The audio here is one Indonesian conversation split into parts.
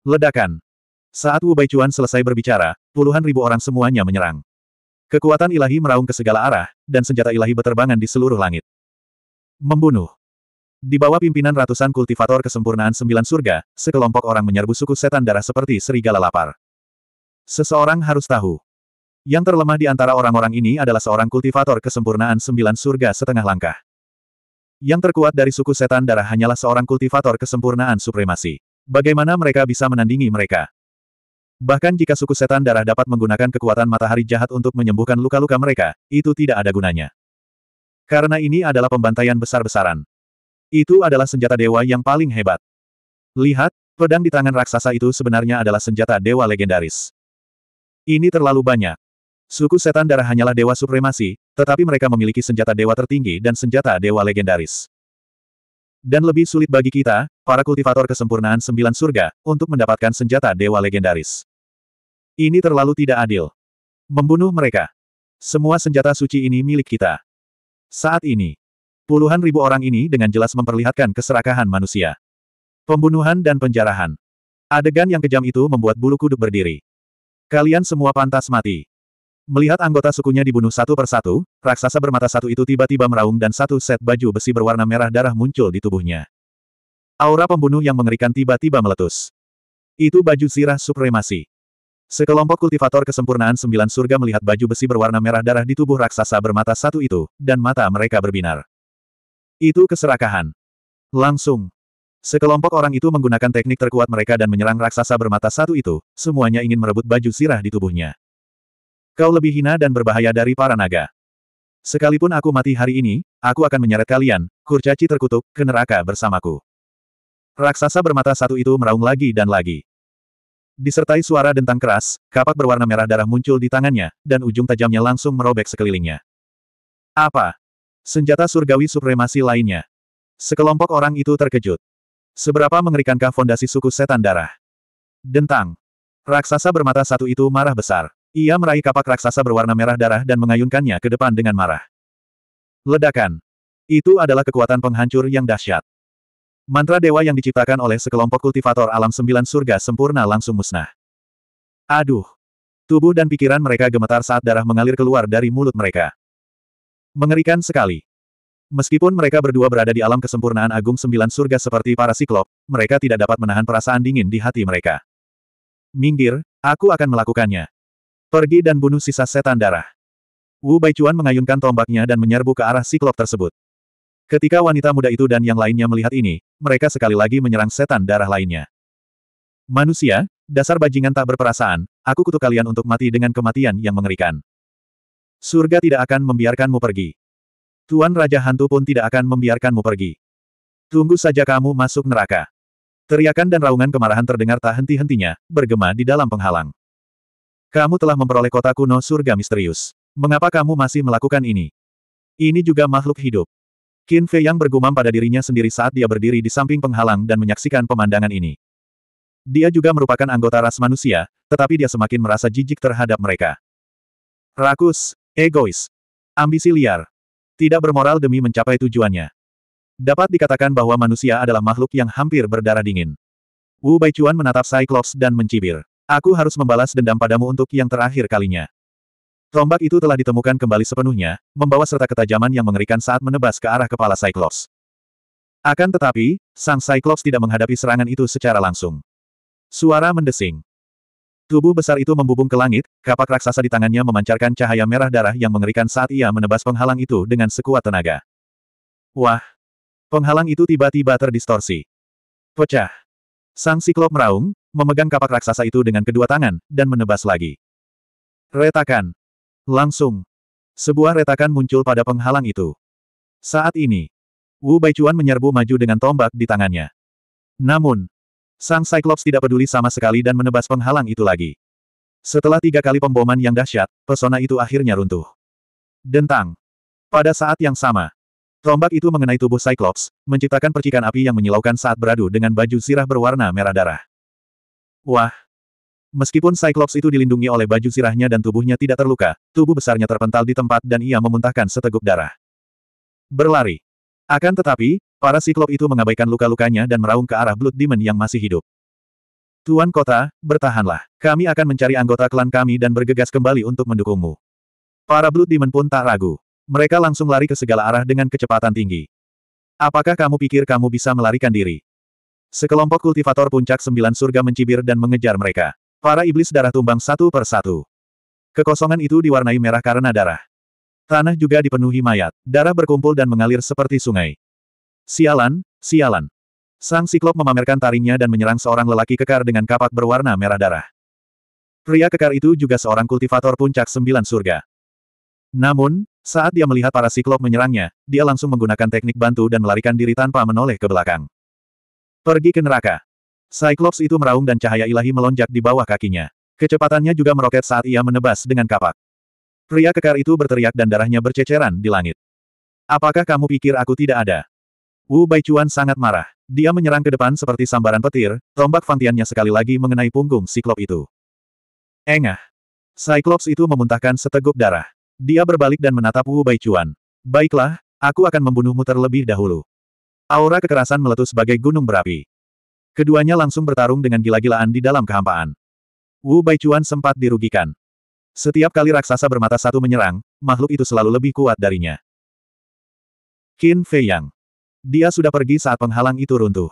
Ledakan. Saat Wu Baichuan selesai berbicara, puluhan ribu orang semuanya menyerang. Kekuatan ilahi meraung ke segala arah, dan senjata ilahi beterbangan di seluruh langit. Membunuh. Di bawah pimpinan ratusan kultivator kesempurnaan sembilan surga, sekelompok orang menyerbu suku setan darah seperti serigala lapar. Seseorang harus tahu. Yang terlemah di antara orang-orang ini adalah seorang kultivator kesempurnaan sembilan surga setengah langkah. Yang terkuat dari suku setan darah hanyalah seorang kultivator kesempurnaan supremasi. Bagaimana mereka bisa menandingi mereka? Bahkan jika suku setan darah dapat menggunakan kekuatan matahari jahat untuk menyembuhkan luka-luka mereka, itu tidak ada gunanya. Karena ini adalah pembantaian besar-besaran. Itu adalah senjata dewa yang paling hebat. Lihat, pedang di tangan raksasa itu sebenarnya adalah senjata dewa legendaris. Ini terlalu banyak. Suku setan darah hanyalah dewa supremasi, tetapi mereka memiliki senjata dewa tertinggi dan senjata dewa legendaris. Dan lebih sulit bagi kita, para kultivator kesempurnaan sembilan surga, untuk mendapatkan senjata dewa legendaris. Ini terlalu tidak adil. Membunuh mereka. Semua senjata suci ini milik kita. Saat ini, puluhan ribu orang ini dengan jelas memperlihatkan keserakahan manusia. Pembunuhan dan penjarahan. Adegan yang kejam itu membuat bulu kuduk berdiri. Kalian semua pantas mati. Melihat anggota sukunya dibunuh satu persatu, raksasa bermata satu itu tiba-tiba meraung dan satu set baju besi berwarna merah darah muncul di tubuhnya. Aura pembunuh yang mengerikan tiba-tiba meletus. Itu baju sirah supremasi. Sekelompok kultivator kesempurnaan sembilan surga melihat baju besi berwarna merah darah di tubuh raksasa bermata satu itu, dan mata mereka berbinar. Itu keserakahan. Langsung. Sekelompok orang itu menggunakan teknik terkuat mereka dan menyerang raksasa bermata satu itu, semuanya ingin merebut baju sirah di tubuhnya. Kau lebih hina dan berbahaya dari para naga. Sekalipun aku mati hari ini, aku akan menyeret kalian, kurcaci terkutuk, ke neraka bersamaku. Raksasa bermata satu itu meraung lagi dan lagi. Disertai suara dentang keras, kapak berwarna merah darah muncul di tangannya, dan ujung tajamnya langsung merobek sekelilingnya. Apa? Senjata surgawi supremasi lainnya. Sekelompok orang itu terkejut. Seberapa mengerikankah fondasi suku setan darah? Dentang. Raksasa bermata satu itu marah besar. Ia meraih kapak raksasa berwarna merah darah dan mengayunkannya ke depan dengan marah. Ledakan. Itu adalah kekuatan penghancur yang dahsyat. Mantra dewa yang diciptakan oleh sekelompok kultivator alam sembilan surga sempurna langsung musnah. Aduh. Tubuh dan pikiran mereka gemetar saat darah mengalir keluar dari mulut mereka. Mengerikan sekali. Meskipun mereka berdua berada di alam kesempurnaan agung sembilan surga seperti para siklop, mereka tidak dapat menahan perasaan dingin di hati mereka. Minggir, aku akan melakukannya. Pergi dan bunuh sisa setan darah. Wu Baichuan mengayunkan tombaknya dan menyerbu ke arah siklop tersebut. Ketika wanita muda itu dan yang lainnya melihat ini, mereka sekali lagi menyerang setan darah lainnya. Manusia, dasar bajingan tak berperasaan, aku kutuk kalian untuk mati dengan kematian yang mengerikan. Surga tidak akan membiarkanmu pergi. Tuan Raja Hantu pun tidak akan membiarkanmu pergi. Tunggu saja kamu masuk neraka. Teriakan dan raungan kemarahan terdengar tak henti-hentinya, bergema di dalam penghalang. Kamu telah memperoleh kota kuno surga misterius. Mengapa kamu masih melakukan ini? Ini juga makhluk hidup. Qin Fei yang bergumam pada dirinya sendiri saat dia berdiri di samping penghalang dan menyaksikan pemandangan ini. Dia juga merupakan anggota ras manusia, tetapi dia semakin merasa jijik terhadap mereka. Rakus, egois, ambisi liar, tidak bermoral demi mencapai tujuannya. Dapat dikatakan bahwa manusia adalah makhluk yang hampir berdarah dingin. Wu Baichuan menatap Cyclops dan mencibir. Aku harus membalas dendam padamu untuk yang terakhir kalinya. Tombak itu telah ditemukan kembali sepenuhnya, membawa serta ketajaman yang mengerikan saat menebas ke arah kepala Cyclops. Akan tetapi, sang Cyclops tidak menghadapi serangan itu secara langsung. Suara mendesing. Tubuh besar itu membubung ke langit, kapak raksasa di tangannya memancarkan cahaya merah darah yang mengerikan saat ia menebas penghalang itu dengan sekuat tenaga. Wah! Penghalang itu tiba-tiba terdistorsi. Pecah. Sang Cyclops meraung, memegang kapak raksasa itu dengan kedua tangan, dan menebas lagi. Retakan. Langsung. Sebuah retakan muncul pada penghalang itu. Saat ini, Wu Baichuan menyerbu maju dengan tombak di tangannya. Namun, sang Cyclops tidak peduli sama sekali dan menebas penghalang itu lagi. Setelah tiga kali pemboman yang dahsyat, pesona itu akhirnya runtuh. Dentang. Pada saat yang sama, Tombak itu mengenai tubuh Cyclops, menciptakan percikan api yang menyilaukan saat beradu dengan baju sirah berwarna merah darah. Wah! Meskipun Cyclops itu dilindungi oleh baju sirahnya dan tubuhnya tidak terluka, tubuh besarnya terpental di tempat dan ia memuntahkan seteguk darah. Berlari. Akan tetapi, para Cyclops itu mengabaikan luka-lukanya dan meraung ke arah Blood Demon yang masih hidup. Tuan Kota, bertahanlah. Kami akan mencari anggota klan kami dan bergegas kembali untuk mendukungmu. Para Blood Demon pun tak ragu. Mereka langsung lari ke segala arah dengan kecepatan tinggi. Apakah kamu pikir kamu bisa melarikan diri? Sekelompok kultivator puncak sembilan surga mencibir dan mengejar mereka. Para iblis darah tumbang satu per satu. Kekosongan itu diwarnai merah karena darah. Tanah juga dipenuhi mayat, darah berkumpul dan mengalir seperti sungai. Sialan, sialan. Sang siklop memamerkan taringnya dan menyerang seorang lelaki kekar dengan kapak berwarna merah darah. Pria kekar itu juga seorang kultivator puncak sembilan surga. Namun, saat dia melihat para siklop menyerangnya, dia langsung menggunakan teknik bantu dan melarikan diri tanpa menoleh ke belakang. Pergi ke neraka. Cyclops itu meraung dan cahaya ilahi melonjak di bawah kakinya. Kecepatannya juga meroket saat ia menebas dengan kapak. Pria kekar itu berteriak dan darahnya berceceran di langit. Apakah kamu pikir aku tidak ada? Wu Baichuan sangat marah. Dia menyerang ke depan seperti sambaran petir, tombak fantiannya sekali lagi mengenai punggung Cyclops itu. Engah. Cyclops itu memuntahkan seteguk darah. Dia berbalik dan menatap Wu Baichuan. Baiklah, aku akan membunuhmu terlebih dahulu. Aura kekerasan meletus sebagai gunung berapi. Keduanya langsung bertarung dengan gila-gilaan di dalam kehampaan. Wu Baichuan sempat dirugikan. Setiap kali raksasa bermata satu menyerang, makhluk itu selalu lebih kuat darinya. Qin Feiyang. Dia sudah pergi saat penghalang itu runtuh.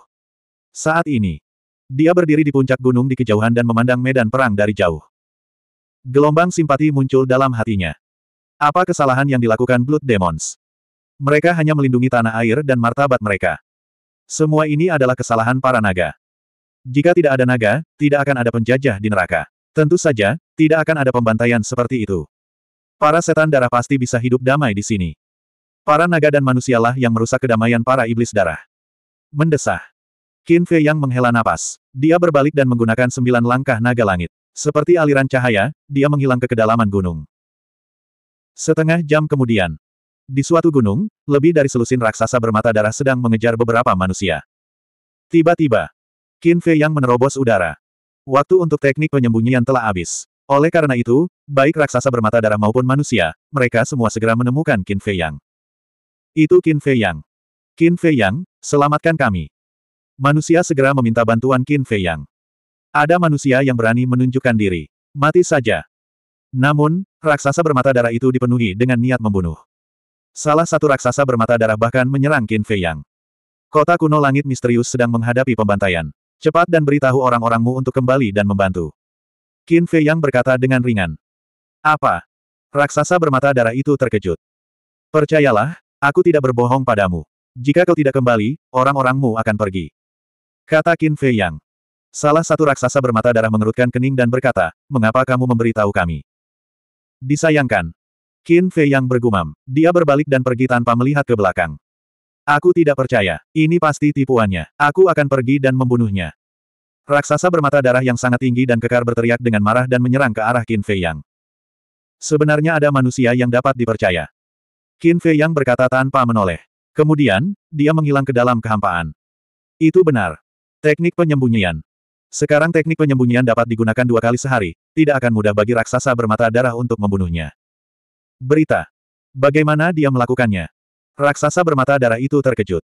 Saat ini, dia berdiri di puncak gunung di kejauhan dan memandang medan perang dari jauh. Gelombang simpati muncul dalam hatinya. Apa kesalahan yang dilakukan Blood Demons? Mereka hanya melindungi tanah air dan martabat mereka. Semua ini adalah kesalahan para naga. Jika tidak ada naga, tidak akan ada penjajah di neraka. Tentu saja, tidak akan ada pembantaian seperti itu. Para setan darah pasti bisa hidup damai di sini. Para naga dan manusialah yang merusak kedamaian para iblis darah. Mendesah. Qin Fei yang menghela napas. Dia berbalik dan menggunakan sembilan langkah naga langit. Seperti aliran cahaya, dia menghilang ke kedalaman gunung. Setengah jam kemudian, di suatu gunung, lebih dari selusin raksasa bermata darah sedang mengejar beberapa manusia. Tiba-tiba, Qin Fei yang menerobos udara. Waktu untuk teknik penyembunyian telah habis. Oleh karena itu, baik raksasa bermata darah maupun manusia, mereka semua segera menemukan Qin Fei Yang. Itu Qin Fei Yang. Qin Fei Yang, selamatkan kami. Manusia segera meminta bantuan Qin Fei Yang. Ada manusia yang berani menunjukkan diri. Mati saja. Namun, raksasa bermata darah itu dipenuhi dengan niat membunuh. Salah satu raksasa bermata darah bahkan menyerang Qin Fei Yang. Kota kuno langit misterius sedang menghadapi pembantaian. Cepat dan beritahu orang-orangmu untuk kembali dan membantu. Qin Fei Yang berkata dengan ringan. Apa? Raksasa bermata darah itu terkejut. Percayalah, aku tidak berbohong padamu. Jika kau tidak kembali, orang-orangmu akan pergi. Kata Qin Fei Yang. Salah satu raksasa bermata darah mengerutkan kening dan berkata, mengapa kamu memberitahu kami? Disayangkan, Qin Fei yang bergumam. Dia berbalik dan pergi tanpa melihat ke belakang. Aku tidak percaya. Ini pasti tipuannya. Aku akan pergi dan membunuhnya. Raksasa bermata darah yang sangat tinggi dan kekar berteriak dengan marah dan menyerang ke arah Qin Fei Yang. Sebenarnya ada manusia yang dapat dipercaya. Qin Fei Yang berkata tanpa menoleh. Kemudian, dia menghilang ke dalam kehampaan. Itu benar. Teknik penyembunyian. Sekarang teknik penyembunyian dapat digunakan dua kali sehari, tidak akan mudah bagi raksasa bermata darah untuk membunuhnya. Berita. Bagaimana dia melakukannya? Raksasa bermata darah itu terkejut.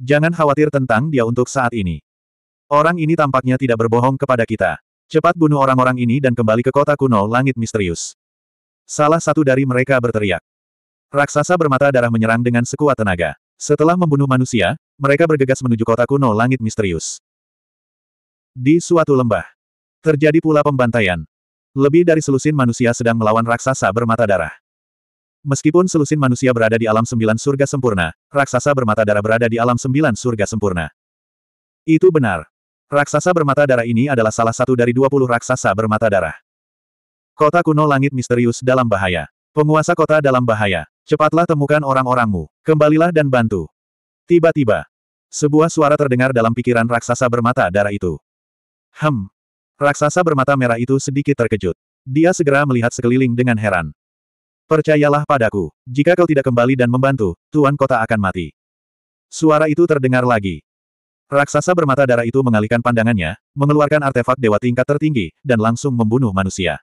Jangan khawatir tentang dia untuk saat ini. Orang ini tampaknya tidak berbohong kepada kita. Cepat bunuh orang-orang ini dan kembali ke kota kuno langit misterius. Salah satu dari mereka berteriak. Raksasa bermata darah menyerang dengan sekuat tenaga. Setelah membunuh manusia, mereka bergegas menuju kota kuno langit misterius. Di suatu lembah, terjadi pula pembantaian. Lebih dari selusin manusia sedang melawan raksasa bermata darah. Meskipun selusin manusia berada di alam sembilan surga sempurna, raksasa bermata darah berada di alam sembilan surga sempurna. Itu benar. Raksasa bermata darah ini adalah salah satu dari dua puluh raksasa bermata darah. Kota kuno langit misterius dalam bahaya. Penguasa kota dalam bahaya. Cepatlah temukan orang-orangmu. Kembalilah dan bantu. Tiba-tiba, sebuah suara terdengar dalam pikiran raksasa bermata darah itu. Hem. Raksasa bermata merah itu sedikit terkejut. Dia segera melihat sekeliling dengan heran. Percayalah padaku, jika kau tidak kembali dan membantu, Tuan Kota akan mati. Suara itu terdengar lagi. Raksasa bermata darah itu mengalihkan pandangannya, mengeluarkan artefak dewa tingkat tertinggi, dan langsung membunuh manusia.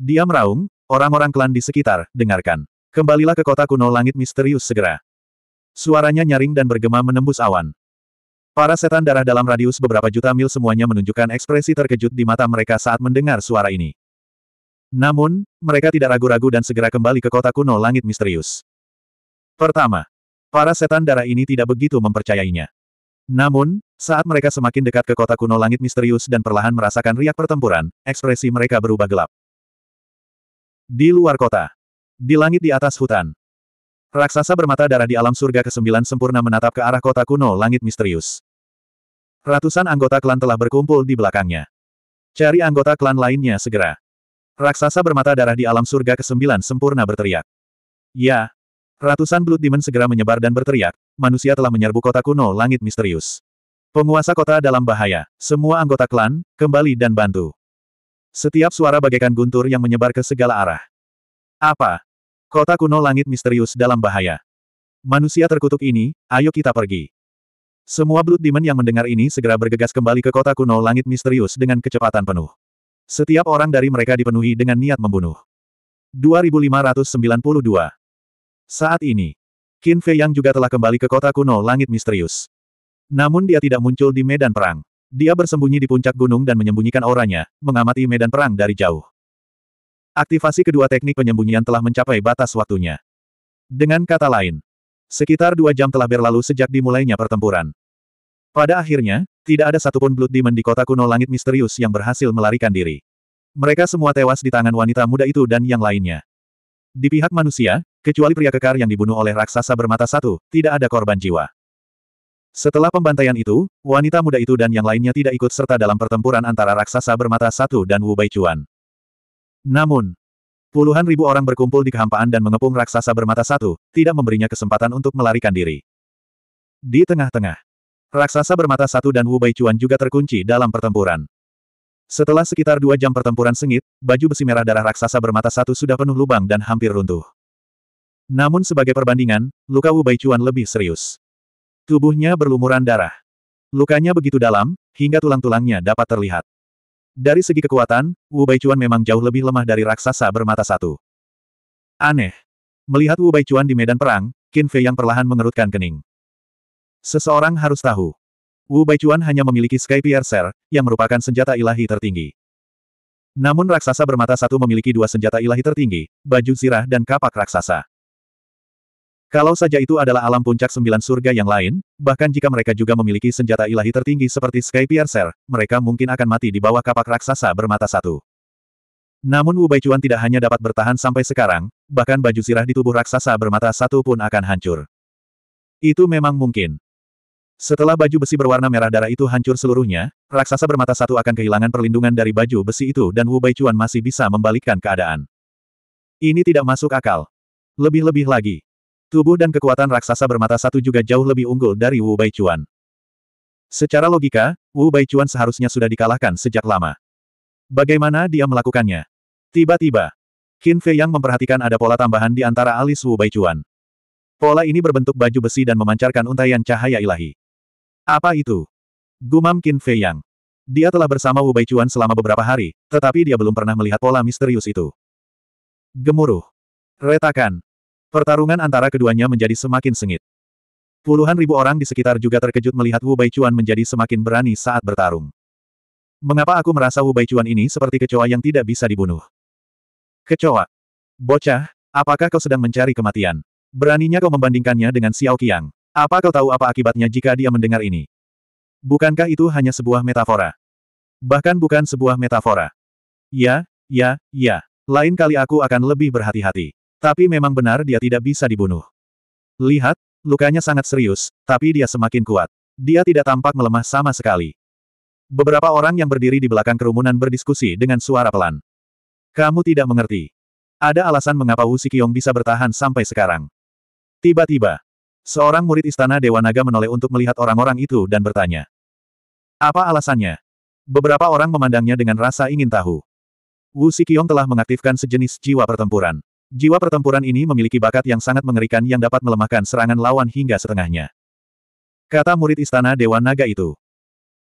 Dia meraung, orang-orang klan di sekitar, dengarkan. Kembalilah ke kota kuno langit misterius segera. Suaranya nyaring dan bergema menembus awan. Para setan darah dalam radius beberapa juta mil semuanya menunjukkan ekspresi terkejut di mata mereka saat mendengar suara ini. Namun, mereka tidak ragu-ragu dan segera kembali ke kota kuno langit misterius. Pertama, para setan darah ini tidak begitu mempercayainya. Namun, saat mereka semakin dekat ke kota kuno langit misterius dan perlahan merasakan riak pertempuran, ekspresi mereka berubah gelap. Di luar kota. Di langit di atas hutan. Raksasa bermata darah di alam surga ke-9 sempurna menatap ke arah kota kuno langit misterius. Ratusan anggota klan telah berkumpul di belakangnya. Cari anggota klan lainnya segera. Raksasa bermata darah di alam surga ke-9 sempurna berteriak. Ya! Ratusan Blood Demon segera menyebar dan berteriak, manusia telah menyerbu kota kuno langit misterius. Penguasa kota dalam bahaya, semua anggota klan, kembali dan bantu. Setiap suara bagaikan guntur yang menyebar ke segala arah. Apa? Kota kuno langit misterius dalam bahaya. Manusia terkutuk ini, ayo kita pergi. Semua Blood Demon yang mendengar ini segera bergegas kembali ke kota kuno langit misterius dengan kecepatan penuh. Setiap orang dari mereka dipenuhi dengan niat membunuh. 2592 Saat ini, Qin Fei Yang juga telah kembali ke kota kuno langit misterius. Namun dia tidak muncul di medan perang. Dia bersembunyi di puncak gunung dan menyembunyikan auranya, mengamati medan perang dari jauh. Aktivasi kedua teknik penyembunyian telah mencapai batas waktunya. Dengan kata lain, sekitar dua jam telah berlalu sejak dimulainya pertempuran. Pada akhirnya, tidak ada satupun Blood Demon di kota kuno langit misterius yang berhasil melarikan diri. Mereka semua tewas di tangan wanita muda itu dan yang lainnya. Di pihak manusia, kecuali pria kekar yang dibunuh oleh raksasa bermata satu, tidak ada korban jiwa. Setelah pembantaian itu, wanita muda itu dan yang lainnya tidak ikut serta dalam pertempuran antara raksasa bermata satu dan Wu Baichuan. Namun, puluhan ribu orang berkumpul di kehampaan dan mengepung raksasa bermata satu, tidak memberinya kesempatan untuk melarikan diri. Di tengah-tengah, Raksasa bermata satu dan Wu Baichuan juga terkunci dalam pertempuran. Setelah sekitar dua jam pertempuran sengit, baju besi merah darah raksasa bermata satu sudah penuh lubang dan hampir runtuh. Namun sebagai perbandingan, luka Wu Baichuan lebih serius. Tubuhnya berlumuran darah. Lukanya begitu dalam, hingga tulang-tulangnya dapat terlihat. Dari segi kekuatan, Wu Baichuan memang jauh lebih lemah dari raksasa bermata satu. Aneh. Melihat Wu Baichuan di medan perang, Qin Fei yang perlahan mengerutkan kening. Seseorang harus tahu. Wu Baichuan hanya memiliki Sky Piercer, yang merupakan senjata ilahi tertinggi. Namun raksasa bermata satu memiliki dua senjata ilahi tertinggi, baju zirah dan kapak raksasa. Kalau saja itu adalah alam puncak sembilan surga yang lain, bahkan jika mereka juga memiliki senjata ilahi tertinggi seperti Sky Piercer, mereka mungkin akan mati di bawah kapak raksasa bermata satu. Namun Wu Baichuan tidak hanya dapat bertahan sampai sekarang, bahkan baju sirah di tubuh raksasa bermata satu pun akan hancur. Itu memang mungkin. Setelah baju besi berwarna merah darah itu hancur seluruhnya, raksasa bermata satu akan kehilangan perlindungan dari baju besi itu dan Wu Baichuan masih bisa membalikkan keadaan. Ini tidak masuk akal. Lebih-lebih lagi. Tubuh dan kekuatan raksasa bermata satu juga jauh lebih unggul dari Wu Baichuan. Secara logika, Wu Baichuan seharusnya sudah dikalahkan sejak lama. Bagaimana dia melakukannya? Tiba-tiba, Qin Fei yang memperhatikan ada pola tambahan di antara alis Wu Baichuan. Pola ini berbentuk baju besi dan memancarkan untaian cahaya ilahi. Apa itu? Gumam Qin Fei Yang. Dia telah bersama Wu Baichuan selama beberapa hari, tetapi dia belum pernah melihat pola misterius itu. Gemuruh. Retakan. Pertarungan antara keduanya menjadi semakin sengit. Puluhan ribu orang di sekitar juga terkejut melihat Wu Baichuan menjadi semakin berani saat bertarung. Mengapa aku merasa Wu Baichuan ini seperti kecoa yang tidak bisa dibunuh? Kecoa. Bocah, apakah kau sedang mencari kematian? Beraninya kau membandingkannya dengan Xiao Qiang. Apa kau tahu apa akibatnya jika dia mendengar ini? Bukankah itu hanya sebuah metafora? Bahkan bukan sebuah metafora. Ya, ya, ya. Lain kali aku akan lebih berhati-hati. Tapi memang benar dia tidak bisa dibunuh. Lihat, lukanya sangat serius, tapi dia semakin kuat. Dia tidak tampak melemah sama sekali. Beberapa orang yang berdiri di belakang kerumunan berdiskusi dengan suara pelan. Kamu tidak mengerti. Ada alasan mengapa Wu Sikiong bisa bertahan sampai sekarang. Tiba-tiba, Seorang murid istana Dewa Naga menoleh untuk melihat orang-orang itu dan bertanya. Apa alasannya? Beberapa orang memandangnya dengan rasa ingin tahu. Wu Sikiong telah mengaktifkan sejenis jiwa pertempuran. Jiwa pertempuran ini memiliki bakat yang sangat mengerikan yang dapat melemahkan serangan lawan hingga setengahnya. Kata murid istana Dewa Naga itu.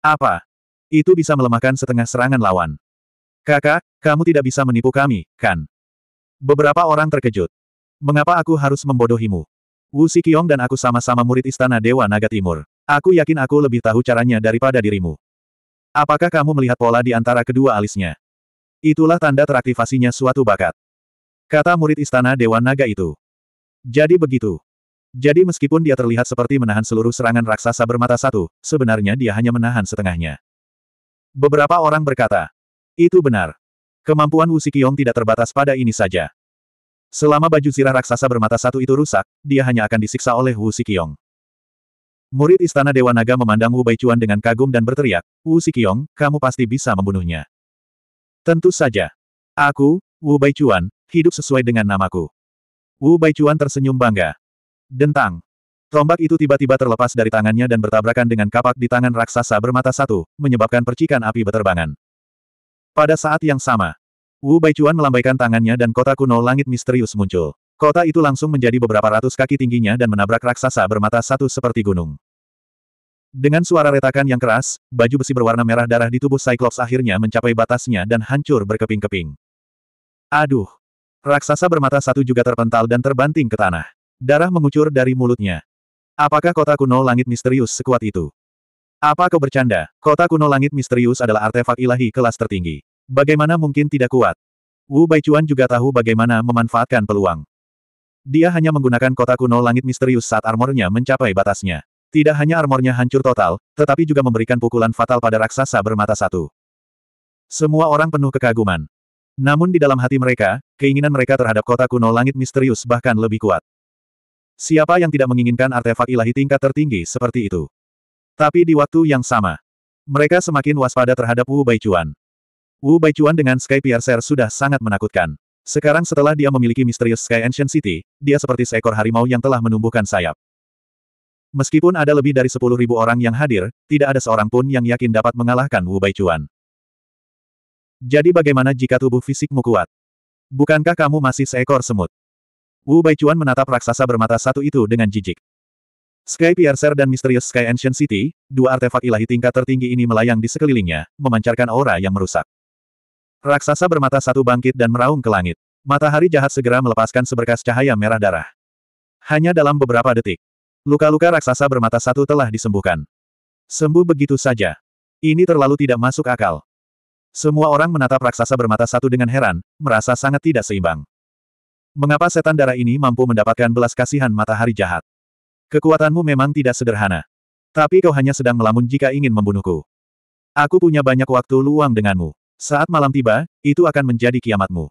Apa? Itu bisa melemahkan setengah serangan lawan. Kakak, kamu tidak bisa menipu kami, kan? Beberapa orang terkejut. Mengapa aku harus membodohimu? Wu Sikiong dan aku sama-sama murid Istana Dewa Naga Timur. Aku yakin aku lebih tahu caranya daripada dirimu. Apakah kamu melihat pola di antara kedua alisnya? Itulah tanda teraktivasinya suatu bakat. Kata murid Istana Dewa Naga itu. Jadi begitu. Jadi meskipun dia terlihat seperti menahan seluruh serangan raksasa bermata satu, sebenarnya dia hanya menahan setengahnya. Beberapa orang berkata, itu benar. Kemampuan Wu Sikiong tidak terbatas pada ini saja. Selama baju zirah raksasa bermata satu itu rusak, dia hanya akan disiksa oleh Wu Sikiong. Murid Istana Dewa Naga memandang Wu Baichuan dengan kagum dan berteriak, Wu Sikiong, kamu pasti bisa membunuhnya. Tentu saja. Aku, Wu Baichuan, hidup sesuai dengan namaku. Wu Baichuan tersenyum bangga. Dentang. Tombak itu tiba-tiba terlepas dari tangannya dan bertabrakan dengan kapak di tangan raksasa bermata satu, menyebabkan percikan api beterbangan. Pada saat yang sama, Wu Baichuan melambaikan tangannya dan kota kuno langit misterius muncul. Kota itu langsung menjadi beberapa ratus kaki tingginya dan menabrak raksasa bermata satu seperti gunung. Dengan suara retakan yang keras, baju besi berwarna merah darah di tubuh Cyclops akhirnya mencapai batasnya dan hancur berkeping-keping. Aduh! Raksasa bermata satu juga terpental dan terbanting ke tanah. Darah mengucur dari mulutnya. Apakah kota kuno langit misterius sekuat itu? Apa kau bercanda? Kota kuno langit misterius adalah artefak ilahi kelas tertinggi. Bagaimana mungkin tidak kuat? Wu Baichuan juga tahu bagaimana memanfaatkan peluang. Dia hanya menggunakan kota kuno langit misterius saat armornya mencapai batasnya. Tidak hanya armornya hancur total, tetapi juga memberikan pukulan fatal pada raksasa bermata satu. Semua orang penuh kekaguman. Namun di dalam hati mereka, keinginan mereka terhadap kota kuno langit misterius bahkan lebih kuat. Siapa yang tidak menginginkan artefak ilahi tingkat tertinggi seperti itu? Tapi di waktu yang sama, mereka semakin waspada terhadap Wu Baichuan. Wu Baichuan dengan Sky Piercer sudah sangat menakutkan. Sekarang setelah dia memiliki misterius Sky Ancient City, dia seperti seekor harimau yang telah menumbuhkan sayap. Meskipun ada lebih dari 10.000 orang yang hadir, tidak ada seorang pun yang yakin dapat mengalahkan Wu Baichuan. Jadi bagaimana jika tubuh fisikmu kuat? Bukankah kamu masih seekor semut? Wu Baichuan menatap raksasa bermata satu itu dengan jijik. Sky Piercer dan misterius Sky Ancient City, dua artefak ilahi tingkat tertinggi ini melayang di sekelilingnya, memancarkan aura yang merusak. Raksasa bermata satu bangkit dan meraung ke langit. Matahari jahat segera melepaskan seberkas cahaya merah darah. Hanya dalam beberapa detik, luka-luka raksasa bermata satu telah disembuhkan. Sembuh begitu saja. Ini terlalu tidak masuk akal. Semua orang menatap raksasa bermata satu dengan heran, merasa sangat tidak seimbang. Mengapa setan darah ini mampu mendapatkan belas kasihan matahari jahat? Kekuatanmu memang tidak sederhana. Tapi kau hanya sedang melamun jika ingin membunuhku. Aku punya banyak waktu luang denganmu. Saat malam tiba, itu akan menjadi kiamatmu.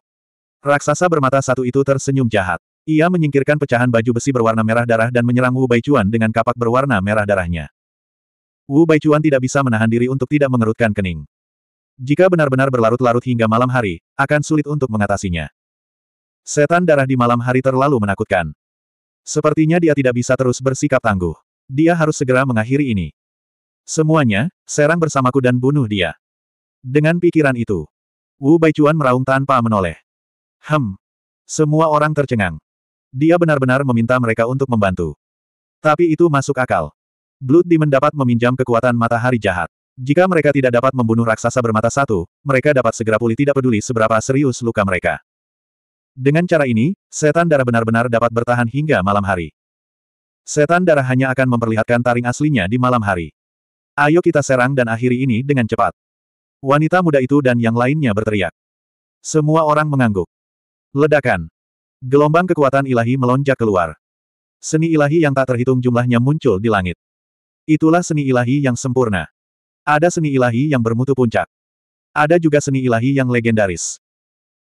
Raksasa bermata satu itu tersenyum jahat. Ia menyingkirkan pecahan baju besi berwarna merah darah dan menyerang Wu Baichuan dengan kapak berwarna merah darahnya. Wu Baichuan tidak bisa menahan diri untuk tidak mengerutkan kening. Jika benar-benar berlarut-larut hingga malam hari, akan sulit untuk mengatasinya. Setan darah di malam hari terlalu menakutkan. Sepertinya dia tidak bisa terus bersikap tangguh. Dia harus segera mengakhiri ini. Semuanya, serang bersamaku dan bunuh dia. Dengan pikiran itu, Wu Baichuan meraung tanpa menoleh. Hem. Semua orang tercengang. Dia benar-benar meminta mereka untuk membantu. Tapi itu masuk akal. Blood Demon dapat meminjam kekuatan matahari jahat. Jika mereka tidak dapat membunuh raksasa bermata satu, mereka dapat segera pulih tidak peduli seberapa serius luka mereka. Dengan cara ini, setan darah benar-benar dapat bertahan hingga malam hari. Setan darah hanya akan memperlihatkan taring aslinya di malam hari. Ayo kita serang dan akhiri ini dengan cepat. Wanita muda itu dan yang lainnya berteriak. Semua orang mengangguk. Ledakan. Gelombang kekuatan ilahi melonjak keluar. Seni ilahi yang tak terhitung jumlahnya muncul di langit. Itulah seni ilahi yang sempurna. Ada seni ilahi yang bermutu puncak. Ada juga seni ilahi yang legendaris.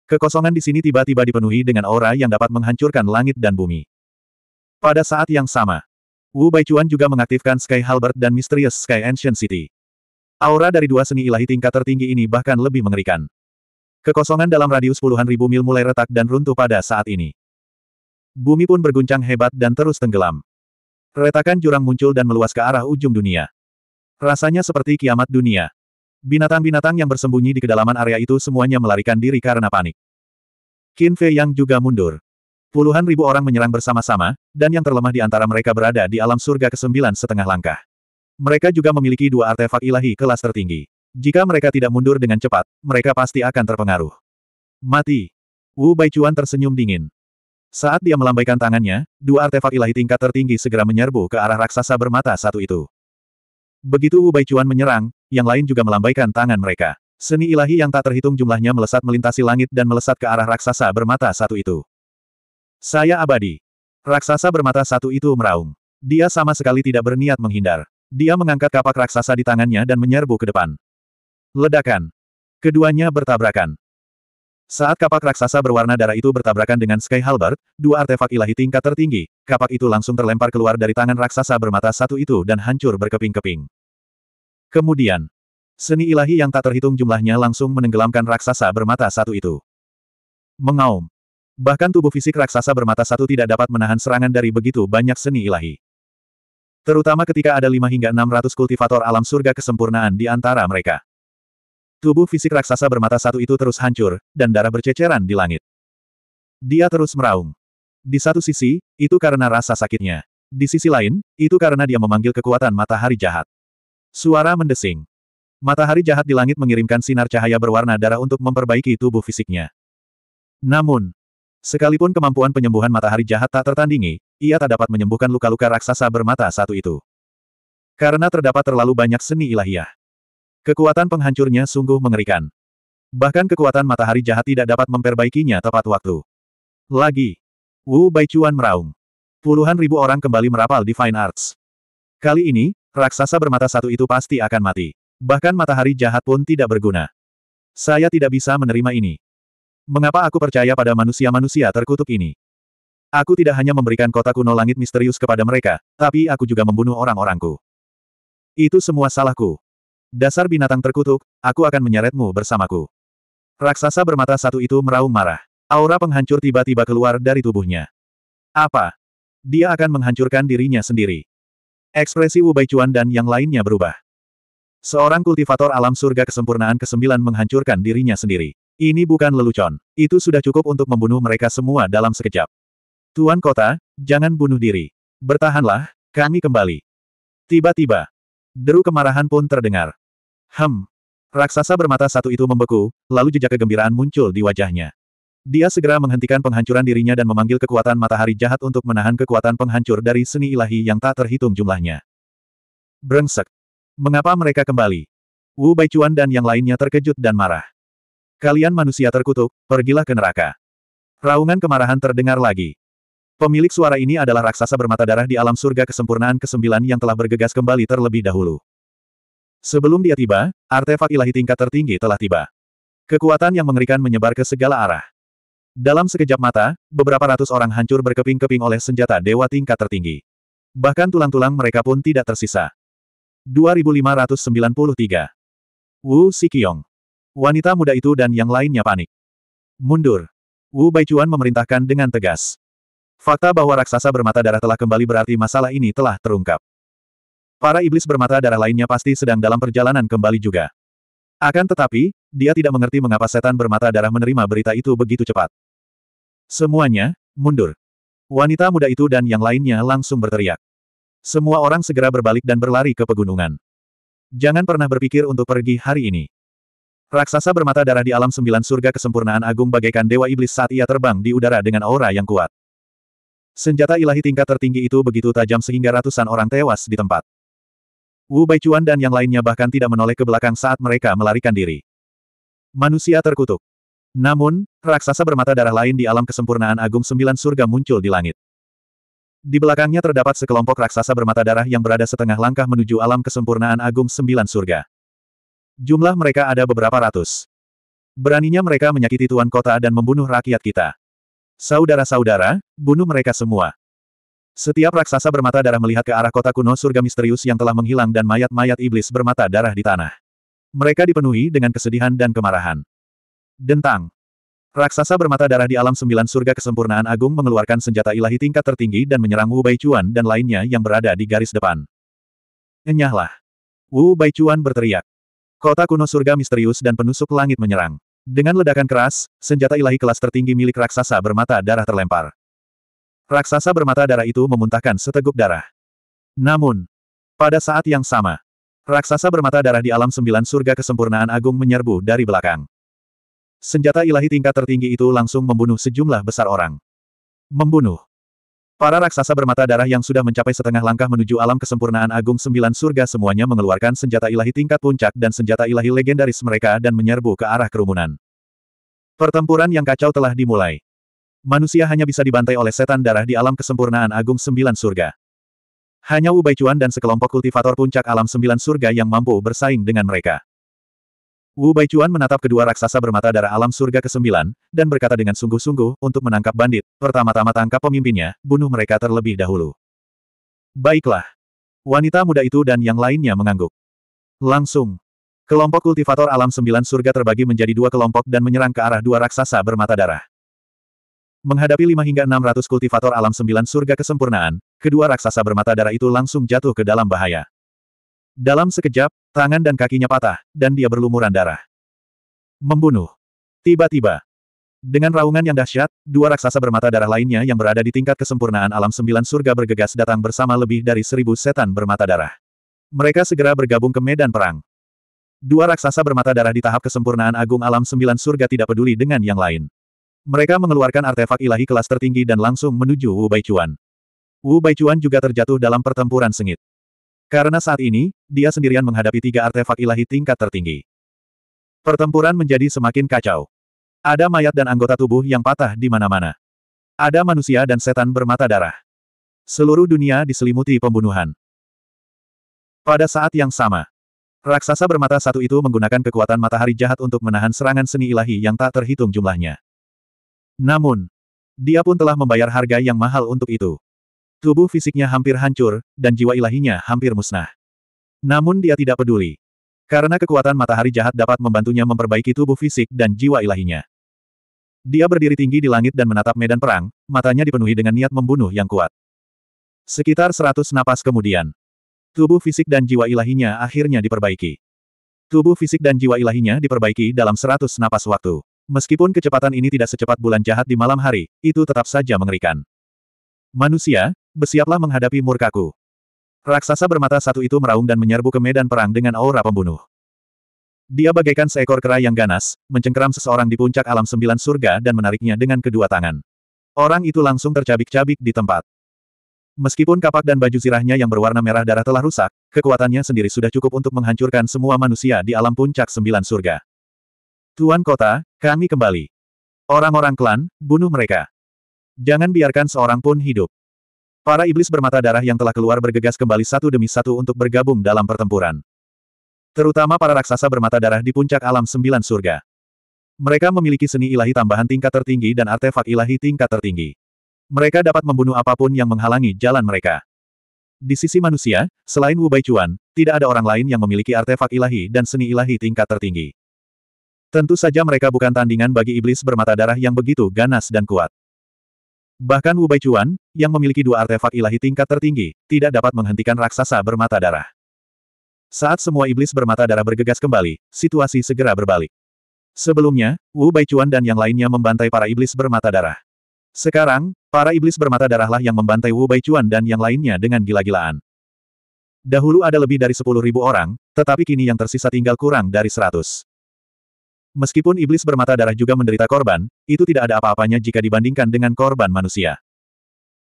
Kekosongan di sini tiba-tiba dipenuhi dengan aura yang dapat menghancurkan langit dan bumi. Pada saat yang sama, Wu Baichuan juga mengaktifkan Sky Halbert dan Mysterious Sky Ancient City. Aura dari dua seni ilahi tingkat tertinggi ini bahkan lebih mengerikan. Kekosongan dalam radius puluhan ribu mil mulai retak dan runtuh pada saat ini. Bumi pun berguncang hebat dan terus tenggelam. Retakan jurang muncul dan meluas ke arah ujung dunia. Rasanya seperti kiamat dunia. Binatang-binatang yang bersembunyi di kedalaman area itu semuanya melarikan diri karena panik. Qin Fei yang juga mundur. Puluhan ribu orang menyerang bersama-sama, dan yang terlemah di antara mereka berada di alam surga ke sembilan setengah langkah. Mereka juga memiliki dua artefak ilahi kelas tertinggi. Jika mereka tidak mundur dengan cepat, mereka pasti akan terpengaruh. Mati. Wu Baichuan tersenyum dingin. Saat dia melambaikan tangannya, dua artefak ilahi tingkat tertinggi segera menyerbu ke arah raksasa bermata satu itu. Begitu Wu Baichuan menyerang, yang lain juga melambaikan tangan mereka. Seni ilahi yang tak terhitung jumlahnya melesat melintasi langit dan melesat ke arah raksasa bermata satu itu. Saya abadi. Raksasa bermata satu itu meraung. Dia sama sekali tidak berniat menghindar. Dia mengangkat kapak raksasa di tangannya dan menyerbu ke depan. Ledakan. Keduanya bertabrakan. Saat kapak raksasa berwarna darah itu bertabrakan dengan Sky Halbert, dua artefak ilahi tingkat tertinggi, kapak itu langsung terlempar keluar dari tangan raksasa bermata satu itu dan hancur berkeping-keping. Kemudian, seni ilahi yang tak terhitung jumlahnya langsung menenggelamkan raksasa bermata satu itu. Mengaum. Bahkan tubuh fisik raksasa bermata satu tidak dapat menahan serangan dari begitu banyak seni ilahi. Terutama ketika ada 5 hingga 600 kultivator alam surga kesempurnaan di antara mereka. Tubuh fisik raksasa bermata satu itu terus hancur, dan darah berceceran di langit. Dia terus meraung. Di satu sisi, itu karena rasa sakitnya. Di sisi lain, itu karena dia memanggil kekuatan matahari jahat. Suara mendesing. Matahari jahat di langit mengirimkan sinar cahaya berwarna darah untuk memperbaiki tubuh fisiknya. Namun, sekalipun kemampuan penyembuhan matahari jahat tak tertandingi, ia tak dapat menyembuhkan luka-luka raksasa bermata satu itu. Karena terdapat terlalu banyak seni ilahiyah. Kekuatan penghancurnya sungguh mengerikan. Bahkan kekuatan matahari jahat tidak dapat memperbaikinya tepat waktu. Lagi, Wu Baichuan meraung. Puluhan ribu orang kembali merapal Divine Arts. Kali ini, raksasa bermata satu itu pasti akan mati. Bahkan matahari jahat pun tidak berguna. Saya tidak bisa menerima ini. Mengapa aku percaya pada manusia-manusia terkutuk ini? Aku tidak hanya memberikan kota kuno langit misterius kepada mereka, tapi aku juga membunuh orang-orangku. Itu semua salahku. Dasar binatang terkutuk, aku akan menyeretmu bersamaku. Raksasa bermata satu itu meraung marah. Aura penghancur tiba-tiba keluar dari tubuhnya. Apa? Dia akan menghancurkan dirinya sendiri. Ekspresi Wu Baichuan dan yang lainnya berubah. Seorang kultivator alam surga kesempurnaan kesembilan menghancurkan dirinya sendiri. Ini bukan lelucon. Itu sudah cukup untuk membunuh mereka semua dalam sekejap. Tuan kota, jangan bunuh diri. Bertahanlah, kami kembali. Tiba-tiba, deru kemarahan pun terdengar. Hem. Raksasa bermata satu itu membeku, lalu jejak kegembiraan muncul di wajahnya. Dia segera menghentikan penghancuran dirinya dan memanggil kekuatan matahari jahat untuk menahan kekuatan penghancur dari seni ilahi yang tak terhitung jumlahnya. Brengsek. Mengapa mereka kembali? Wu Baichuan dan yang lainnya terkejut dan marah. Kalian manusia terkutuk, pergilah ke neraka. Raungan kemarahan terdengar lagi. Pemilik suara ini adalah raksasa bermata darah di alam surga kesempurnaan kesembilan yang telah bergegas kembali terlebih dahulu. Sebelum dia tiba, artefak ilahi tingkat tertinggi telah tiba. Kekuatan yang mengerikan menyebar ke segala arah. Dalam sekejap mata, beberapa ratus orang hancur berkeping-keping oleh senjata dewa tingkat tertinggi. Bahkan tulang-tulang mereka pun tidak tersisa. 2593 Wu Sikiong Wanita muda itu dan yang lainnya panik. Mundur. Wu Baichuan memerintahkan dengan tegas. Fakta bahwa raksasa bermata darah telah kembali berarti masalah ini telah terungkap. Para iblis bermata darah lainnya pasti sedang dalam perjalanan kembali juga. Akan tetapi, dia tidak mengerti mengapa setan bermata darah menerima berita itu begitu cepat. Semuanya, mundur. Wanita muda itu dan yang lainnya langsung berteriak. Semua orang segera berbalik dan berlari ke pegunungan. Jangan pernah berpikir untuk pergi hari ini. Raksasa bermata darah di alam sembilan surga kesempurnaan agung bagaikan dewa iblis saat ia terbang di udara dengan aura yang kuat. Senjata ilahi tingkat tertinggi itu begitu tajam sehingga ratusan orang tewas di tempat. Wu Baichuan dan yang lainnya bahkan tidak menoleh ke belakang saat mereka melarikan diri. Manusia terkutuk. Namun, raksasa bermata darah lain di alam kesempurnaan agung sembilan surga muncul di langit. Di belakangnya terdapat sekelompok raksasa bermata darah yang berada setengah langkah menuju alam kesempurnaan agung sembilan surga. Jumlah mereka ada beberapa ratus. Beraninya mereka menyakiti tuan kota dan membunuh rakyat kita. Saudara-saudara, bunuh mereka semua. Setiap raksasa bermata darah melihat ke arah kota kuno surga misterius yang telah menghilang dan mayat-mayat iblis bermata darah di tanah. Mereka dipenuhi dengan kesedihan dan kemarahan. Dentang. Raksasa bermata darah di alam sembilan surga kesempurnaan agung mengeluarkan senjata ilahi tingkat tertinggi dan menyerang Wu Bai Baichuan dan lainnya yang berada di garis depan. Enyahlah. Wu Bai Baichuan berteriak. Kota kuno surga misterius dan penusuk langit menyerang. Dengan ledakan keras, senjata ilahi kelas tertinggi milik raksasa bermata darah terlempar. Raksasa bermata darah itu memuntahkan seteguk darah. Namun, pada saat yang sama, raksasa bermata darah di alam sembilan surga kesempurnaan agung menyerbu dari belakang. Senjata ilahi tingkat tertinggi itu langsung membunuh sejumlah besar orang. Membunuh. Para raksasa bermata darah yang sudah mencapai setengah langkah menuju alam kesempurnaan agung sembilan surga semuanya mengeluarkan senjata ilahi tingkat puncak dan senjata ilahi legendaris mereka dan menyerbu ke arah kerumunan. Pertempuran yang kacau telah dimulai. Manusia hanya bisa dibantai oleh setan darah di alam kesempurnaan agung sembilan surga. Hanya Ubai Cuan dan sekelompok kultivator puncak alam sembilan surga yang mampu bersaing dengan mereka. Wu Baichuan menatap kedua raksasa bermata darah alam surga ke-9, dan berkata dengan sungguh-sungguh untuk menangkap bandit, pertama-tama tangkap pemimpinnya, bunuh mereka terlebih dahulu. Baiklah. Wanita muda itu dan yang lainnya mengangguk. Langsung. Kelompok kultivator alam sembilan surga terbagi menjadi dua kelompok dan menyerang ke arah dua raksasa bermata darah. Menghadapi lima hingga enam ratus kultivator alam sembilan surga kesempurnaan, kedua raksasa bermata darah itu langsung jatuh ke dalam bahaya. Dalam sekejap, tangan dan kakinya patah, dan dia berlumuran darah. Membunuh. Tiba-tiba. Dengan raungan yang dahsyat, dua raksasa bermata darah lainnya yang berada di tingkat kesempurnaan alam sembilan surga bergegas datang bersama lebih dari seribu setan bermata darah. Mereka segera bergabung ke medan perang. Dua raksasa bermata darah di tahap kesempurnaan agung alam sembilan surga tidak peduli dengan yang lain. Mereka mengeluarkan artefak ilahi kelas tertinggi dan langsung menuju Wu Baichuan. Wu Baichuan juga terjatuh dalam pertempuran sengit. Karena saat ini, dia sendirian menghadapi tiga artefak ilahi tingkat tertinggi. Pertempuran menjadi semakin kacau. Ada mayat dan anggota tubuh yang patah di mana-mana. Ada manusia dan setan bermata darah. Seluruh dunia diselimuti pembunuhan. Pada saat yang sama, raksasa bermata satu itu menggunakan kekuatan matahari jahat untuk menahan serangan seni ilahi yang tak terhitung jumlahnya. Namun, dia pun telah membayar harga yang mahal untuk itu. Tubuh fisiknya hampir hancur, dan jiwa ilahinya hampir musnah. Namun dia tidak peduli. Karena kekuatan matahari jahat dapat membantunya memperbaiki tubuh fisik dan jiwa ilahinya. Dia berdiri tinggi di langit dan menatap medan perang, matanya dipenuhi dengan niat membunuh yang kuat. Sekitar seratus napas kemudian, tubuh fisik dan jiwa ilahinya akhirnya diperbaiki. Tubuh fisik dan jiwa ilahinya diperbaiki dalam seratus napas waktu. Meskipun kecepatan ini tidak secepat bulan jahat di malam hari, itu tetap saja mengerikan. Manusia, bersiaplah menghadapi murkaku. Raksasa bermata satu itu meraung dan menyerbu ke medan perang dengan aura pembunuh. Dia bagaikan seekor kera yang ganas, mencengkeram seseorang di puncak alam sembilan surga dan menariknya dengan kedua tangan. Orang itu langsung tercabik-cabik di tempat. Meskipun kapak dan baju zirahnya yang berwarna merah darah telah rusak, kekuatannya sendiri sudah cukup untuk menghancurkan semua manusia di alam puncak sembilan surga. Tuan kota, kami kembali. Orang-orang klan, bunuh mereka. Jangan biarkan seorang pun hidup. Para iblis bermata darah yang telah keluar bergegas kembali satu demi satu untuk bergabung dalam pertempuran. Terutama para raksasa bermata darah di puncak alam sembilan surga. Mereka memiliki seni ilahi tambahan tingkat tertinggi dan artefak ilahi tingkat tertinggi. Mereka dapat membunuh apapun yang menghalangi jalan mereka. Di sisi manusia, selain Wu Baichuan, tidak ada orang lain yang memiliki artefak ilahi dan seni ilahi tingkat tertinggi. Tentu saja mereka bukan tandingan bagi iblis bermata darah yang begitu ganas dan kuat. Bahkan Wu Baichuan, yang memiliki dua artefak ilahi tingkat tertinggi, tidak dapat menghentikan raksasa bermata darah. Saat semua iblis bermata darah bergegas kembali, situasi segera berbalik. Sebelumnya, Wu Baichuan dan yang lainnya membantai para iblis bermata darah. Sekarang, para iblis bermata darahlah yang membantai Wu Baichuan dan yang lainnya dengan gila-gilaan. Dahulu ada lebih dari sepuluh ribu orang, tetapi kini yang tersisa tinggal kurang dari seratus. Meskipun iblis bermata darah juga menderita korban, itu tidak ada apa-apanya jika dibandingkan dengan korban manusia.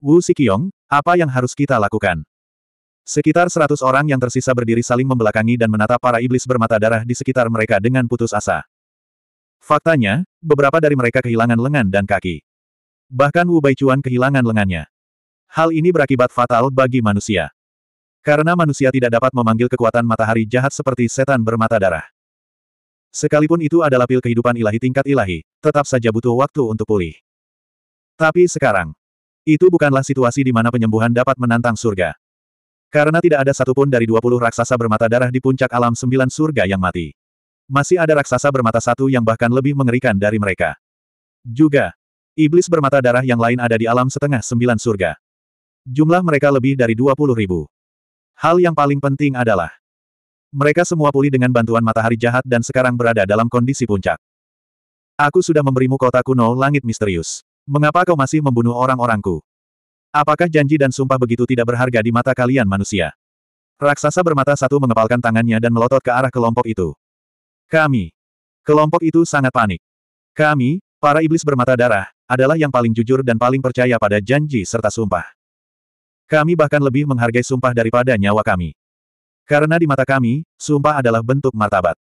Wu Sikiong, apa yang harus kita lakukan? Sekitar seratus orang yang tersisa berdiri saling membelakangi dan menatap para iblis bermata darah di sekitar mereka dengan putus asa. Faktanya, beberapa dari mereka kehilangan lengan dan kaki. Bahkan Wu Baichuan kehilangan lengannya. Hal ini berakibat fatal bagi manusia. Karena manusia tidak dapat memanggil kekuatan matahari jahat seperti setan bermata darah. Sekalipun itu adalah pil kehidupan ilahi tingkat ilahi, tetap saja butuh waktu untuk pulih. Tapi sekarang, itu bukanlah situasi di mana penyembuhan dapat menantang surga. Karena tidak ada satupun dari 20 raksasa bermata darah di puncak alam sembilan surga yang mati. Masih ada raksasa bermata satu yang bahkan lebih mengerikan dari mereka. Juga, iblis bermata darah yang lain ada di alam setengah sembilan surga. Jumlah mereka lebih dari 20 ribu. Hal yang paling penting adalah, mereka semua pulih dengan bantuan matahari jahat dan sekarang berada dalam kondisi puncak. Aku sudah memberimu kota kuno langit misterius. Mengapa kau masih membunuh orang-orangku? Apakah janji dan sumpah begitu tidak berharga di mata kalian manusia? Raksasa bermata satu mengepalkan tangannya dan melotot ke arah kelompok itu. Kami. Kelompok itu sangat panik. Kami, para iblis bermata darah, adalah yang paling jujur dan paling percaya pada janji serta sumpah. Kami bahkan lebih menghargai sumpah daripada nyawa kami. Karena di mata kami, sumpah adalah bentuk martabat.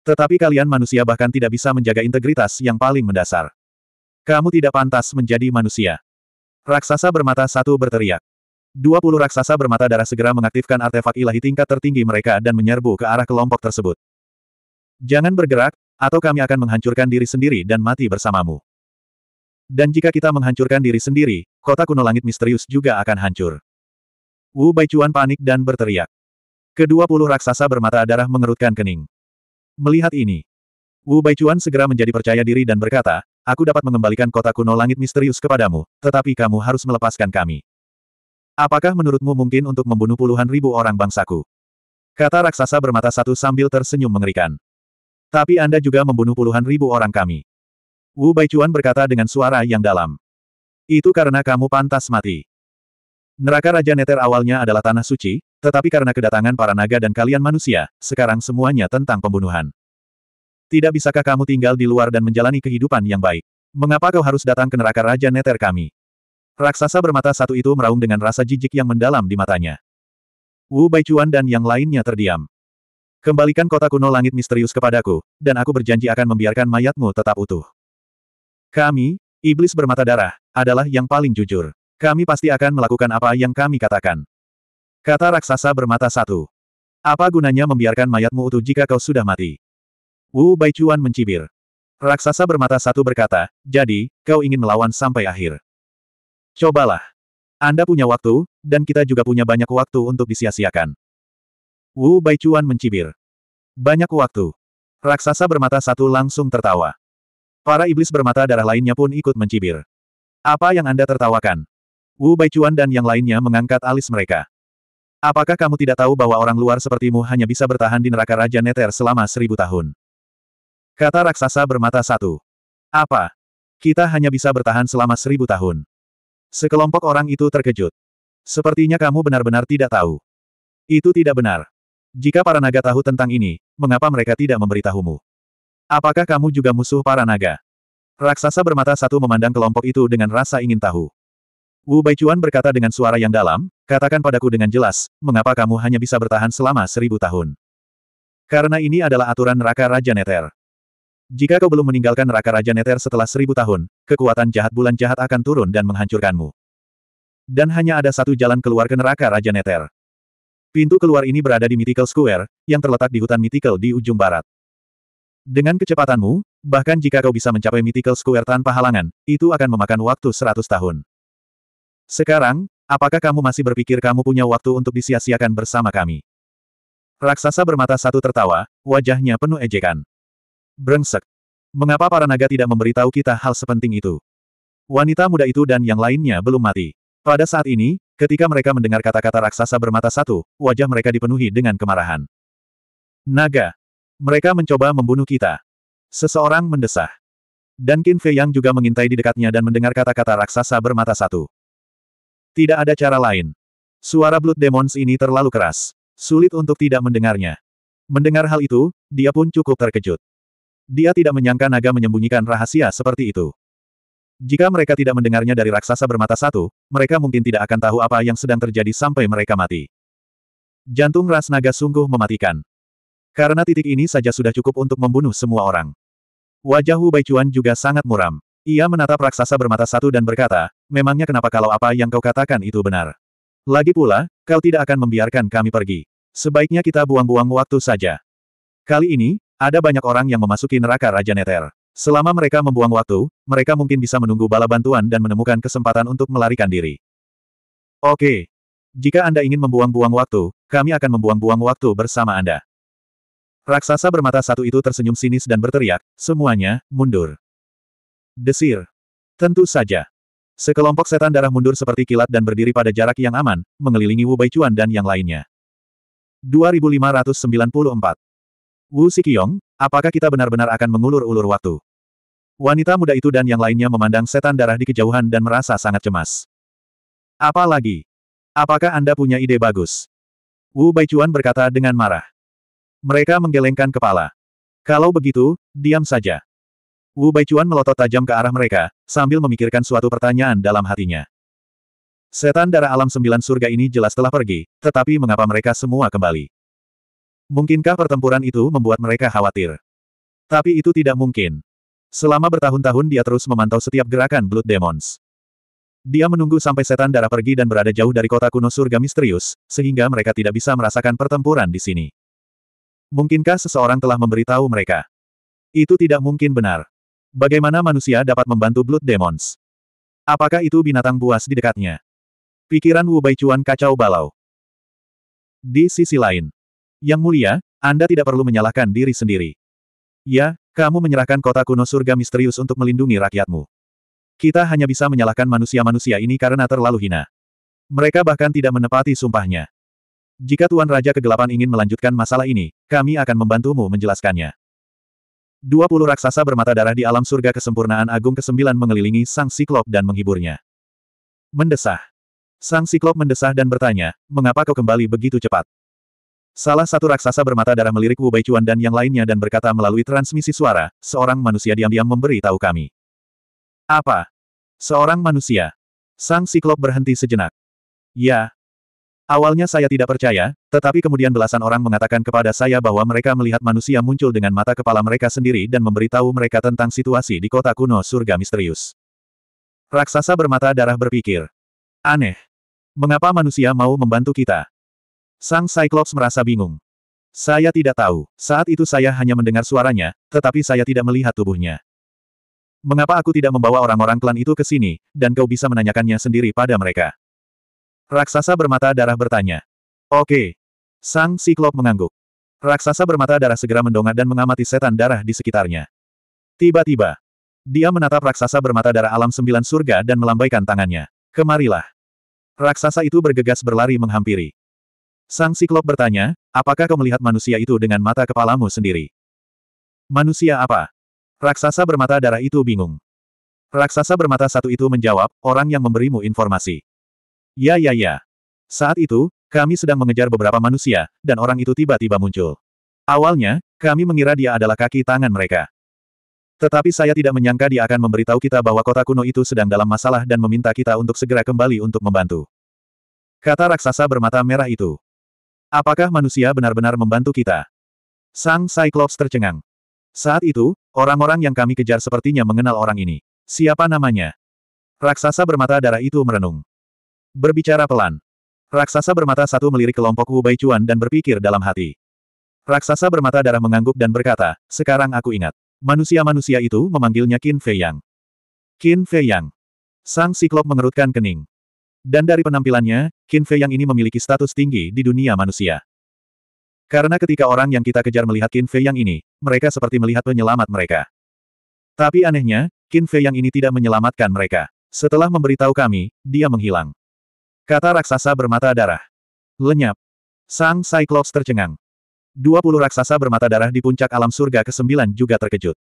Tetapi kalian manusia bahkan tidak bisa menjaga integritas yang paling mendasar. Kamu tidak pantas menjadi manusia. Raksasa bermata satu berteriak. Dua puluh raksasa bermata darah segera mengaktifkan artefak ilahi tingkat tertinggi mereka dan menyerbu ke arah kelompok tersebut. Jangan bergerak, atau kami akan menghancurkan diri sendiri dan mati bersamamu. Dan jika kita menghancurkan diri sendiri, kota kuno langit misterius juga akan hancur. Wu Baichuan panik dan berteriak. Kedua puluh raksasa bermata darah mengerutkan kening. Melihat ini, Wu Baichuan segera menjadi percaya diri dan berkata, aku dapat mengembalikan kota kuno langit misterius kepadamu, tetapi kamu harus melepaskan kami. Apakah menurutmu mungkin untuk membunuh puluhan ribu orang bangsaku? Kata raksasa bermata satu sambil tersenyum mengerikan. Tapi Anda juga membunuh puluhan ribu orang kami. Wu Baichuan berkata dengan suara yang dalam. Itu karena kamu pantas mati. Neraka Raja Neter awalnya adalah tanah suci, tetapi karena kedatangan para naga dan kalian manusia, sekarang semuanya tentang pembunuhan. Tidak bisakah kamu tinggal di luar dan menjalani kehidupan yang baik? Mengapa kau harus datang ke neraka Raja Neter kami? Raksasa bermata satu itu meraung dengan rasa jijik yang mendalam di matanya. Wu Baichuan dan yang lainnya terdiam. Kembalikan kota kuno langit misterius kepadaku, dan aku berjanji akan membiarkan mayatmu tetap utuh. Kami, iblis bermata darah, adalah yang paling jujur. Kami pasti akan melakukan apa yang kami katakan. Kata raksasa bermata satu. Apa gunanya membiarkan mayatmu utuh jika kau sudah mati? Wu Baichuan mencibir. Raksasa bermata satu berkata, jadi, kau ingin melawan sampai akhir. Cobalah. Anda punya waktu, dan kita juga punya banyak waktu untuk disia-siakan. Wu Baichuan mencibir. Banyak waktu. Raksasa bermata satu langsung tertawa. Para iblis bermata darah lainnya pun ikut mencibir. Apa yang Anda tertawakan? Wu Baichuan dan yang lainnya mengangkat alis mereka. Apakah kamu tidak tahu bahwa orang luar sepertimu hanya bisa bertahan di neraka Raja Neter selama seribu tahun? Kata raksasa bermata satu. Apa? Kita hanya bisa bertahan selama seribu tahun. Sekelompok orang itu terkejut. Sepertinya kamu benar-benar tidak tahu. Itu tidak benar. Jika para naga tahu tentang ini, mengapa mereka tidak memberitahumu? Apakah kamu juga musuh para naga? Raksasa bermata satu memandang kelompok itu dengan rasa ingin tahu. Wu Baichuan berkata dengan suara yang dalam, katakan padaku dengan jelas, mengapa kamu hanya bisa bertahan selama seribu tahun. Karena ini adalah aturan neraka Raja Neter. Jika kau belum meninggalkan neraka Raja Neter setelah seribu tahun, kekuatan jahat bulan jahat akan turun dan menghancurkanmu. Dan hanya ada satu jalan keluar ke neraka Raja Neter. Pintu keluar ini berada di Mythical Square, yang terletak di hutan Mythical di ujung barat. Dengan kecepatanmu, bahkan jika kau bisa mencapai Mythical Square tanpa halangan, itu akan memakan waktu seratus tahun. Sekarang, apakah kamu masih berpikir kamu punya waktu untuk disia-siakan bersama kami? Raksasa bermata satu tertawa, wajahnya penuh ejekan. Brengsek. Mengapa para naga tidak memberitahu kita hal sepenting itu? Wanita muda itu dan yang lainnya belum mati. Pada saat ini, ketika mereka mendengar kata-kata raksasa bermata satu, wajah mereka dipenuhi dengan kemarahan. Naga. Mereka mencoba membunuh kita. Seseorang mendesah. Dan Qin Fei Yang juga mengintai di dekatnya dan mendengar kata-kata raksasa bermata satu. Tidak ada cara lain. Suara Blood Demons ini terlalu keras. Sulit untuk tidak mendengarnya. Mendengar hal itu, dia pun cukup terkejut. Dia tidak menyangka naga menyembunyikan rahasia seperti itu. Jika mereka tidak mendengarnya dari raksasa bermata satu, mereka mungkin tidak akan tahu apa yang sedang terjadi sampai mereka mati. Jantung ras naga sungguh mematikan. Karena titik ini saja sudah cukup untuk membunuh semua orang. Wajah Hu Baichuan juga sangat muram. Ia menatap raksasa bermata satu dan berkata, memangnya kenapa kalau apa yang kau katakan itu benar. Lagi pula, kau tidak akan membiarkan kami pergi. Sebaiknya kita buang-buang waktu saja. Kali ini, ada banyak orang yang memasuki neraka Raja Neter. Selama mereka membuang waktu, mereka mungkin bisa menunggu bala bantuan dan menemukan kesempatan untuk melarikan diri. Oke. Jika Anda ingin membuang-buang waktu, kami akan membuang-buang waktu bersama Anda. Raksasa bermata satu itu tersenyum sinis dan berteriak, semuanya, mundur. Desir. Tentu saja. Sekelompok setan darah mundur seperti kilat dan berdiri pada jarak yang aman, mengelilingi Wu Baichuan dan yang lainnya. 2594 Wu Sikiong, apakah kita benar-benar akan mengulur-ulur waktu? Wanita muda itu dan yang lainnya memandang setan darah di kejauhan dan merasa sangat cemas. Apalagi, Apakah Anda punya ide bagus? Wu Baichuan berkata dengan marah. Mereka menggelengkan kepala. Kalau begitu, diam saja. Wu Baichuan melotot tajam ke arah mereka, sambil memikirkan suatu pertanyaan dalam hatinya. Setan darah alam sembilan surga ini jelas telah pergi, tetapi mengapa mereka semua kembali? Mungkinkah pertempuran itu membuat mereka khawatir? Tapi itu tidak mungkin. Selama bertahun-tahun dia terus memantau setiap gerakan Blood Demons. Dia menunggu sampai setan darah pergi dan berada jauh dari kota kuno surga misterius, sehingga mereka tidak bisa merasakan pertempuran di sini. Mungkinkah seseorang telah memberitahu mereka? Itu tidak mungkin benar. Bagaimana manusia dapat membantu Blood Demons? Apakah itu binatang buas di dekatnya? Pikiran Wu Baichuan kacau balau. Di sisi lain. Yang mulia, Anda tidak perlu menyalahkan diri sendiri. Ya, kamu menyerahkan kota kuno surga misterius untuk melindungi rakyatmu. Kita hanya bisa menyalahkan manusia-manusia ini karena terlalu hina. Mereka bahkan tidak menepati sumpahnya. Jika Tuan Raja Kegelapan ingin melanjutkan masalah ini, kami akan membantumu menjelaskannya. Dua puluh raksasa bermata darah di alam surga kesempurnaan agung kesembilan mengelilingi sang siklop dan menghiburnya. Mendesah. Sang siklop mendesah dan bertanya, mengapa kau kembali begitu cepat? Salah satu raksasa bermata darah melirik Wu Baichuan dan yang lainnya dan berkata melalui transmisi suara, seorang manusia diam-diam memberi tahu kami. Apa? Seorang manusia. Sang siklop berhenti sejenak. Ya, Awalnya saya tidak percaya, tetapi kemudian belasan orang mengatakan kepada saya bahwa mereka melihat manusia muncul dengan mata kepala mereka sendiri dan memberitahu mereka tentang situasi di kota kuno surga misterius. Raksasa bermata darah berpikir. Aneh. Mengapa manusia mau membantu kita? Sang Cyclops merasa bingung. Saya tidak tahu. Saat itu saya hanya mendengar suaranya, tetapi saya tidak melihat tubuhnya. Mengapa aku tidak membawa orang-orang klan itu ke sini, dan kau bisa menanyakannya sendiri pada mereka? Raksasa bermata darah bertanya. Oke. Sang Siklop mengangguk. Raksasa bermata darah segera mendongak dan mengamati setan darah di sekitarnya. Tiba-tiba, dia menatap raksasa bermata darah alam sembilan surga dan melambaikan tangannya. Kemarilah. Raksasa itu bergegas berlari menghampiri. Sang Siklop bertanya, apakah kau melihat manusia itu dengan mata kepalamu sendiri? Manusia apa? Raksasa bermata darah itu bingung. Raksasa bermata satu itu menjawab, orang yang memberimu informasi. Ya ya ya. Saat itu, kami sedang mengejar beberapa manusia, dan orang itu tiba-tiba muncul. Awalnya, kami mengira dia adalah kaki tangan mereka. Tetapi saya tidak menyangka dia akan memberitahu kita bahwa kota kuno itu sedang dalam masalah dan meminta kita untuk segera kembali untuk membantu. Kata raksasa bermata merah itu. Apakah manusia benar-benar membantu kita? Sang Cyclops tercengang. Saat itu, orang-orang yang kami kejar sepertinya mengenal orang ini. Siapa namanya? Raksasa bermata darah itu merenung. Berbicara pelan. Raksasa bermata satu melirik kelompok Wu Baichuan dan berpikir dalam hati. Raksasa bermata darah mengangguk dan berkata, sekarang aku ingat. Manusia-manusia itu memanggilnya Qin Fei Yang. Qin Fei Yang. Sang siklop mengerutkan kening. Dan dari penampilannya, Qin Fei Yang ini memiliki status tinggi di dunia manusia. Karena ketika orang yang kita kejar melihat Qin Fei Yang ini, mereka seperti melihat penyelamat mereka. Tapi anehnya, Qin Fei Yang ini tidak menyelamatkan mereka. Setelah memberitahu kami, dia menghilang. Kata raksasa bermata darah. Lenyap. Sang Cyclops tercengang. Dua raksasa bermata darah di puncak alam surga ke-9 juga terkejut.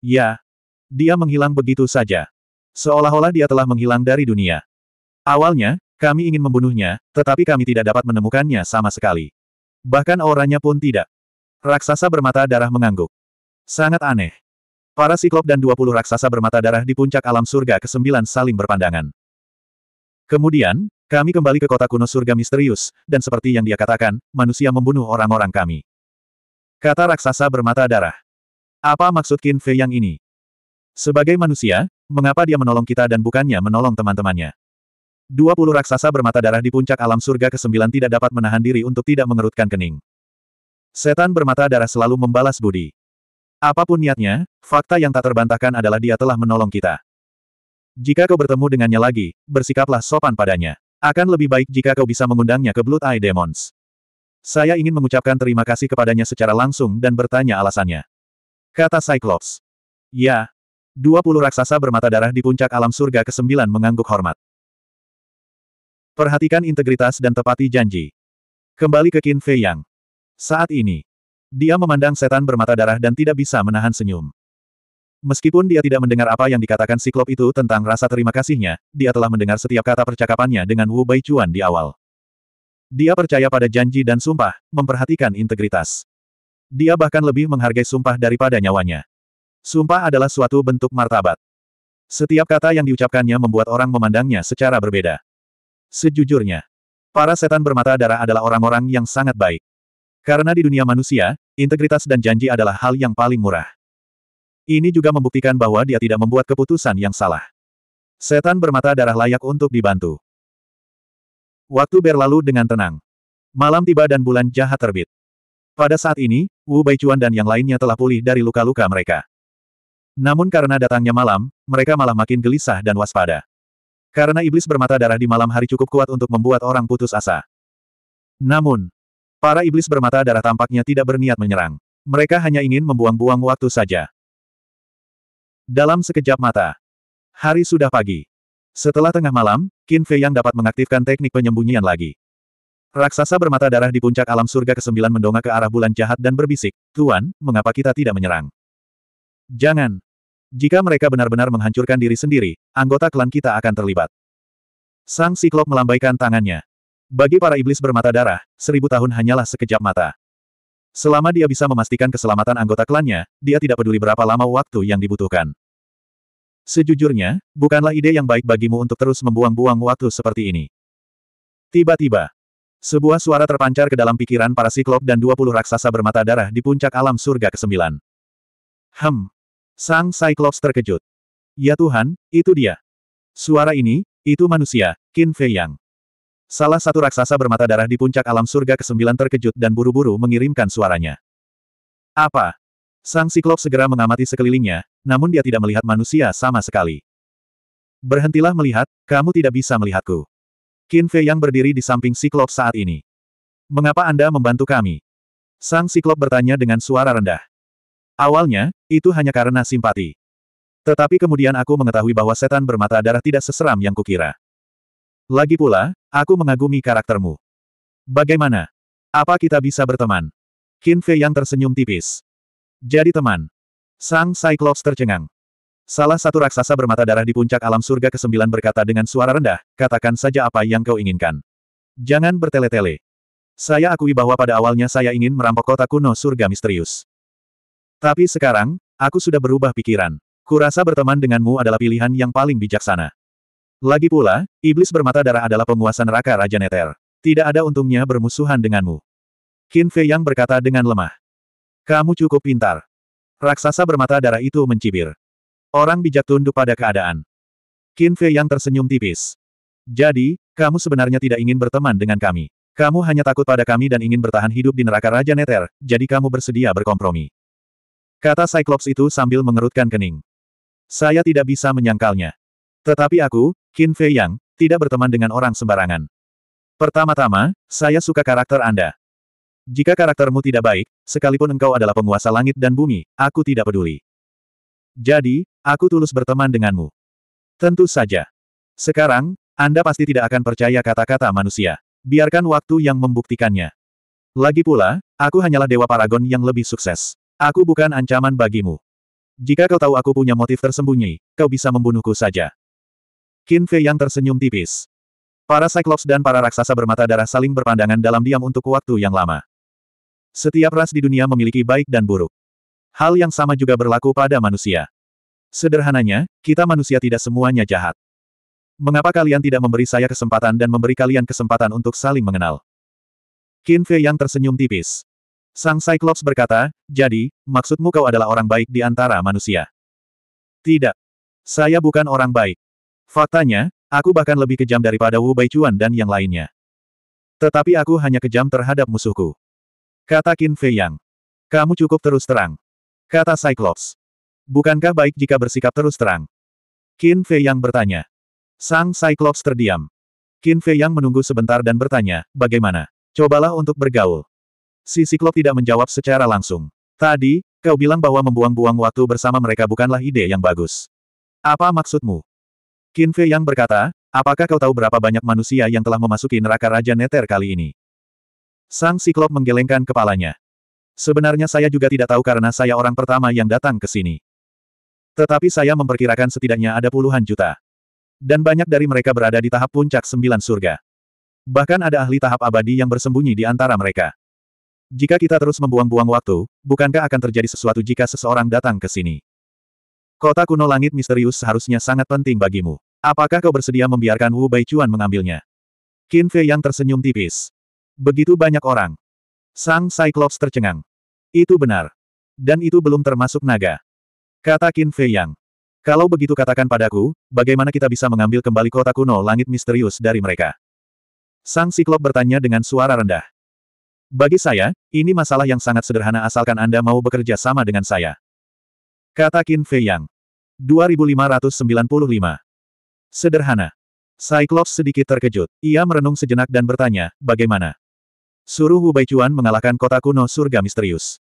Ya. Dia menghilang begitu saja. Seolah-olah dia telah menghilang dari dunia. Awalnya, kami ingin membunuhnya, tetapi kami tidak dapat menemukannya sama sekali. Bahkan auranya pun tidak. Raksasa bermata darah mengangguk. Sangat aneh. Para siklop dan 20 raksasa bermata darah di puncak alam surga ke-9 saling berpandangan. Kemudian, kami kembali ke kota kuno surga misterius, dan seperti yang dia katakan, manusia membunuh orang-orang kami. Kata raksasa bermata darah. Apa maksud Qin Fei yang ini? Sebagai manusia, mengapa dia menolong kita dan bukannya menolong teman-temannya? Dua raksasa bermata darah di puncak alam surga ke-9 tidak dapat menahan diri untuk tidak mengerutkan kening. Setan bermata darah selalu membalas budi. Apapun niatnya, fakta yang tak terbantahkan adalah dia telah menolong kita. Jika kau bertemu dengannya lagi, bersikaplah sopan padanya. Akan lebih baik jika kau bisa mengundangnya ke Blood Eye Demons. Saya ingin mengucapkan terima kasih kepadanya secara langsung dan bertanya alasannya. Kata Cyclops. Ya. Dua raksasa bermata darah di puncak alam surga ke-9 mengangguk hormat. Perhatikan integritas dan tepati janji. Kembali ke Qin Fei Yang. Saat ini, dia memandang setan bermata darah dan tidak bisa menahan senyum. Meskipun dia tidak mendengar apa yang dikatakan Siklop itu tentang rasa terima kasihnya, dia telah mendengar setiap kata percakapannya dengan Wu Baichuan di awal. Dia percaya pada janji dan sumpah, memperhatikan integritas. Dia bahkan lebih menghargai sumpah daripada nyawanya. Sumpah adalah suatu bentuk martabat. Setiap kata yang diucapkannya membuat orang memandangnya secara berbeda. Sejujurnya, para setan bermata darah adalah orang-orang yang sangat baik. Karena di dunia manusia, integritas dan janji adalah hal yang paling murah. Ini juga membuktikan bahwa dia tidak membuat keputusan yang salah. Setan bermata darah layak untuk dibantu. Waktu berlalu dengan tenang. Malam tiba dan bulan jahat terbit. Pada saat ini, Wu Baichuan dan yang lainnya telah pulih dari luka-luka mereka. Namun karena datangnya malam, mereka malah makin gelisah dan waspada. Karena iblis bermata darah di malam hari cukup kuat untuk membuat orang putus asa. Namun, para iblis bermata darah tampaknya tidak berniat menyerang. Mereka hanya ingin membuang-buang waktu saja. Dalam sekejap mata. Hari sudah pagi. Setelah tengah malam, Qin Fei yang dapat mengaktifkan teknik penyembunyian lagi. Raksasa bermata darah di puncak alam surga ke-9 mendongak ke arah bulan jahat dan berbisik, Tuan, mengapa kita tidak menyerang? Jangan. Jika mereka benar-benar menghancurkan diri sendiri, anggota klan kita akan terlibat. Sang Siklop melambaikan tangannya. Bagi para iblis bermata darah, seribu tahun hanyalah sekejap mata. Selama dia bisa memastikan keselamatan anggota klannya, dia tidak peduli berapa lama waktu yang dibutuhkan. Sejujurnya, bukanlah ide yang baik bagimu untuk terus membuang-buang waktu seperti ini. Tiba-tiba, sebuah suara terpancar ke dalam pikiran para siklop dan 20 raksasa bermata darah di puncak alam surga ke-9. Hem. Sang Cyclops terkejut. Ya Tuhan, itu dia. Suara ini, itu manusia, Qin Fei Yang. Salah satu raksasa bermata darah di puncak alam surga ke-9 terkejut dan buru-buru mengirimkan suaranya. Apa? Sang siklop segera mengamati sekelilingnya, namun dia tidak melihat manusia sama sekali. Berhentilah melihat, kamu tidak bisa melihatku. Qin Fei yang berdiri di samping siklop saat ini. Mengapa Anda membantu kami? Sang siklop bertanya dengan suara rendah. Awalnya, itu hanya karena simpati. Tetapi kemudian aku mengetahui bahwa setan bermata darah tidak seseram yang kukira. Lagi pula, aku mengagumi karaktermu. Bagaimana? Apa kita bisa berteman? Qin Fei yang tersenyum tipis. Jadi teman. Sang Cyclops tercengang. Salah satu raksasa bermata darah di puncak alam surga ke-9 berkata dengan suara rendah, katakan saja apa yang kau inginkan. Jangan bertele-tele. Saya akui bahwa pada awalnya saya ingin merampok kota kuno surga misterius. Tapi sekarang, aku sudah berubah pikiran. Kurasa berteman denganmu adalah pilihan yang paling bijaksana. Lagi pula, iblis bermata darah adalah penguasa neraka Raja Neter. Tidak ada untungnya bermusuhan denganmu. Qin Fei Yang berkata dengan lemah. Kamu cukup pintar. Raksasa bermata darah itu mencibir. Orang bijak tunduk pada keadaan. Qin Fei Yang tersenyum tipis. Jadi, kamu sebenarnya tidak ingin berteman dengan kami. Kamu hanya takut pada kami dan ingin bertahan hidup di neraka Raja Neter, jadi kamu bersedia berkompromi. Kata Cyclops itu sambil mengerutkan kening. Saya tidak bisa menyangkalnya. Tetapi aku, Qin Fei Yang, tidak berteman dengan orang sembarangan. Pertama-tama, saya suka karakter Anda. Jika karaktermu tidak baik, sekalipun engkau adalah penguasa langit dan bumi, aku tidak peduli. Jadi, aku tulus berteman denganmu. Tentu saja. Sekarang, Anda pasti tidak akan percaya kata-kata manusia. Biarkan waktu yang membuktikannya. Lagi pula, aku hanyalah dewa paragon yang lebih sukses. Aku bukan ancaman bagimu. Jika kau tahu aku punya motif tersembunyi, kau bisa membunuhku saja. Qin Fei yang tersenyum tipis. Para Cyclops dan para raksasa bermata darah saling berpandangan dalam diam untuk waktu yang lama. Setiap ras di dunia memiliki baik dan buruk. Hal yang sama juga berlaku pada manusia. Sederhananya, kita manusia tidak semuanya jahat. Mengapa kalian tidak memberi saya kesempatan dan memberi kalian kesempatan untuk saling mengenal? Qin Fei yang tersenyum tipis. Sang Cyclops berkata, jadi, maksudmu kau adalah orang baik di antara manusia? Tidak. Saya bukan orang baik. Faktanya, aku bahkan lebih kejam daripada Wu Baichuan dan yang lainnya. Tetapi aku hanya kejam terhadap musuhku. Kata Qin Fei Yang. Kamu cukup terus terang. Kata Cyclops. Bukankah baik jika bersikap terus terang? Qin Fei Yang bertanya. Sang Cyclops terdiam. Qin Fei Yang menunggu sebentar dan bertanya, bagaimana? Cobalah untuk bergaul. Si Cyclop tidak menjawab secara langsung. Tadi, kau bilang bahwa membuang-buang waktu bersama mereka bukanlah ide yang bagus. Apa maksudmu? Qin Fei Yang berkata, apakah kau tahu berapa banyak manusia yang telah memasuki neraka Raja Neter kali ini? Sang Siklop menggelengkan kepalanya. Sebenarnya saya juga tidak tahu karena saya orang pertama yang datang ke sini. Tetapi saya memperkirakan setidaknya ada puluhan juta. Dan banyak dari mereka berada di tahap puncak sembilan surga. Bahkan ada ahli tahap abadi yang bersembunyi di antara mereka. Jika kita terus membuang-buang waktu, bukankah akan terjadi sesuatu jika seseorang datang ke sini? Kota kuno langit misterius seharusnya sangat penting bagimu. Apakah kau bersedia membiarkan Wu Baichuan mengambilnya? Qin Fei yang tersenyum tipis. Begitu banyak orang. Sang Cyclops tercengang. Itu benar. Dan itu belum termasuk naga. Kata Qin Fei yang. Kalau begitu katakan padaku, bagaimana kita bisa mengambil kembali kota kuno langit misterius dari mereka? Sang Siklop bertanya dengan suara rendah. Bagi saya, ini masalah yang sangat sederhana asalkan Anda mau bekerja sama dengan saya. Kata Qin Fei Yang. 2595 Sederhana. Cyclops sedikit terkejut. Ia merenung sejenak dan bertanya, bagaimana? Suruh Wu Baichuan mengalahkan kota kuno surga misterius.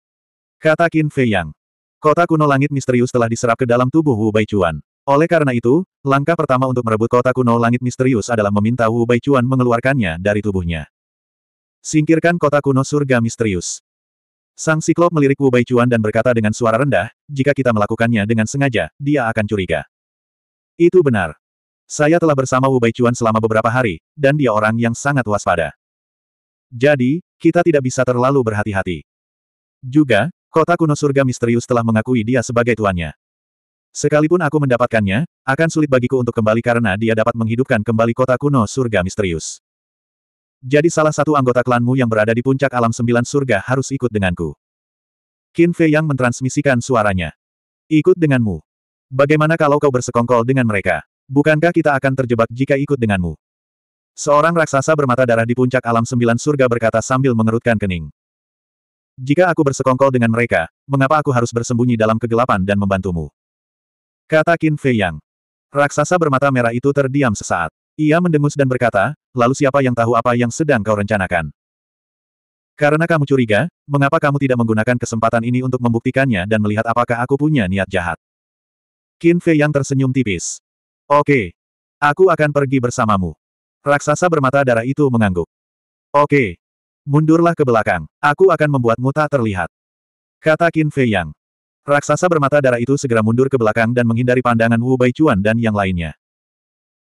Kata Qin Fei Yang. Kota kuno langit misterius telah diserap ke dalam tubuh Wu Baichuan. Oleh karena itu, langkah pertama untuk merebut kota kuno langit misterius adalah meminta Wu Baichuan mengeluarkannya dari tubuhnya. Singkirkan kota kuno surga misterius. Sang Siklop melirik Wu Baichuan dan berkata dengan suara rendah, jika kita melakukannya dengan sengaja, dia akan curiga. Itu benar. Saya telah bersama Wu Baichuan selama beberapa hari, dan dia orang yang sangat waspada. Jadi, kita tidak bisa terlalu berhati-hati. Juga, kota kuno surga misterius telah mengakui dia sebagai tuannya. Sekalipun aku mendapatkannya, akan sulit bagiku untuk kembali karena dia dapat menghidupkan kembali kota kuno surga misterius. Jadi salah satu anggota klanmu yang berada di puncak alam sembilan surga harus ikut denganku. Qin Fei yang mentransmisikan suaranya. Ikut denganmu. Bagaimana kalau kau bersekongkol dengan mereka? Bukankah kita akan terjebak jika ikut denganmu? Seorang raksasa bermata darah di puncak alam sembilan surga berkata sambil mengerutkan kening. Jika aku bersekongkol dengan mereka, mengapa aku harus bersembunyi dalam kegelapan dan membantumu? Kata Qin Fei Yang. Raksasa bermata merah itu terdiam sesaat. Ia mendengus dan berkata, lalu siapa yang tahu apa yang sedang kau rencanakan? Karena kamu curiga, mengapa kamu tidak menggunakan kesempatan ini untuk membuktikannya dan melihat apakah aku punya niat jahat? Qin Fei yang tersenyum tipis. Oke. Aku akan pergi bersamamu. Raksasa bermata darah itu mengangguk. Oke. Mundurlah ke belakang. Aku akan membuatmu tak terlihat. Kata Qin Fei Yang. Raksasa bermata darah itu segera mundur ke belakang dan menghindari pandangan Wu Bai Chuan dan yang lainnya.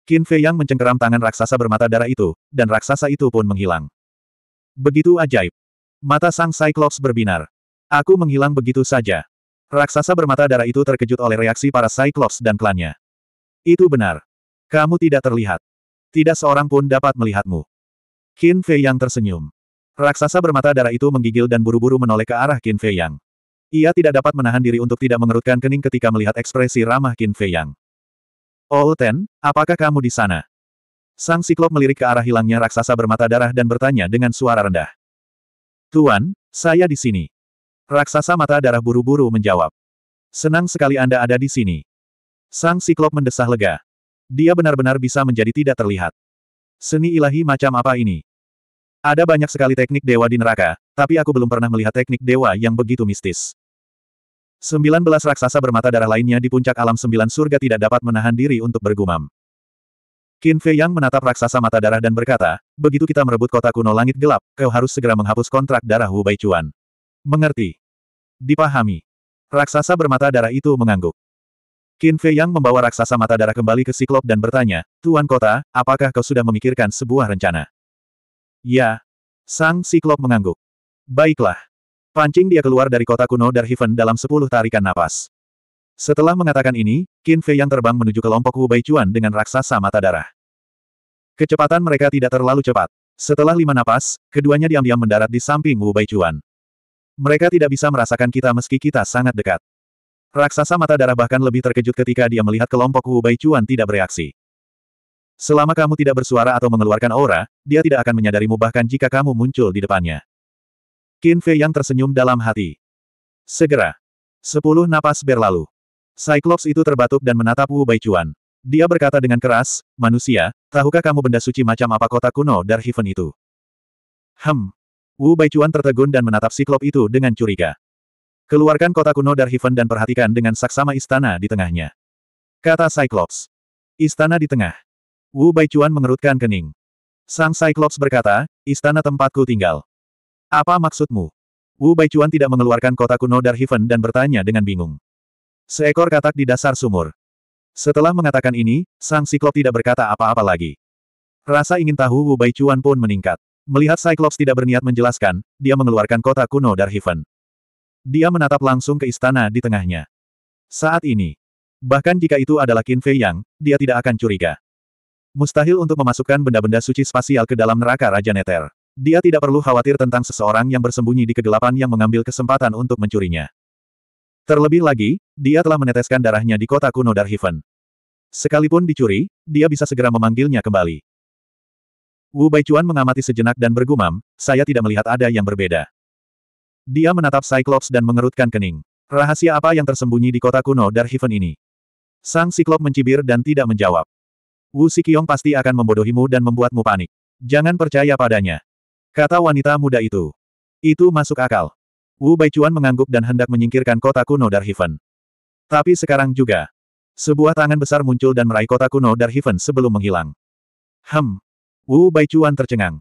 Qin Fei Yang mencengkeram tangan raksasa bermata darah itu, dan raksasa itu pun menghilang. Begitu ajaib. Mata sang Cyclops berbinar. Aku menghilang begitu saja. Raksasa bermata darah itu terkejut oleh reaksi para Cyclops dan klannya. Itu benar. Kamu tidak terlihat. Tidak seorang pun dapat melihatmu. Qin Fei Yang tersenyum. Raksasa bermata darah itu menggigil dan buru-buru menoleh ke arah Qin Fei Yang. Ia tidak dapat menahan diri untuk tidak mengerutkan kening ketika melihat ekspresi ramah Qin Fei Yang. All Ten, apakah kamu di sana? Sang siklop melirik ke arah hilangnya raksasa bermata darah dan bertanya dengan suara rendah. Tuan, saya di sini. Raksasa mata darah buru-buru menjawab. Senang sekali Anda ada di sini. Sang Siklop mendesah lega. Dia benar-benar bisa menjadi tidak terlihat. Seni ilahi macam apa ini? Ada banyak sekali teknik dewa di neraka, tapi aku belum pernah melihat teknik dewa yang begitu mistis. Sembilan raksasa bermata darah lainnya di puncak alam sembilan surga tidak dapat menahan diri untuk bergumam. Qin Fei Yang menatap raksasa mata darah dan berkata, begitu kita merebut kota kuno langit gelap, kau harus segera menghapus kontrak darah Hu Bai Chuan. Mengerti. Dipahami. Raksasa bermata darah itu mengangguk. Qin Fei yang membawa raksasa mata darah kembali ke Siklop dan bertanya, Tuan Kota, apakah kau sudah memikirkan sebuah rencana? Ya. Sang Siklop mengangguk. Baiklah. Pancing dia keluar dari kota kuno Darhiven dalam sepuluh tarikan napas. Setelah mengatakan ini, Qin Fei yang terbang menuju kelompok Wu Bai Chuan dengan raksasa mata darah. Kecepatan mereka tidak terlalu cepat. Setelah lima napas, keduanya diam-diam mendarat di samping Wu Bai Chuan. Mereka tidak bisa merasakan kita meski kita sangat dekat. Raksasa mata darah bahkan lebih terkejut ketika dia melihat kelompok Wu Bai Chuan tidak bereaksi. Selama kamu tidak bersuara atau mengeluarkan aura, dia tidak akan menyadarimu bahkan jika kamu muncul di depannya. Qin Fei yang tersenyum dalam hati. Segera. Sepuluh napas berlalu. Cyclops itu terbatuk dan menatap Wu Bai Chuan. Dia berkata dengan keras, manusia, tahukah kamu benda suci macam apa kota kuno Heaven itu? Hem. Wu Chuan tertegun dan menatap siklop itu dengan curiga. Keluarkan kota kuno Darhaven dan perhatikan dengan saksama istana di tengahnya. Kata Cyclops. Istana di tengah. Wu Baichuan mengerutkan kening. Sang Cyclops berkata, istana tempatku tinggal. Apa maksudmu? Wu Baichuan tidak mengeluarkan kota kuno Darhaven dan bertanya dengan bingung. Seekor katak di dasar sumur. Setelah mengatakan ini, Sang Cyclops tidak berkata apa-apa lagi. Rasa ingin tahu Wu Baichuan pun meningkat. Melihat Cyclops tidak berniat menjelaskan, dia mengeluarkan kota kuno Darhaven. Dia menatap langsung ke istana di tengahnya. Saat ini. Bahkan jika itu adalah Qin Fei Yang, dia tidak akan curiga. Mustahil untuk memasukkan benda-benda suci spasial ke dalam neraka Raja Neter. Dia tidak perlu khawatir tentang seseorang yang bersembunyi di kegelapan yang mengambil kesempatan untuk mencurinya. Terlebih lagi, dia telah meneteskan darahnya di kota kuno Darhiven. Sekalipun dicuri, dia bisa segera memanggilnya kembali. Wu Baichuan mengamati sejenak dan bergumam, saya tidak melihat ada yang berbeda. Dia menatap Cyclops dan mengerutkan kening. Rahasia apa yang tersembunyi di kota kuno Darhiven ini? Sang Siklop mencibir dan tidak menjawab. Wu Sikiong pasti akan membodohimu dan membuatmu panik. Jangan percaya padanya. Kata wanita muda itu. Itu masuk akal. Wu Baichuan mengangguk dan hendak menyingkirkan kota kuno Darhiven. Tapi sekarang juga. Sebuah tangan besar muncul dan meraih kota kuno Darhiven sebelum menghilang. Hem. Wu Baichuan tercengang.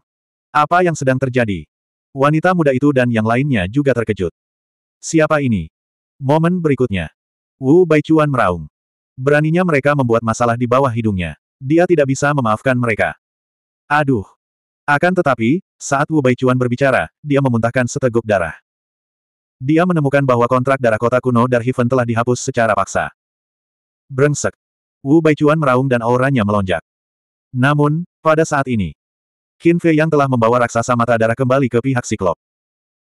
Apa yang sedang terjadi? Wanita muda itu dan yang lainnya juga terkejut. Siapa ini? Momen berikutnya. Wu Baichuan meraung. Beraninya mereka membuat masalah di bawah hidungnya. Dia tidak bisa memaafkan mereka. Aduh. Akan tetapi, saat Wu Baichuan berbicara, dia memuntahkan seteguk darah. Dia menemukan bahwa kontrak darah kota kuno Darhiven telah dihapus secara paksa. Brengsek. Wu Baichuan meraung dan auranya melonjak. Namun, pada saat ini, Qin Fei Yang telah membawa raksasa mata darah kembali ke pihak Siklop.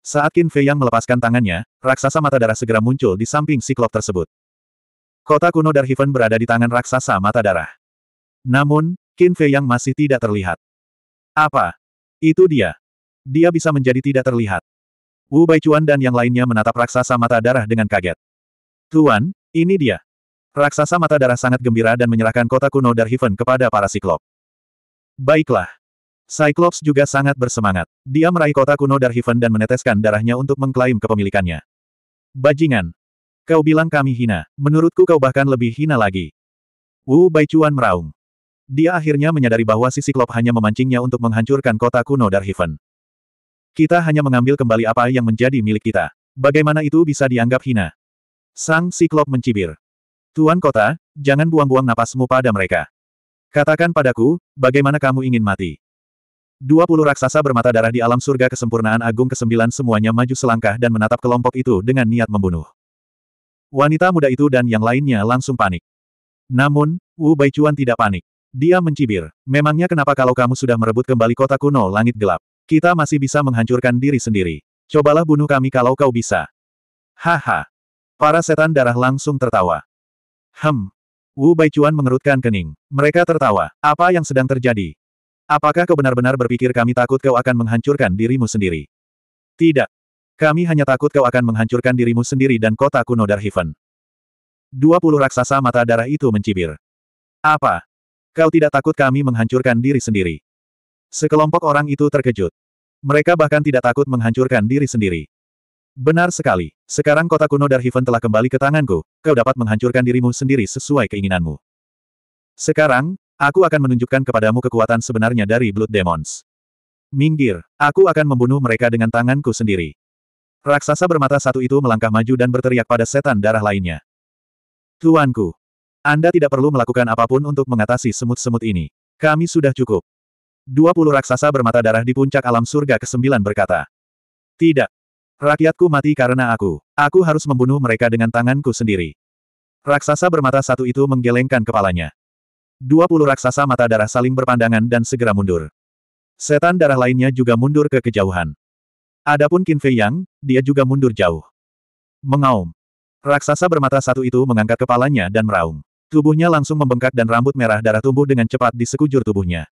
Saat Qin Fei Yang melepaskan tangannya, raksasa mata darah segera muncul di samping Siklop tersebut. Kota kuno Darhiven berada di tangan raksasa mata darah. Namun, Qin Fei Yang masih tidak terlihat. Apa? Itu dia. Dia bisa menjadi tidak terlihat. Wu Bai Baichuan dan yang lainnya menatap raksasa mata darah dengan kaget. Tuan, ini dia. Raksasa mata darah sangat gembira dan menyerahkan kota kuno Darhiven kepada para siklop. Baiklah. Cyclops juga sangat bersemangat. Dia meraih kota kuno Darhaven dan meneteskan darahnya untuk mengklaim kepemilikannya. Bajingan. Kau bilang kami hina. Menurutku kau bahkan lebih hina lagi. Wu Bai Baichuan meraung. Dia akhirnya menyadari bahwa si Cyclops hanya memancingnya untuk menghancurkan kota kuno Darhaven. Kita hanya mengambil kembali apa yang menjadi milik kita. Bagaimana itu bisa dianggap hina? Sang Cyclops mencibir. Tuan kota, jangan buang-buang napasmu pada mereka. Katakan padaku, bagaimana kamu ingin mati? Dua puluh raksasa bermata darah di alam surga kesempurnaan agung kesembilan semuanya maju selangkah dan menatap kelompok itu dengan niat membunuh. Wanita muda itu dan yang lainnya langsung panik. Namun, Wu Baichuan tidak panik. Dia mencibir. Memangnya kenapa kalau kamu sudah merebut kembali kota kuno langit gelap? Kita masih bisa menghancurkan diri sendiri. Cobalah bunuh kami kalau kau bisa. Haha. Para setan darah langsung tertawa. Hem. Wu Baichuan mengerutkan kening. Mereka tertawa. Apa yang sedang terjadi? Apakah kau benar-benar berpikir kami takut kau akan menghancurkan dirimu sendiri? Tidak. Kami hanya takut kau akan menghancurkan dirimu sendiri dan kota kuno Darhiven. Dua raksasa mata darah itu mencibir. Apa? Kau tidak takut kami menghancurkan diri sendiri? Sekelompok orang itu terkejut. Mereka bahkan tidak takut menghancurkan diri sendiri. Benar sekali. Sekarang kota kuno Darhiven telah kembali ke tanganku. Kau dapat menghancurkan dirimu sendiri sesuai keinginanmu. Sekarang, Aku akan menunjukkan kepadamu kekuatan sebenarnya dari Blood Demons. Minggir, aku akan membunuh mereka dengan tanganku sendiri. Raksasa bermata satu itu melangkah maju dan berteriak pada setan darah lainnya. Tuanku, Anda tidak perlu melakukan apapun untuk mengatasi semut-semut ini. Kami sudah cukup. Dua raksasa bermata darah di puncak alam surga ke-9 berkata. Tidak. Rakyatku mati karena aku. Aku harus membunuh mereka dengan tanganku sendiri. Raksasa bermata satu itu menggelengkan kepalanya. Dua puluh raksasa mata darah saling berpandangan dan segera mundur. Setan darah lainnya juga mundur ke kejauhan. Adapun Qin Fei Yang, dia juga mundur jauh. Mengaum. Raksasa bermata satu itu mengangkat kepalanya dan meraung. Tubuhnya langsung membengkak dan rambut merah darah tumbuh dengan cepat di sekujur tubuhnya.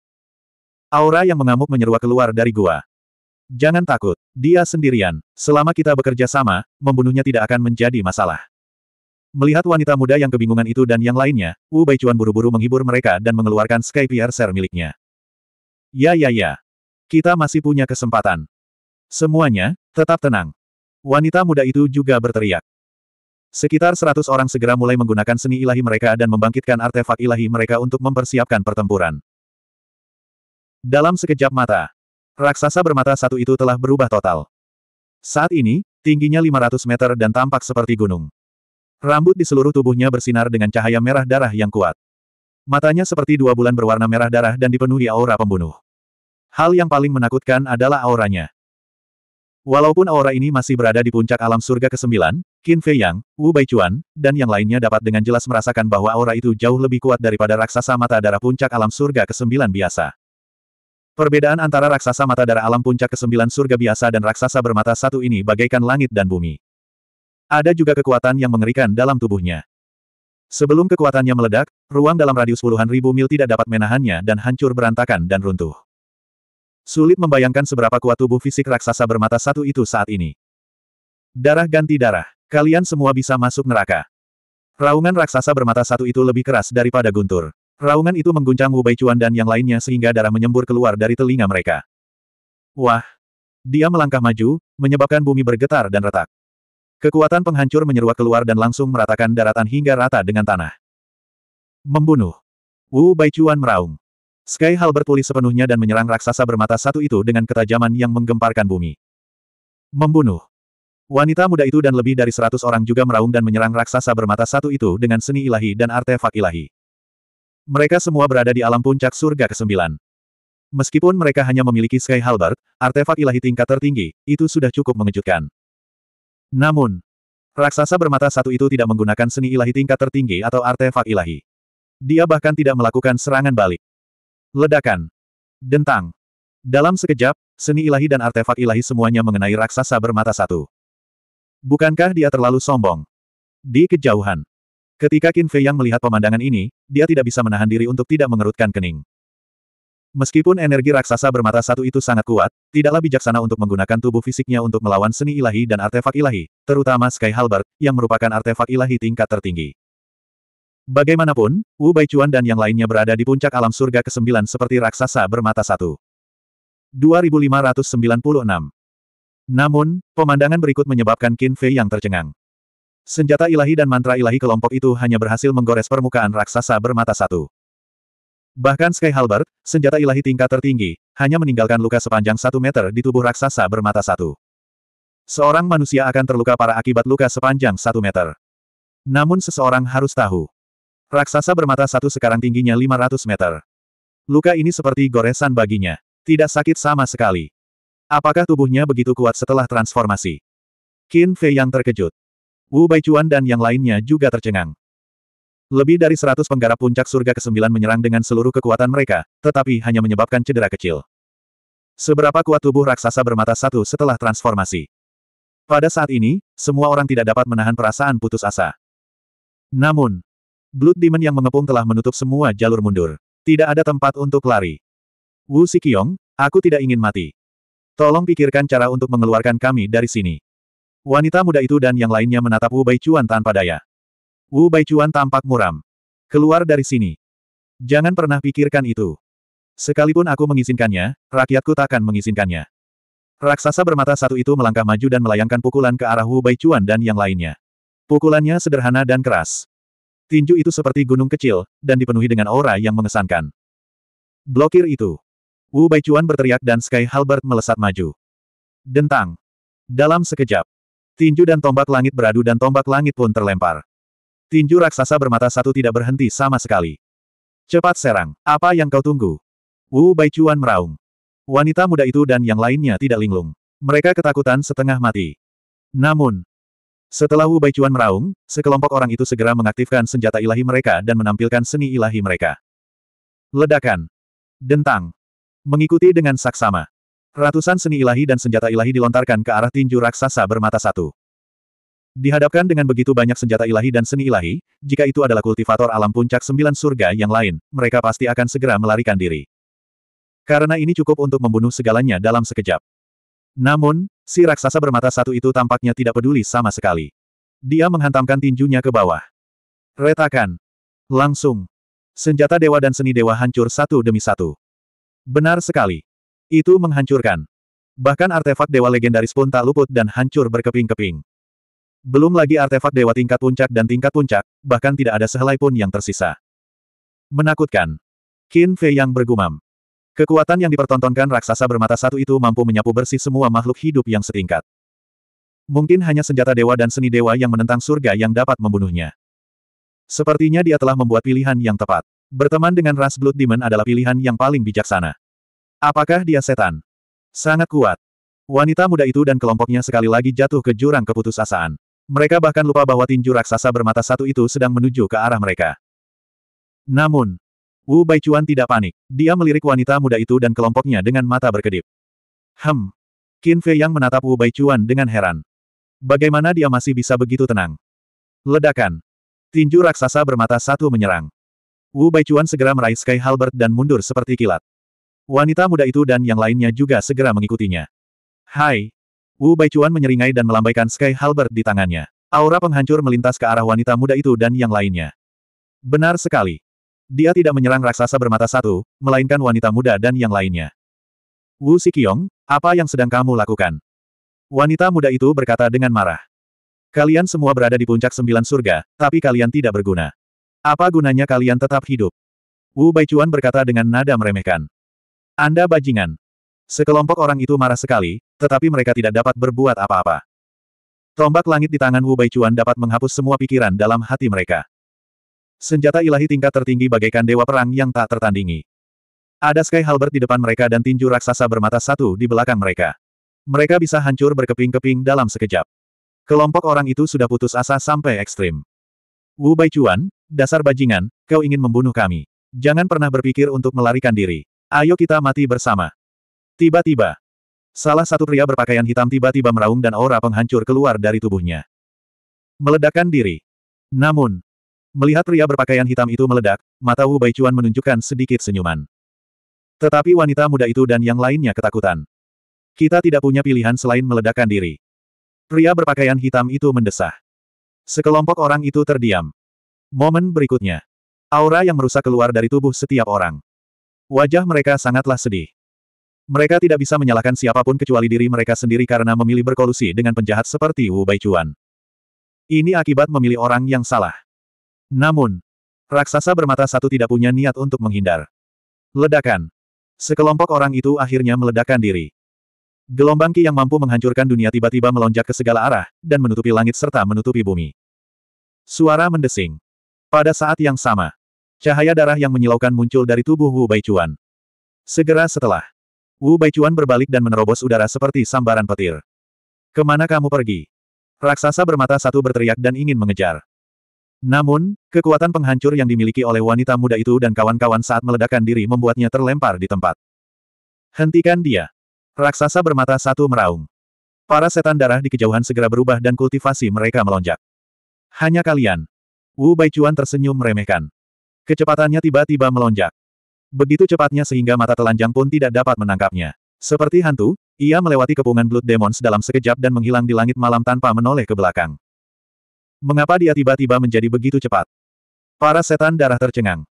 Aura yang mengamuk menyeruak keluar dari gua. Jangan takut, dia sendirian. Selama kita bekerja sama, membunuhnya tidak akan menjadi masalah. Melihat wanita muda yang kebingungan itu dan yang lainnya, Wu Baichuan buru-buru menghibur mereka dan mengeluarkan Sky Piercer miliknya. Ya ya ya. Kita masih punya kesempatan. Semuanya, tetap tenang. Wanita muda itu juga berteriak. Sekitar seratus orang segera mulai menggunakan seni ilahi mereka dan membangkitkan artefak ilahi mereka untuk mempersiapkan pertempuran. Dalam sekejap mata, raksasa bermata satu itu telah berubah total. Saat ini, tingginya 500 meter dan tampak seperti gunung. Rambut di seluruh tubuhnya bersinar dengan cahaya merah darah yang kuat. Matanya seperti dua bulan berwarna merah darah dan dipenuhi aura pembunuh. Hal yang paling menakutkan adalah auranya. Walaupun aura ini masih berada di puncak alam surga ke-9, Qin Fei Yang, Wu Baichuan, dan yang lainnya dapat dengan jelas merasakan bahwa aura itu jauh lebih kuat daripada raksasa mata darah puncak alam surga ke-9 biasa. Perbedaan antara raksasa mata darah alam puncak ke-9 surga biasa dan raksasa bermata satu ini bagaikan langit dan bumi. Ada juga kekuatan yang mengerikan dalam tubuhnya. Sebelum kekuatannya meledak, ruang dalam radius puluhan ribu mil tidak dapat menahannya dan hancur berantakan dan runtuh. Sulit membayangkan seberapa kuat tubuh fisik raksasa bermata satu itu saat ini. Darah ganti darah. Kalian semua bisa masuk neraka. Raungan raksasa bermata satu itu lebih keras daripada guntur. Raungan itu mengguncang Wu Baichuan dan yang lainnya sehingga darah menyembur keluar dari telinga mereka. Wah! Dia melangkah maju, menyebabkan bumi bergetar dan retak. Kekuatan penghancur menyeruak keluar dan langsung meratakan daratan hingga rata dengan tanah. Membunuh. Wu Baichuan meraung. Sky Hal berpulih sepenuhnya dan menyerang raksasa bermata satu itu dengan ketajaman yang menggemparkan bumi. Membunuh. Wanita muda itu dan lebih dari seratus orang juga meraung dan menyerang raksasa bermata satu itu dengan seni ilahi dan artefak ilahi. Mereka semua berada di alam puncak surga ke-9. Meskipun mereka hanya memiliki Sky Halbert, artefak ilahi tingkat tertinggi, itu sudah cukup mengejutkan. Namun, raksasa bermata satu itu tidak menggunakan seni ilahi tingkat tertinggi atau artefak ilahi. Dia bahkan tidak melakukan serangan balik. Ledakan. Dentang. Dalam sekejap, seni ilahi dan artefak ilahi semuanya mengenai raksasa bermata satu. Bukankah dia terlalu sombong? Di kejauhan. Ketika Qin Fei Yang melihat pemandangan ini, dia tidak bisa menahan diri untuk tidak mengerutkan kening. Meskipun energi raksasa bermata satu itu sangat kuat, tidaklah bijaksana untuk menggunakan tubuh fisiknya untuk melawan seni ilahi dan artefak ilahi, terutama Sky Halberd, yang merupakan artefak ilahi tingkat tertinggi. Bagaimanapun, Wu Baichuan dan yang lainnya berada di puncak alam surga ke-9 seperti raksasa bermata satu. 2596 Namun, pemandangan berikut menyebabkan Qin Fei yang tercengang. Senjata ilahi dan mantra ilahi kelompok itu hanya berhasil menggores permukaan raksasa bermata satu. Bahkan Sky Halbert, senjata ilahi tingkat tertinggi, hanya meninggalkan luka sepanjang satu meter di tubuh raksasa bermata satu. Seorang manusia akan terluka para akibat luka sepanjang satu meter. Namun seseorang harus tahu. Raksasa bermata satu sekarang tingginya 500 meter. Luka ini seperti goresan baginya. Tidak sakit sama sekali. Apakah tubuhnya begitu kuat setelah transformasi? Qin Fei yang terkejut. Wu Baichuan dan yang lainnya juga tercengang. Lebih dari seratus penggarap puncak surga ke-9 menyerang dengan seluruh kekuatan mereka, tetapi hanya menyebabkan cedera kecil. Seberapa kuat tubuh raksasa bermata satu setelah transformasi? Pada saat ini, semua orang tidak dapat menahan perasaan putus asa. Namun, Blood Demon yang mengepung telah menutup semua jalur mundur. Tidak ada tempat untuk lari. Wu Sikiong, aku tidak ingin mati. Tolong pikirkan cara untuk mengeluarkan kami dari sini. Wanita muda itu dan yang lainnya menatap Wu Bai Chuan tanpa daya. Wu Baichuan tampak muram. Keluar dari sini. Jangan pernah pikirkan itu. Sekalipun aku mengizinkannya, rakyatku tak akan mengizinkannya. Raksasa bermata satu itu melangkah maju dan melayangkan pukulan ke arah Wu Baichuan dan yang lainnya. Pukulannya sederhana dan keras. Tinju itu seperti gunung kecil, dan dipenuhi dengan aura yang mengesankan. Blokir itu. Wu Baichuan berteriak dan Sky Halbert melesat maju. Dentang. Dalam sekejap. Tinju dan tombak langit beradu dan tombak langit pun terlempar. Tinju raksasa bermata satu tidak berhenti sama sekali. Cepat serang, apa yang kau tunggu? Wu Baichuan meraung. Wanita muda itu dan yang lainnya tidak linglung. Mereka ketakutan setengah mati. Namun, setelah Wu Baichuan meraung, sekelompok orang itu segera mengaktifkan senjata ilahi mereka dan menampilkan seni ilahi mereka. Ledakan. Dentang. Mengikuti dengan saksama. Ratusan seni ilahi dan senjata ilahi dilontarkan ke arah tinju raksasa bermata satu. Dihadapkan dengan begitu banyak senjata ilahi dan seni ilahi, jika itu adalah kultivator alam puncak sembilan surga yang lain, mereka pasti akan segera melarikan diri. Karena ini cukup untuk membunuh segalanya dalam sekejap. Namun, si raksasa bermata satu itu tampaknya tidak peduli sama sekali. Dia menghantamkan tinjunya ke bawah. Retakan. Langsung. Senjata dewa dan seni dewa hancur satu demi satu. Benar sekali. Itu menghancurkan. Bahkan artefak dewa legendaris pun tak luput dan hancur berkeping-keping. Belum lagi artefak dewa tingkat puncak dan tingkat puncak, bahkan tidak ada sehelai pun yang tersisa. Menakutkan. Qin Fei yang bergumam. Kekuatan yang dipertontonkan raksasa bermata satu itu mampu menyapu bersih semua makhluk hidup yang setingkat. Mungkin hanya senjata dewa dan seni dewa yang menentang surga yang dapat membunuhnya. Sepertinya dia telah membuat pilihan yang tepat. Berteman dengan ras Blood Demon adalah pilihan yang paling bijaksana. Apakah dia setan? Sangat kuat. Wanita muda itu dan kelompoknya sekali lagi jatuh ke jurang keputusasaan. Mereka bahkan lupa bahwa tinju raksasa bermata satu itu sedang menuju ke arah mereka. Namun, Wu Baichuan tidak panik. Dia melirik wanita muda itu dan kelompoknya dengan mata berkedip. Hem. Qin Fei yang menatap Wu Baichuan dengan heran. Bagaimana dia masih bisa begitu tenang? Ledakan. Tinju raksasa bermata satu menyerang. Wu Baichuan segera meraih Sky Halbert dan mundur seperti kilat. Wanita muda itu dan yang lainnya juga segera mengikutinya. Hai, Wu Baichuan menyeringai dan melambaikan Sky Halberd di tangannya. Aura penghancur melintas ke arah wanita muda itu dan yang lainnya. Benar sekali. Dia tidak menyerang raksasa bermata satu, melainkan wanita muda dan yang lainnya. Wu Sikiong, apa yang sedang kamu lakukan? Wanita muda itu berkata dengan marah. Kalian semua berada di puncak sembilan surga, tapi kalian tidak berguna. Apa gunanya kalian tetap hidup? Wu Baichuan berkata dengan nada meremehkan. Anda bajingan. Sekelompok orang itu marah sekali, tetapi mereka tidak dapat berbuat apa-apa. Tombak langit di tangan Wu Baichuan dapat menghapus semua pikiran dalam hati mereka. Senjata ilahi tingkat tertinggi bagaikan dewa perang yang tak tertandingi. Ada Sky Halbert di depan mereka dan tinju raksasa bermata satu di belakang mereka. Mereka bisa hancur berkeping-keping dalam sekejap. Kelompok orang itu sudah putus asa sampai ekstrim. Wu Baichuan, dasar bajingan, kau ingin membunuh kami. Jangan pernah berpikir untuk melarikan diri. Ayo kita mati bersama. Tiba-tiba, salah satu pria berpakaian hitam tiba-tiba meraung dan aura penghancur keluar dari tubuhnya. Meledakkan diri. Namun, melihat pria berpakaian hitam itu meledak, mata Wu Baichuan menunjukkan sedikit senyuman. Tetapi wanita muda itu dan yang lainnya ketakutan. Kita tidak punya pilihan selain meledakkan diri. Pria berpakaian hitam itu mendesah. Sekelompok orang itu terdiam. Momen berikutnya. Aura yang merusak keluar dari tubuh setiap orang. Wajah mereka sangatlah sedih. Mereka tidak bisa menyalahkan siapapun kecuali diri mereka sendiri karena memilih berkolusi dengan penjahat seperti Wu Baichuan. Ini akibat memilih orang yang salah. Namun, raksasa bermata satu tidak punya niat untuk menghindar. Ledakan. Sekelompok orang itu akhirnya meledakkan diri. Gelombang ki yang mampu menghancurkan dunia tiba-tiba melonjak ke segala arah, dan menutupi langit serta menutupi bumi. Suara mendesing. Pada saat yang sama, cahaya darah yang menyilaukan muncul dari tubuh Wu Baichuan. Segera setelah, Wu Baichuan berbalik dan menerobos udara seperti sambaran petir. Kemana kamu pergi? Raksasa bermata satu berteriak dan ingin mengejar. Namun, kekuatan penghancur yang dimiliki oleh wanita muda itu dan kawan-kawan saat meledakkan diri membuatnya terlempar di tempat. Hentikan dia. Raksasa bermata satu meraung. Para setan darah di kejauhan segera berubah dan kultivasi mereka melonjak. Hanya kalian. Wu Baichuan tersenyum meremehkan. Kecepatannya tiba-tiba melonjak. Begitu cepatnya sehingga mata telanjang pun tidak dapat menangkapnya. Seperti hantu, ia melewati kepungan Blood Demons dalam sekejap dan menghilang di langit malam tanpa menoleh ke belakang. Mengapa dia tiba-tiba menjadi begitu cepat? Para setan darah tercengang.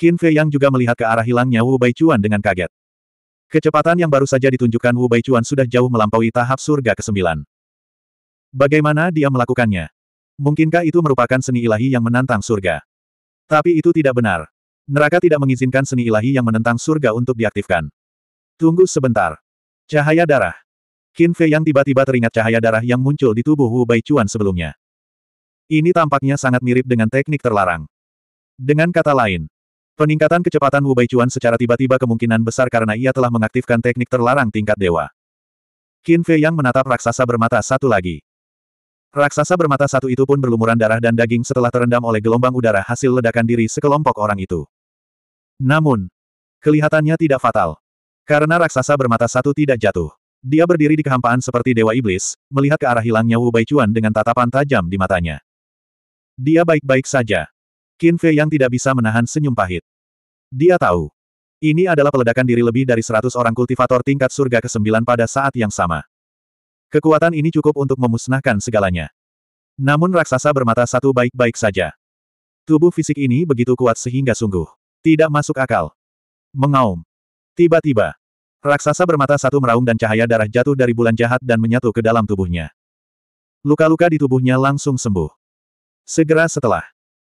Qin Fei Yang juga melihat ke arah hilangnya Wu Bai Chuan dengan kaget. Kecepatan yang baru saja ditunjukkan Wu Bai Chuan sudah jauh melampaui tahap surga ke-9. Bagaimana dia melakukannya? Mungkinkah itu merupakan seni ilahi yang menantang surga? Tapi itu tidak benar. Neraka tidak mengizinkan seni ilahi yang menentang surga untuk diaktifkan. Tunggu sebentar. Cahaya darah. Qin Fei yang tiba-tiba teringat cahaya darah yang muncul di tubuh Wu Bai Chuan sebelumnya. Ini tampaknya sangat mirip dengan teknik terlarang. Dengan kata lain, peningkatan kecepatan Wu Bai Chuan secara tiba-tiba kemungkinan besar karena ia telah mengaktifkan teknik terlarang tingkat dewa. Qin Fei yang menatap raksasa bermata satu lagi. Raksasa bermata satu itu pun berlumuran darah dan daging setelah terendam oleh gelombang udara hasil ledakan diri sekelompok orang itu. Namun, kelihatannya tidak fatal. Karena raksasa bermata satu tidak jatuh. Dia berdiri di kehampaan seperti dewa iblis, melihat ke arah hilangnya Wu Baichuan dengan tatapan tajam di matanya. Dia baik-baik saja. Qin Fei yang tidak bisa menahan senyum pahit. Dia tahu. Ini adalah peledakan diri lebih dari seratus orang kultivator tingkat surga ke-9 pada saat yang sama. Kekuatan ini cukup untuk memusnahkan segalanya. Namun raksasa bermata satu baik-baik saja. Tubuh fisik ini begitu kuat sehingga sungguh. Tidak masuk akal. Mengaum. Tiba-tiba. Raksasa bermata satu meraung dan cahaya darah jatuh dari bulan jahat dan menyatu ke dalam tubuhnya. Luka-luka di tubuhnya langsung sembuh. Segera setelah.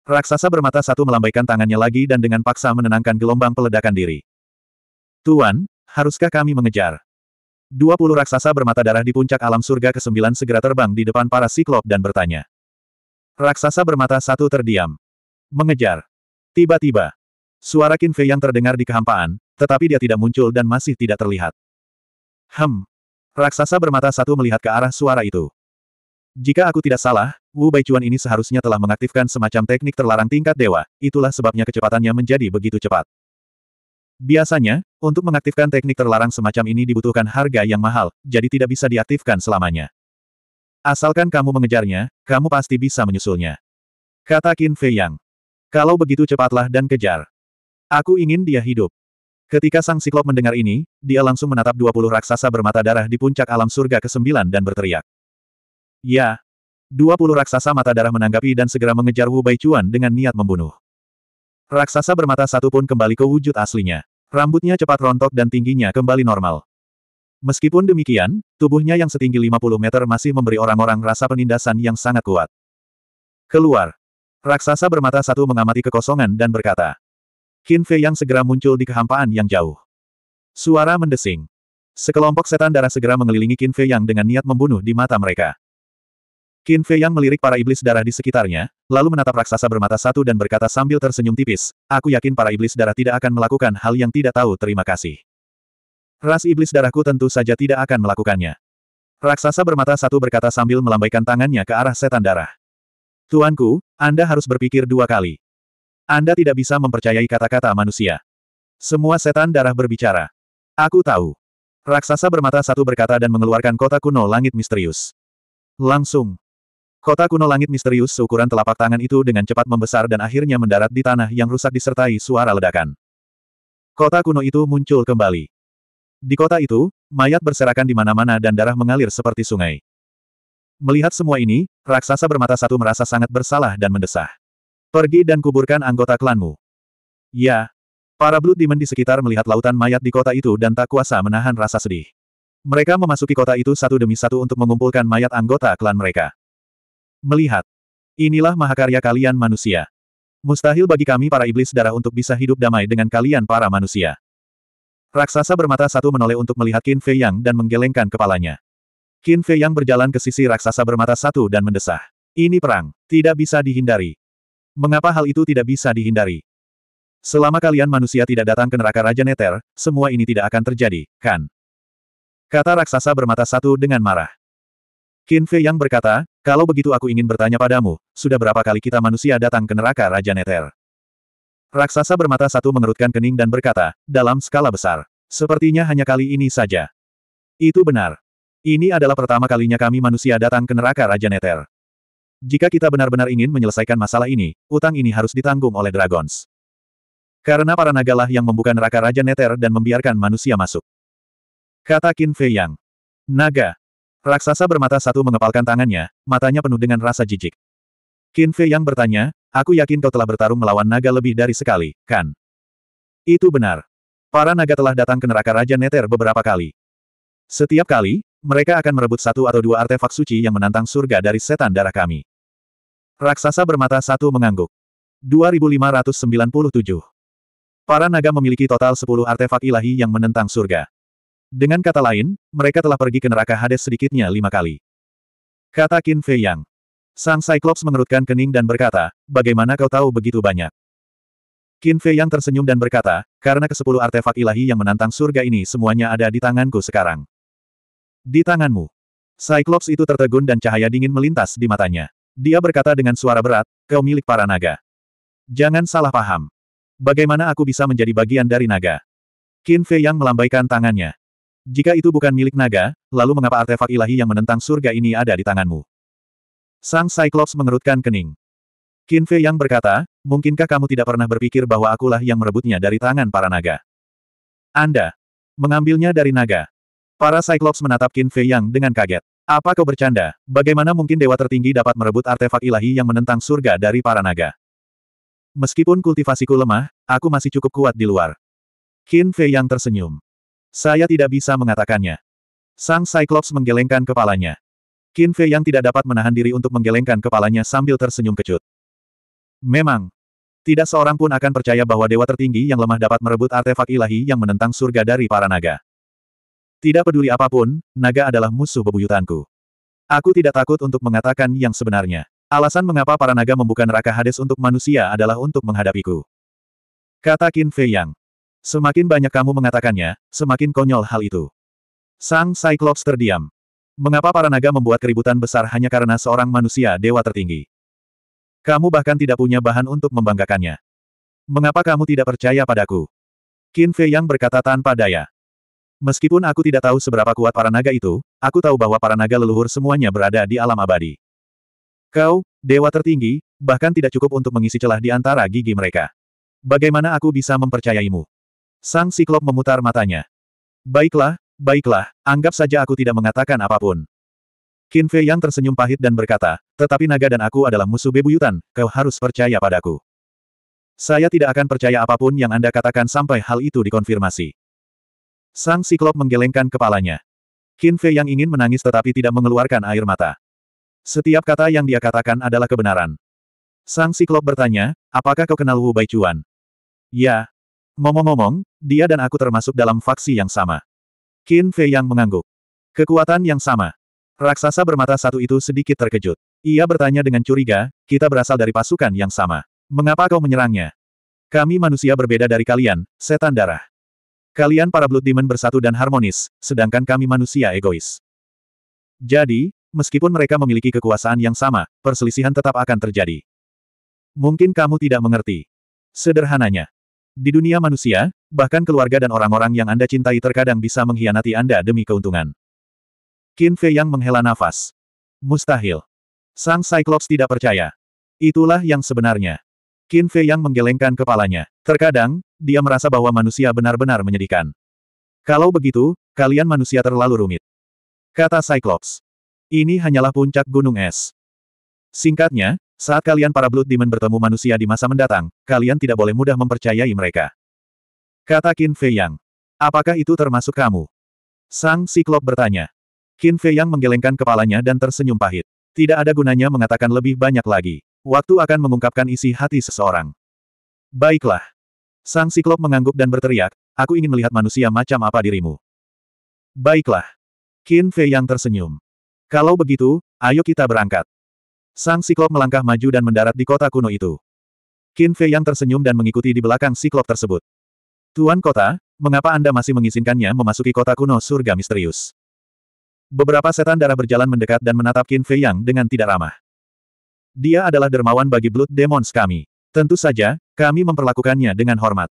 Raksasa bermata satu melambaikan tangannya lagi dan dengan paksa menenangkan gelombang peledakan diri. Tuan, haruskah kami mengejar? Dua raksasa bermata darah di puncak alam surga ke-9 segera terbang di depan para siklop dan bertanya. Raksasa bermata satu terdiam. Mengejar. Tiba-tiba, Suara Qin Fei yang terdengar di kehampaan, tetapi dia tidak muncul dan masih tidak terlihat. Hem. Raksasa bermata satu melihat ke arah suara itu. Jika aku tidak salah, Wu Baichuan ini seharusnya telah mengaktifkan semacam teknik terlarang tingkat dewa, itulah sebabnya kecepatannya menjadi begitu cepat. Biasanya, untuk mengaktifkan teknik terlarang semacam ini dibutuhkan harga yang mahal, jadi tidak bisa diaktifkan selamanya. Asalkan kamu mengejarnya, kamu pasti bisa menyusulnya. Kata Qin Fei Yang. Kalau begitu cepatlah dan kejar. Aku ingin dia hidup. Ketika sang siklop mendengar ini, dia langsung menatap 20 raksasa bermata darah di puncak alam surga ke-9 dan berteriak. Ya. 20 raksasa mata darah menanggapi dan segera mengejar Wu Bai Chuan dengan niat membunuh. Raksasa bermata satu pun kembali ke wujud aslinya. Rambutnya cepat rontok dan tingginya kembali normal. Meskipun demikian, tubuhnya yang setinggi 50 meter masih memberi orang-orang rasa penindasan yang sangat kuat. Keluar. Raksasa bermata satu mengamati kekosongan dan berkata, Qin Fei yang segera muncul di kehampaan yang jauh. Suara mendesing. Sekelompok setan darah segera mengelilingi Qin Fei yang dengan niat membunuh di mata mereka. Qin Fei yang melirik para iblis darah di sekitarnya, lalu menatap raksasa bermata satu dan berkata sambil tersenyum tipis, aku yakin para iblis darah tidak akan melakukan hal yang tidak tahu terima kasih. Ras iblis darahku tentu saja tidak akan melakukannya. Raksasa bermata satu berkata sambil melambaikan tangannya ke arah setan darah. Tuanku, Anda harus berpikir dua kali. Anda tidak bisa mempercayai kata-kata manusia. Semua setan darah berbicara. Aku tahu. Raksasa bermata satu berkata dan mengeluarkan kota kuno langit misterius. Langsung. Kota kuno langit misterius seukuran telapak tangan itu dengan cepat membesar dan akhirnya mendarat di tanah yang rusak disertai suara ledakan. Kota kuno itu muncul kembali. Di kota itu, mayat berserakan di mana-mana dan darah mengalir seperti sungai. Melihat semua ini, raksasa bermata satu merasa sangat bersalah dan mendesah. Pergi dan kuburkan anggota klanmu. Ya. Para Blood Demon di sekitar melihat lautan mayat di kota itu dan tak kuasa menahan rasa sedih. Mereka memasuki kota itu satu demi satu untuk mengumpulkan mayat anggota klan mereka. Melihat. Inilah mahakarya kalian manusia. Mustahil bagi kami para iblis darah untuk bisa hidup damai dengan kalian para manusia. Raksasa bermata satu menoleh untuk melihat Qin Fei Yang dan menggelengkan kepalanya. Qin Fei Yang berjalan ke sisi raksasa bermata satu dan mendesah. Ini perang, tidak bisa dihindari. Mengapa hal itu tidak bisa dihindari? Selama kalian manusia tidak datang ke neraka Raja Neter, semua ini tidak akan terjadi, kan? Kata raksasa bermata satu dengan marah. Qin Fei yang berkata, kalau begitu aku ingin bertanya padamu, sudah berapa kali kita manusia datang ke neraka Raja Neter? Raksasa bermata satu mengerutkan kening dan berkata, dalam skala besar. Sepertinya hanya kali ini saja. Itu benar. Ini adalah pertama kalinya kami manusia datang ke neraka Raja Neter. Jika kita benar-benar ingin menyelesaikan masalah ini, utang ini harus ditanggung oleh Dragons. Karena para nagalah yang membuka neraka Raja Neter dan membiarkan manusia masuk. Kata Qin Fei Yang. Naga. Raksasa bermata satu mengepalkan tangannya, matanya penuh dengan rasa jijik. Qin Fei Yang bertanya, aku yakin kau telah bertarung melawan naga lebih dari sekali, kan? Itu benar. Para naga telah datang ke neraka Raja Neter beberapa kali. Setiap kali, mereka akan merebut satu atau dua artefak suci yang menantang surga dari setan darah kami. Raksasa bermata satu mengangguk. 2597. Para naga memiliki total 10 artefak ilahi yang menentang surga. Dengan kata lain, mereka telah pergi ke neraka Hades sedikitnya lima kali. Kata Qin Fei Yang. Sang Cyclops mengerutkan kening dan berkata, bagaimana kau tahu begitu banyak? Qin Fei Yang tersenyum dan berkata, karena ke kesepuluh artefak ilahi yang menantang surga ini semuanya ada di tanganku sekarang. Di tanganmu. Cyclops itu tertegun dan cahaya dingin melintas di matanya. Dia berkata dengan suara berat, kau milik para naga. Jangan salah paham. Bagaimana aku bisa menjadi bagian dari naga? Qin Fei yang melambaikan tangannya. Jika itu bukan milik naga, lalu mengapa artefak ilahi yang menentang surga ini ada di tanganmu? Sang Cyclops mengerutkan kening. Qin Fei yang berkata, mungkinkah kamu tidak pernah berpikir bahwa akulah yang merebutnya dari tangan para naga? Anda mengambilnya dari naga. Para Cyclops menatap Qin Fei Yang dengan kaget. Apa kau bercanda? Bagaimana mungkin dewa tertinggi dapat merebut artefak ilahi yang menentang surga dari para naga? Meskipun kultivasiku lemah, aku masih cukup kuat di luar. Qin Fei Yang tersenyum. Saya tidak bisa mengatakannya. Sang Cyclops menggelengkan kepalanya. Qin Fei Yang tidak dapat menahan diri untuk menggelengkan kepalanya sambil tersenyum kecut. Memang. Tidak seorang pun akan percaya bahwa dewa tertinggi yang lemah dapat merebut artefak ilahi yang menentang surga dari para naga. Tidak peduli apapun, naga adalah musuh bebuyutanku. Aku tidak takut untuk mengatakan yang sebenarnya. Alasan mengapa para naga membuka neraka Hades untuk manusia adalah untuk menghadapiku. Kata Qin Fei Yang. Semakin banyak kamu mengatakannya, semakin konyol hal itu. Sang Cyclops terdiam. Mengapa para naga membuat keributan besar hanya karena seorang manusia dewa tertinggi? Kamu bahkan tidak punya bahan untuk membanggakannya. Mengapa kamu tidak percaya padaku? Qin Fei Yang berkata tanpa daya. Meskipun aku tidak tahu seberapa kuat para naga itu, aku tahu bahwa para naga leluhur semuanya berada di alam abadi. Kau, dewa tertinggi, bahkan tidak cukup untuk mengisi celah di antara gigi mereka. Bagaimana aku bisa mempercayaimu? Sang Siklop memutar matanya. Baiklah, baiklah, anggap saja aku tidak mengatakan apapun. Qin Fei yang tersenyum pahit dan berkata, tetapi naga dan aku adalah musuh bebuyutan, kau harus percaya padaku. Saya tidak akan percaya apapun yang Anda katakan sampai hal itu dikonfirmasi. Sang Siklop menggelengkan kepalanya. Qin Fei yang ingin menangis tetapi tidak mengeluarkan air mata. Setiap kata yang dia katakan adalah kebenaran. Sang Siklop bertanya, apakah kau kenal Wu Baichuan? Ya. Ngomong-ngomong, dia dan aku termasuk dalam faksi yang sama. Qin Fei yang mengangguk. Kekuatan yang sama. Raksasa bermata satu itu sedikit terkejut. Ia bertanya dengan curiga, kita berasal dari pasukan yang sama. Mengapa kau menyerangnya? Kami manusia berbeda dari kalian, setan darah. Kalian para Blood Demon bersatu dan harmonis, sedangkan kami manusia egois. Jadi, meskipun mereka memiliki kekuasaan yang sama, perselisihan tetap akan terjadi. Mungkin kamu tidak mengerti. Sederhananya, di dunia manusia, bahkan keluarga dan orang-orang yang Anda cintai terkadang bisa mengkhianati Anda demi keuntungan. Qin Fei yang menghela nafas. Mustahil. Sang Cyclops tidak percaya. Itulah yang sebenarnya. Qin Fei yang menggelengkan kepalanya. Terkadang, dia merasa bahwa manusia benar-benar menyedihkan. Kalau begitu, kalian manusia terlalu rumit. Kata Cyclops. Ini hanyalah puncak gunung es. Singkatnya, saat kalian para Blood Demon bertemu manusia di masa mendatang, kalian tidak boleh mudah mempercayai mereka. Kata Qin Fei Yang. Apakah itu termasuk kamu? Sang Siklop bertanya. Qin Fei Yang menggelengkan kepalanya dan tersenyum pahit. Tidak ada gunanya mengatakan lebih banyak lagi. Waktu akan mengungkapkan isi hati seseorang. Baiklah. Sang Siklop mengangguk dan berteriak, aku ingin melihat manusia macam apa dirimu. Baiklah. Qin Fei yang tersenyum. Kalau begitu, ayo kita berangkat. Sang Siklop melangkah maju dan mendarat di kota kuno itu. Qin Fei yang tersenyum dan mengikuti di belakang Siklop tersebut. Tuan kota, mengapa Anda masih mengizinkannya memasuki kota kuno surga misterius? Beberapa setan darah berjalan mendekat dan menatap Qin Fei Yang dengan tidak ramah. Dia adalah dermawan bagi Blood Demons kami. Tentu saja, kami memperlakukannya dengan hormat.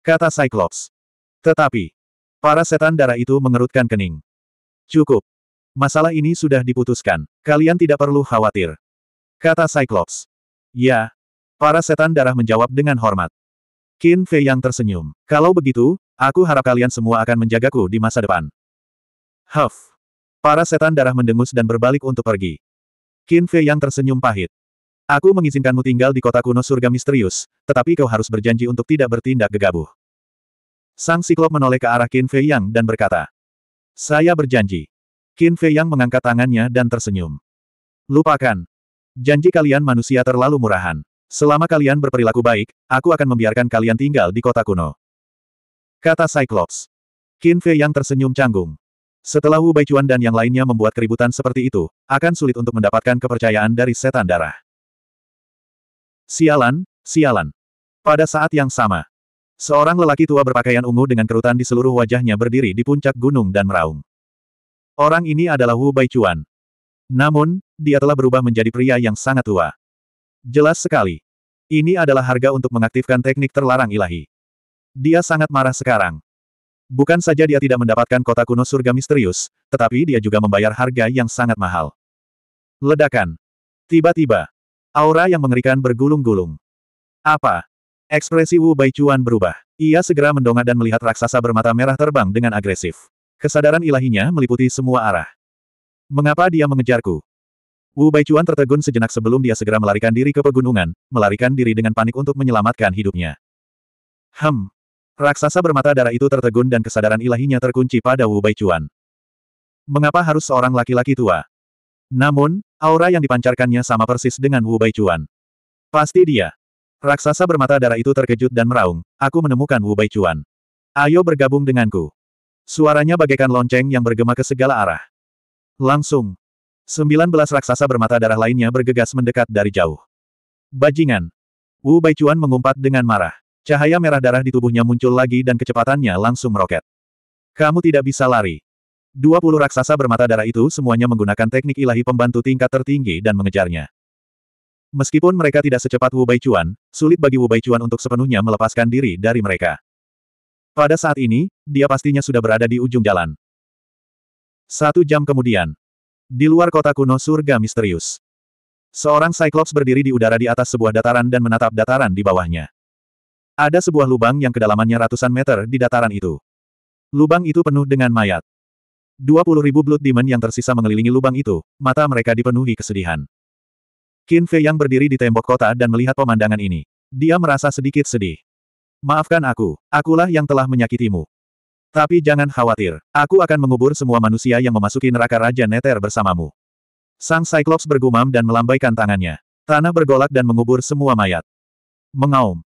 Kata Cyclops. Tetapi, para setan darah itu mengerutkan kening. Cukup. Masalah ini sudah diputuskan. Kalian tidak perlu khawatir. Kata Cyclops. Ya. Para setan darah menjawab dengan hormat. Qin Fei yang tersenyum. Kalau begitu, aku harap kalian semua akan menjagaku di masa depan. Huff. Para setan darah mendengus dan berbalik untuk pergi. Qin Fei yang tersenyum pahit. Aku mengizinkanmu tinggal di kota kuno surga misterius, tetapi kau harus berjanji untuk tidak bertindak gegabah. Sang Siklop menoleh ke arah Qin Fei Yang dan berkata, Saya berjanji. Qin Fei Yang mengangkat tangannya dan tersenyum. Lupakan. Janji kalian manusia terlalu murahan. Selama kalian berperilaku baik, aku akan membiarkan kalian tinggal di kota kuno. Kata Cyclops. Qin Fei Yang tersenyum canggung. Setelah Wu Baichuan dan yang lainnya membuat keributan seperti itu, akan sulit untuk mendapatkan kepercayaan dari setan darah. Sialan, sialan. Pada saat yang sama, seorang lelaki tua berpakaian ungu dengan kerutan di seluruh wajahnya berdiri di puncak gunung dan meraung. Orang ini adalah Wu Baichuan. Namun, dia telah berubah menjadi pria yang sangat tua. Jelas sekali. Ini adalah harga untuk mengaktifkan teknik terlarang ilahi. Dia sangat marah sekarang. Bukan saja dia tidak mendapatkan kota kuno surga misterius, tetapi dia juga membayar harga yang sangat mahal. Ledakan. Tiba-tiba, Aura yang mengerikan bergulung-gulung. Apa? Ekspresi Wu Baichuan berubah. Ia segera mendongak dan melihat raksasa bermata merah terbang dengan agresif. Kesadaran ilahinya meliputi semua arah. Mengapa dia mengejarku? Wu Baichuan tertegun sejenak sebelum dia segera melarikan diri ke pegunungan, melarikan diri dengan panik untuk menyelamatkan hidupnya. Hem. Raksasa bermata darah itu tertegun dan kesadaran ilahinya terkunci pada Wu Baichuan. Mengapa harus seorang laki-laki tua? Namun, Aura yang dipancarkannya sama persis dengan Wu Baichuan. Pasti dia. Raksasa bermata darah itu terkejut dan meraung, aku menemukan Wu Baichuan. Ayo bergabung denganku. Suaranya bagaikan lonceng yang bergema ke segala arah. Langsung. Sembilan belas raksasa bermata darah lainnya bergegas mendekat dari jauh. Bajingan. Wu Baichuan mengumpat dengan marah. Cahaya merah darah di tubuhnya muncul lagi dan kecepatannya langsung meroket. Kamu tidak bisa lari. Dua puluh raksasa bermata darah itu semuanya menggunakan teknik ilahi pembantu tingkat tertinggi dan mengejarnya. Meskipun mereka tidak secepat Wu Baichuan, sulit bagi Wu Baichuan untuk sepenuhnya melepaskan diri dari mereka. Pada saat ini, dia pastinya sudah berada di ujung jalan. Satu jam kemudian, di luar kota kuno surga misterius, seorang Cyclops berdiri di udara di atas sebuah dataran dan menatap dataran di bawahnya. Ada sebuah lubang yang kedalamannya ratusan meter di dataran itu. Lubang itu penuh dengan mayat. 20 ribu Blood Demon yang tersisa mengelilingi lubang itu, mata mereka dipenuhi kesedihan. Qin Fei yang berdiri di tembok kota dan melihat pemandangan ini. Dia merasa sedikit sedih. Maafkan aku, akulah yang telah menyakitimu. Tapi jangan khawatir, aku akan mengubur semua manusia yang memasuki neraka Raja Neter bersamamu. Sang Cyclops bergumam dan melambaikan tangannya. Tanah bergolak dan mengubur semua mayat. Mengaum.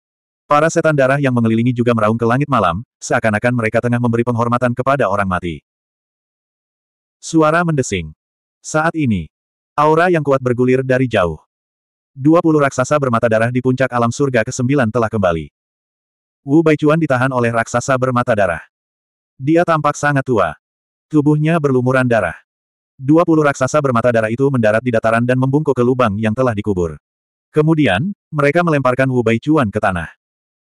Para setan darah yang mengelilingi juga meraung ke langit malam, seakan-akan mereka tengah memberi penghormatan kepada orang mati. Suara mendesing. Saat ini, aura yang kuat bergulir dari jauh. Dua raksasa bermata darah di puncak alam surga ke-9 telah kembali. Wu Baichuan ditahan oleh raksasa bermata darah. Dia tampak sangat tua. Tubuhnya berlumuran darah. Dua raksasa bermata darah itu mendarat di dataran dan membungkuk ke lubang yang telah dikubur. Kemudian, mereka melemparkan Wu Baichuan ke tanah.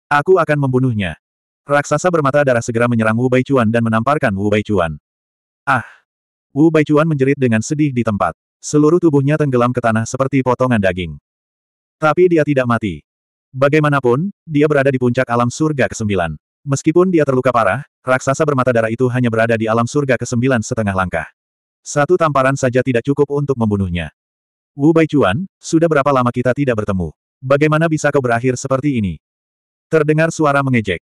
Aku akan membunuhnya. Raksasa bermata darah segera menyerang Wu Baichuan dan menamparkan Wu Baichuan. Ah! Wu Baichuan menjerit dengan sedih di tempat. Seluruh tubuhnya tenggelam ke tanah seperti potongan daging. Tapi dia tidak mati. Bagaimanapun, dia berada di puncak alam surga ke-9. Meskipun dia terluka parah, raksasa bermata darah itu hanya berada di alam surga ke-9 setengah langkah. Satu tamparan saja tidak cukup untuk membunuhnya. Wu Baichuan, sudah berapa lama kita tidak bertemu? Bagaimana bisa kau berakhir seperti ini? Terdengar suara mengejek.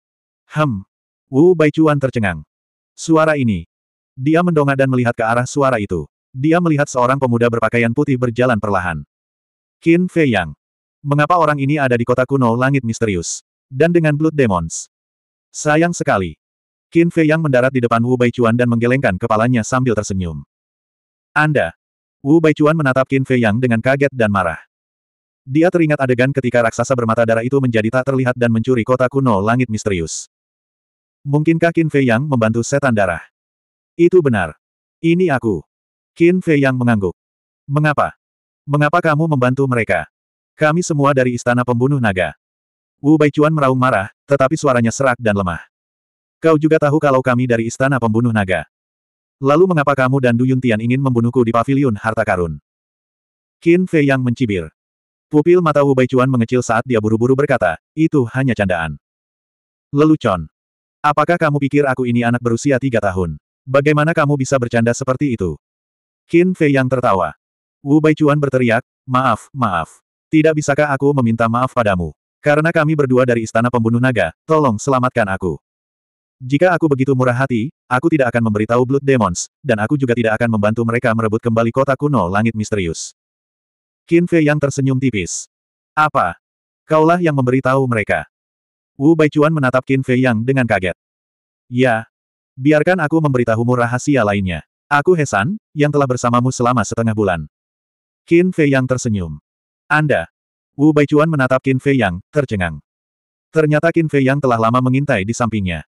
Hem. Wu Baichuan tercengang. Suara ini, dia mendongak dan melihat ke arah suara itu. Dia melihat seorang pemuda berpakaian putih berjalan perlahan. Qin Fei Yang. Mengapa orang ini ada di kota kuno langit misterius? Dan dengan Blood Demons. Sayang sekali. Qin Fei Yang mendarat di depan Wu Bai Baichuan dan menggelengkan kepalanya sambil tersenyum. Anda. Wu Bai Baichuan menatap Qin Fei Yang dengan kaget dan marah. Dia teringat adegan ketika raksasa bermata darah itu menjadi tak terlihat dan mencuri kota kuno langit misterius. Mungkinkah Qin Fei Yang membantu setan darah? Itu benar. Ini aku. Qin Fei yang mengangguk. Mengapa? Mengapa kamu membantu mereka? Kami semua dari Istana Pembunuh Naga. Wu Baichuan meraung marah, tetapi suaranya serak dan lemah. Kau juga tahu kalau kami dari Istana Pembunuh Naga. Lalu mengapa kamu dan Du Tian ingin membunuhku di paviliun harta karun? Qin Fei yang mencibir. Pupil mata Wu Baichuan mengecil saat dia buru-buru berkata, itu hanya candaan. Lelucon. Apakah kamu pikir aku ini anak berusia tiga tahun? Bagaimana kamu bisa bercanda seperti itu? Qin Fei yang tertawa. Wu Baichuan berteriak, maaf, maaf. Tidak bisakah aku meminta maaf padamu? Karena kami berdua dari Istana Pembunuh Naga, tolong selamatkan aku. Jika aku begitu murah hati, aku tidak akan memberitahu Blood Demons, dan aku juga tidak akan membantu mereka merebut kembali kota kuno langit misterius. Qin Fei yang tersenyum tipis. Apa? Kaulah yang memberitahu mereka. Wu Baichuan menatap Qin Fei yang dengan kaget. Ya, Biarkan aku memberitahumu rahasia lainnya. Aku Hesan, yang telah bersamamu selama setengah bulan. Qin Fei Yang tersenyum. Anda. Wu Baichuan menatap Qin Fei Yang, tercengang. Ternyata Qin Fei Yang telah lama mengintai di sampingnya.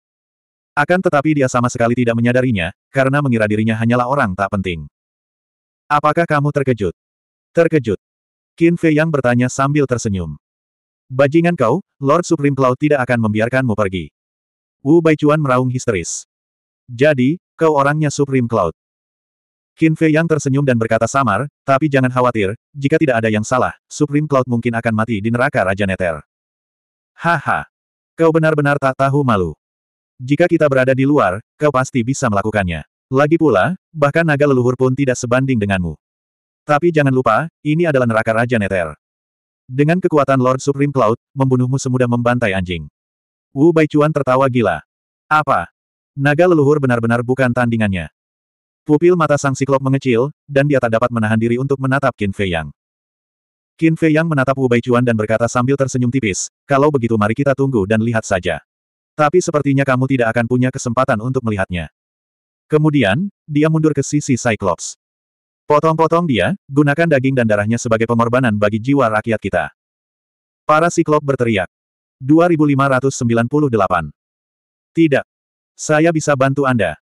Akan tetapi dia sama sekali tidak menyadarinya, karena mengira dirinya hanyalah orang tak penting. Apakah kamu terkejut? Terkejut. Qin Fei Yang bertanya sambil tersenyum. Bajingan kau, Lord Supreme Cloud tidak akan membiarkanmu pergi. Wu Baichuan meraung histeris. Jadi, kau orangnya Supreme Cloud. Qin Fei yang tersenyum dan berkata samar, tapi jangan khawatir, jika tidak ada yang salah, Supreme Cloud mungkin akan mati di neraka Raja Neter. Haha. Kau benar-benar tak tahu malu. Jika kita berada di luar, kau pasti bisa melakukannya. Lagi pula, bahkan naga leluhur pun tidak sebanding denganmu. Tapi jangan lupa, ini adalah neraka Raja Neter. Dengan kekuatan Lord Supreme Cloud, membunuhmu semudah membantai anjing. Wu Baichuan tertawa gila. Apa? Naga leluhur benar-benar bukan tandingannya. Pupil mata sang siklop mengecil, dan dia tak dapat menahan diri untuk menatap Qin Fei Yang. Qin Fei Yang menatap Wu Bai Chuan dan berkata sambil tersenyum tipis, kalau begitu mari kita tunggu dan lihat saja. Tapi sepertinya kamu tidak akan punya kesempatan untuk melihatnya. Kemudian, dia mundur ke sisi Cyclops. Potong-potong dia, gunakan daging dan darahnya sebagai pengorbanan bagi jiwa rakyat kita. Para siklop berteriak. 2598. Tidak. Saya bisa bantu Anda.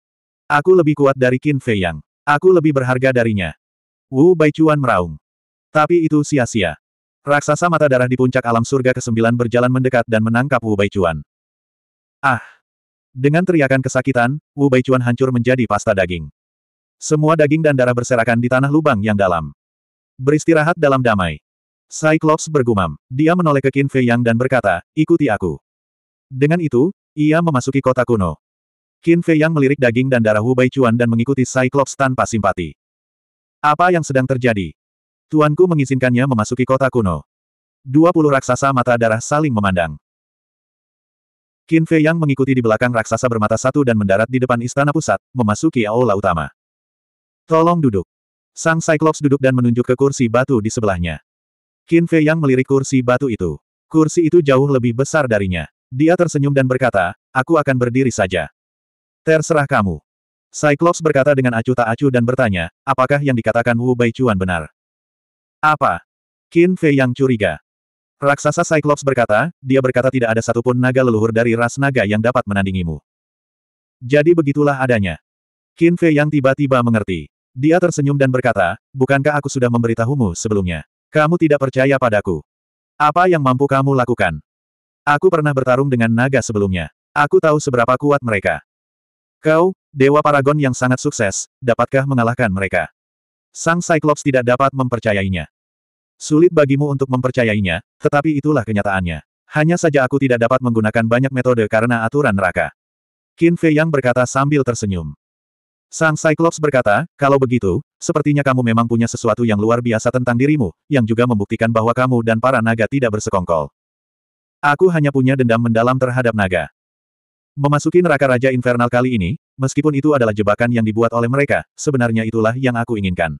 Aku lebih kuat dari Qin Fei Yang. Aku lebih berharga darinya. Wu Bai Baichuan meraung. Tapi itu sia-sia. Raksasa mata darah di puncak alam surga ke-9 berjalan mendekat dan menangkap Wu Bai Baichuan. Ah! Dengan teriakan kesakitan, Wu Bai Baichuan hancur menjadi pasta daging. Semua daging dan darah berserakan di tanah lubang yang dalam. Beristirahat dalam damai. Cyclops bergumam. Dia menoleh ke Qin Fei Yang dan berkata, ikuti aku. Dengan itu, ia memasuki kota kuno. Qin Fei yang melirik daging dan darah Wu Chuan dan mengikuti Cyclops tanpa simpati. Apa yang sedang terjadi? Tuanku mengizinkannya memasuki kota kuno. Dua puluh raksasa mata darah saling memandang. Qin Fei yang mengikuti di belakang raksasa bermata satu dan mendarat di depan istana pusat, memasuki aula utama. Tolong duduk. Sang Cyclops duduk dan menunjuk ke kursi batu di sebelahnya. Qin Fei yang melirik kursi batu itu. Kursi itu jauh lebih besar darinya. Dia tersenyum dan berkata, aku akan berdiri saja. Terserah kamu. Cyclops berkata dengan acuh tak acuh dan bertanya, apakah yang dikatakan Wu Baichuan benar? Apa? Qin Fei yang curiga. Raksasa Cyclops berkata, dia berkata tidak ada satupun naga leluhur dari ras naga yang dapat menandingimu. Jadi begitulah adanya. Qin Fei yang tiba-tiba mengerti. Dia tersenyum dan berkata, bukankah aku sudah memberitahumu sebelumnya? Kamu tidak percaya padaku. Apa yang mampu kamu lakukan? Aku pernah bertarung dengan naga sebelumnya. Aku tahu seberapa kuat mereka. Kau, Dewa Paragon yang sangat sukses, dapatkah mengalahkan mereka? Sang Cyclops tidak dapat mempercayainya. Sulit bagimu untuk mempercayainya, tetapi itulah kenyataannya. Hanya saja aku tidak dapat menggunakan banyak metode karena aturan neraka. Qin Fei Yang berkata sambil tersenyum. Sang Cyclops berkata, kalau begitu, sepertinya kamu memang punya sesuatu yang luar biasa tentang dirimu, yang juga membuktikan bahwa kamu dan para naga tidak bersekongkol. Aku hanya punya dendam mendalam terhadap naga. Memasuki neraka Raja Infernal kali ini, meskipun itu adalah jebakan yang dibuat oleh mereka, sebenarnya itulah yang aku inginkan.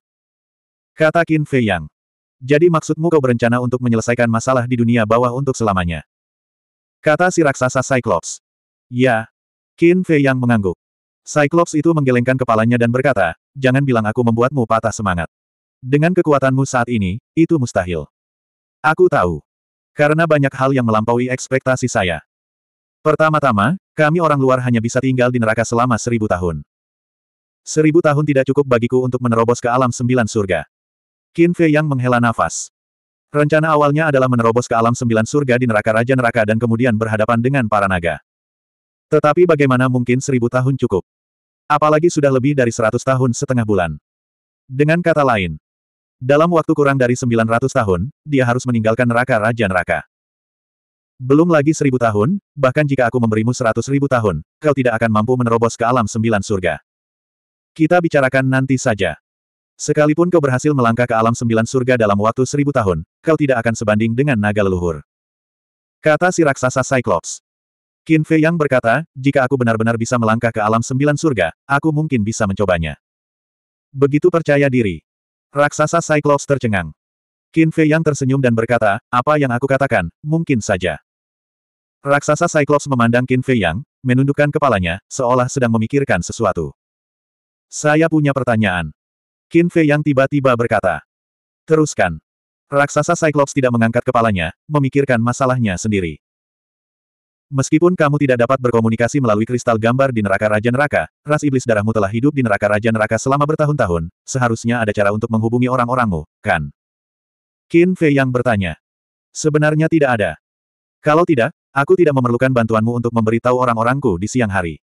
Kata Qin Fei Yang. Jadi maksudmu kau berencana untuk menyelesaikan masalah di dunia bawah untuk selamanya? Kata si raksasa Cyclops. Ya. Qin Fei Yang mengangguk. Cyclops itu menggelengkan kepalanya dan berkata, jangan bilang aku membuatmu patah semangat. Dengan kekuatanmu saat ini, itu mustahil. Aku tahu. Karena banyak hal yang melampaui ekspektasi saya. Pertama-tama, kami orang luar hanya bisa tinggal di neraka selama seribu tahun. Seribu tahun tidak cukup bagiku untuk menerobos ke alam sembilan surga. Qin Fei yang menghela nafas. Rencana awalnya adalah menerobos ke alam sembilan surga di neraka Raja Neraka dan kemudian berhadapan dengan para naga. Tetapi bagaimana mungkin seribu tahun cukup? Apalagi sudah lebih dari seratus tahun setengah bulan. Dengan kata lain, dalam waktu kurang dari sembilan ratus tahun, dia harus meninggalkan neraka Raja Neraka. Belum lagi seribu tahun, bahkan jika aku memberimu seratus ribu tahun, kau tidak akan mampu menerobos ke alam sembilan surga. Kita bicarakan nanti saja. Sekalipun kau berhasil melangkah ke alam sembilan surga dalam waktu seribu tahun, kau tidak akan sebanding dengan naga leluhur. Kata si raksasa Cyclops. Qin Fei yang berkata, jika aku benar-benar bisa melangkah ke alam sembilan surga, aku mungkin bisa mencobanya. Begitu percaya diri. Raksasa Cyclops tercengang. Qin Fei yang tersenyum dan berkata, apa yang aku katakan, mungkin saja. Raksasa Cyclops memandang Qin Fei Yang, menundukkan kepalanya, seolah sedang memikirkan sesuatu. Saya punya pertanyaan. Qin Fei Yang tiba-tiba berkata. Teruskan. Raksasa Cyclops tidak mengangkat kepalanya, memikirkan masalahnya sendiri. Meskipun kamu tidak dapat berkomunikasi melalui kristal gambar di neraka Raja Neraka, ras iblis darahmu telah hidup di neraka Raja Neraka selama bertahun-tahun, seharusnya ada cara untuk menghubungi orang-orangmu, kan? Qin Fei Yang bertanya. Sebenarnya tidak ada. Kalau tidak, Aku tidak memerlukan bantuanmu untuk memberitahu orang-orangku di siang hari.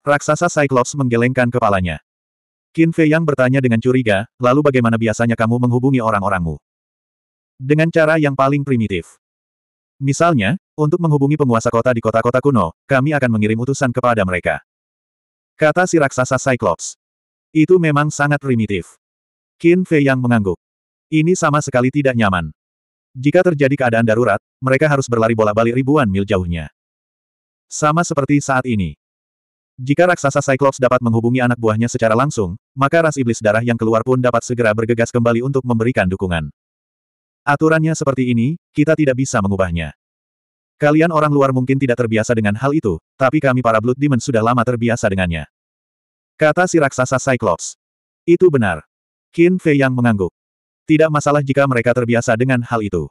Raksasa Cyclops menggelengkan kepalanya. Qin Fei Yang bertanya dengan curiga, lalu bagaimana biasanya kamu menghubungi orang-orangmu? Dengan cara yang paling primitif. Misalnya, untuk menghubungi penguasa kota di kota-kota kuno, kami akan mengirim utusan kepada mereka. Kata si raksasa Cyclops. Itu memang sangat primitif. Qin Fei Yang mengangguk. Ini sama sekali tidak nyaman. Jika terjadi keadaan darurat, mereka harus berlari bola-balik ribuan mil jauhnya. Sama seperti saat ini. Jika raksasa Cyclops dapat menghubungi anak buahnya secara langsung, maka ras iblis darah yang keluar pun dapat segera bergegas kembali untuk memberikan dukungan. Aturannya seperti ini, kita tidak bisa mengubahnya. Kalian orang luar mungkin tidak terbiasa dengan hal itu, tapi kami para Blood Demon sudah lama terbiasa dengannya. Kata si raksasa Cyclops. Itu benar. Qin Fei yang mengangguk. Tidak masalah jika mereka terbiasa dengan hal itu.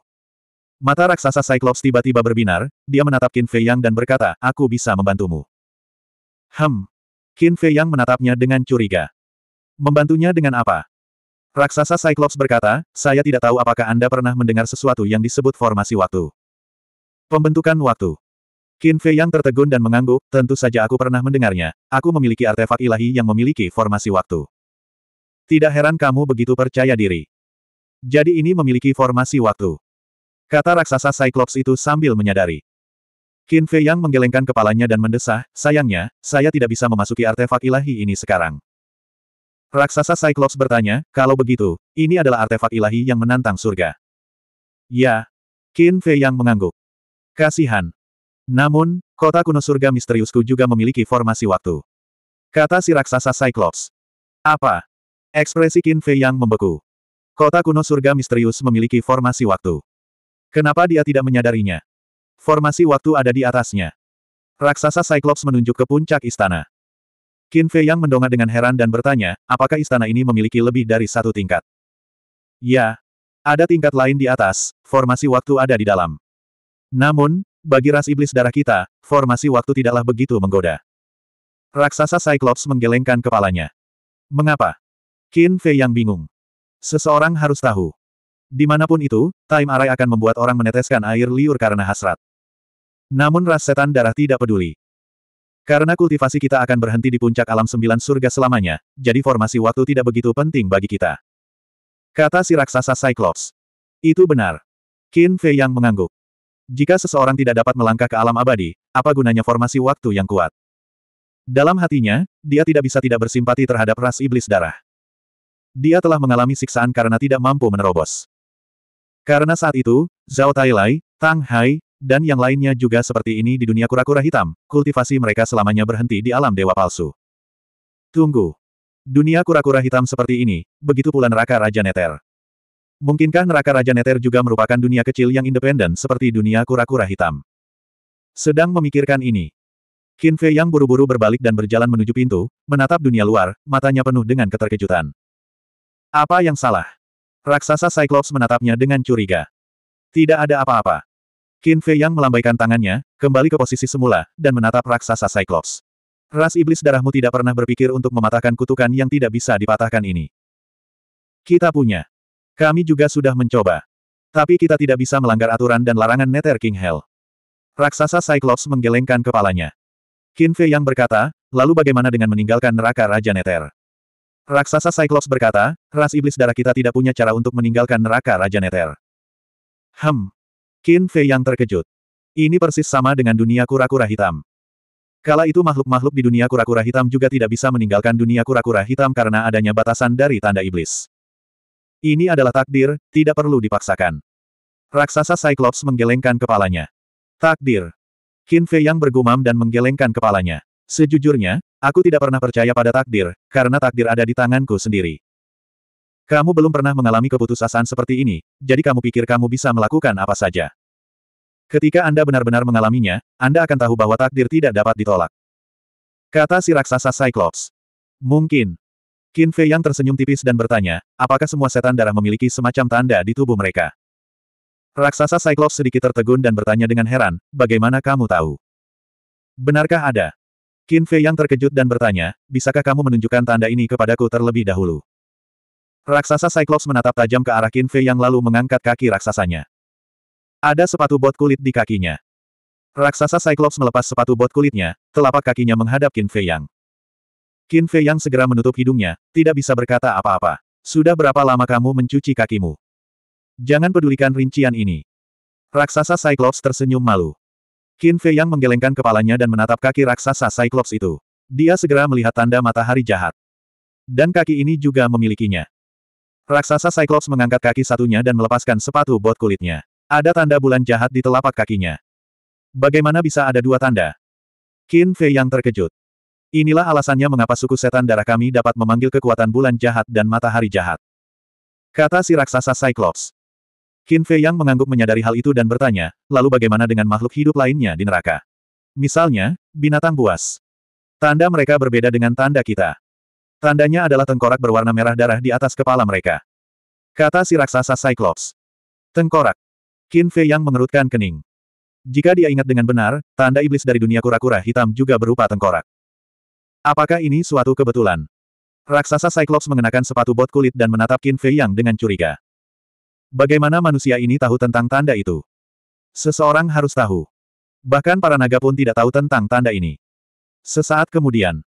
Mata raksasa Cyclops tiba-tiba berbinar, dia menatap Qin Fei Yang dan berkata, aku bisa membantumu. Hem. Qin Fei Yang menatapnya dengan curiga. Membantunya dengan apa? Raksasa Cyclops berkata, saya tidak tahu apakah Anda pernah mendengar sesuatu yang disebut formasi waktu. Pembentukan waktu. Qin Fei Yang tertegun dan mengangguk, tentu saja aku pernah mendengarnya, aku memiliki artefak ilahi yang memiliki formasi waktu. Tidak heran kamu begitu percaya diri. Jadi ini memiliki formasi waktu. Kata raksasa Cyclops itu sambil menyadari. Qin Fei Yang menggelengkan kepalanya dan mendesah, sayangnya, saya tidak bisa memasuki artefak ilahi ini sekarang. Raksasa Cyclops bertanya, kalau begitu, ini adalah artefak ilahi yang menantang surga. Ya. Qin Fei Yang mengangguk. Kasihan. Namun, kota kuno surga misteriusku juga memiliki formasi waktu. Kata si raksasa Cyclops. Apa? Ekspresi Qin Fei Yang membeku. Kota kuno surga misterius memiliki formasi waktu. Kenapa dia tidak menyadarinya? Formasi waktu ada di atasnya. Raksasa Cyclops menunjuk ke puncak istana. Qin Fei yang mendongak dengan heran dan bertanya, apakah istana ini memiliki lebih dari satu tingkat? Ya. Ada tingkat lain di atas, formasi waktu ada di dalam. Namun, bagi ras iblis darah kita, formasi waktu tidaklah begitu menggoda. Raksasa Cyclops menggelengkan kepalanya. Mengapa? Qin Fei yang bingung. Seseorang harus tahu. Dimanapun itu, Time Array akan membuat orang meneteskan air liur karena hasrat. Namun ras setan darah tidak peduli. Karena kultivasi kita akan berhenti di puncak alam sembilan surga selamanya, jadi formasi waktu tidak begitu penting bagi kita. Kata si raksasa Cyclops. Itu benar. Qin Fei yang mengangguk. Jika seseorang tidak dapat melangkah ke alam abadi, apa gunanya formasi waktu yang kuat? Dalam hatinya, dia tidak bisa tidak bersimpati terhadap ras iblis darah. Dia telah mengalami siksaan karena tidak mampu menerobos. Karena saat itu, Zhao Tailai, Tang Hai, dan yang lainnya juga seperti ini di dunia kura-kura hitam, kultivasi mereka selamanya berhenti di alam dewa palsu. Tunggu. Dunia kura-kura hitam seperti ini, begitu pula neraka Raja Neter. Mungkinkah neraka Raja Neter juga merupakan dunia kecil yang independen seperti dunia kura-kura hitam? Sedang memikirkan ini. Qin Fei yang buru-buru berbalik dan berjalan menuju pintu, menatap dunia luar, matanya penuh dengan keterkejutan. Apa yang salah? Raksasa Cyclops menatapnya dengan curiga. Tidak ada apa-apa. Qin Fei Yang melambaikan tangannya, kembali ke posisi semula, dan menatap raksasa Cyclops. Ras iblis darahmu tidak pernah berpikir untuk mematahkan kutukan yang tidak bisa dipatahkan ini. Kita punya. Kami juga sudah mencoba. Tapi kita tidak bisa melanggar aturan dan larangan Nether King Hell. Raksasa Cyclops menggelengkan kepalanya. Qin Fei Yang berkata, lalu bagaimana dengan meninggalkan neraka Raja Nether? Raksasa Cyclops berkata, ras iblis darah kita tidak punya cara untuk meninggalkan neraka Raja Nether. Hem. Qin Fei yang terkejut. Ini persis sama dengan dunia kura-kura hitam. Kala itu makhluk-makhluk di dunia kura-kura hitam juga tidak bisa meninggalkan dunia kura-kura hitam karena adanya batasan dari tanda iblis. Ini adalah takdir, tidak perlu dipaksakan. Raksasa Cyclops menggelengkan kepalanya. Takdir. Qin Fei yang bergumam dan menggelengkan kepalanya. Sejujurnya, Aku tidak pernah percaya pada takdir, karena takdir ada di tanganku sendiri. Kamu belum pernah mengalami keputusasaan seperti ini, jadi kamu pikir kamu bisa melakukan apa saja. Ketika Anda benar-benar mengalaminya, Anda akan tahu bahwa takdir tidak dapat ditolak. Kata si raksasa Cyclops. Mungkin. Qin Fei yang tersenyum tipis dan bertanya, apakah semua setan darah memiliki semacam tanda di tubuh mereka? Raksasa Cyclops sedikit tertegun dan bertanya dengan heran, bagaimana kamu tahu? Benarkah ada? Qin Fei yang terkejut dan bertanya, bisakah kamu menunjukkan tanda ini kepadaku terlebih dahulu? Raksasa Cyclops menatap tajam ke arah Qin Fei yang lalu mengangkat kaki raksasanya. Ada sepatu bot kulit di kakinya. Raksasa Cyclops melepas sepatu bot kulitnya, telapak kakinya menghadap Qin Fei Yang. Qin Fei Yang segera menutup hidungnya, tidak bisa berkata apa-apa. Sudah berapa lama kamu mencuci kakimu? Jangan pedulikan rincian ini. Raksasa Cyclops tersenyum malu. Qin Fei yang menggelengkan kepalanya dan menatap kaki raksasa Cyclops itu. Dia segera melihat tanda matahari jahat. Dan kaki ini juga memilikinya. Raksasa Cyclops mengangkat kaki satunya dan melepaskan sepatu bot kulitnya. Ada tanda bulan jahat di telapak kakinya. Bagaimana bisa ada dua tanda? Qin Fei yang terkejut. Inilah alasannya mengapa suku setan darah kami dapat memanggil kekuatan bulan jahat dan matahari jahat. Kata si raksasa Cyclops. Qin Fei Yang mengangguk menyadari hal itu dan bertanya, lalu bagaimana dengan makhluk hidup lainnya di neraka? Misalnya, binatang buas. Tanda mereka berbeda dengan tanda kita. Tandanya adalah tengkorak berwarna merah darah di atas kepala mereka. Kata si raksasa Cyclops. Tengkorak. Qin Fei Yang mengerutkan kening. Jika dia ingat dengan benar, tanda iblis dari dunia kura-kura hitam juga berupa tengkorak. Apakah ini suatu kebetulan? Raksasa Cyclops mengenakan sepatu bot kulit dan menatap Qin Fei Yang dengan curiga. Bagaimana manusia ini tahu tentang tanda itu? Seseorang harus tahu. Bahkan para naga pun tidak tahu tentang tanda ini. Sesaat kemudian,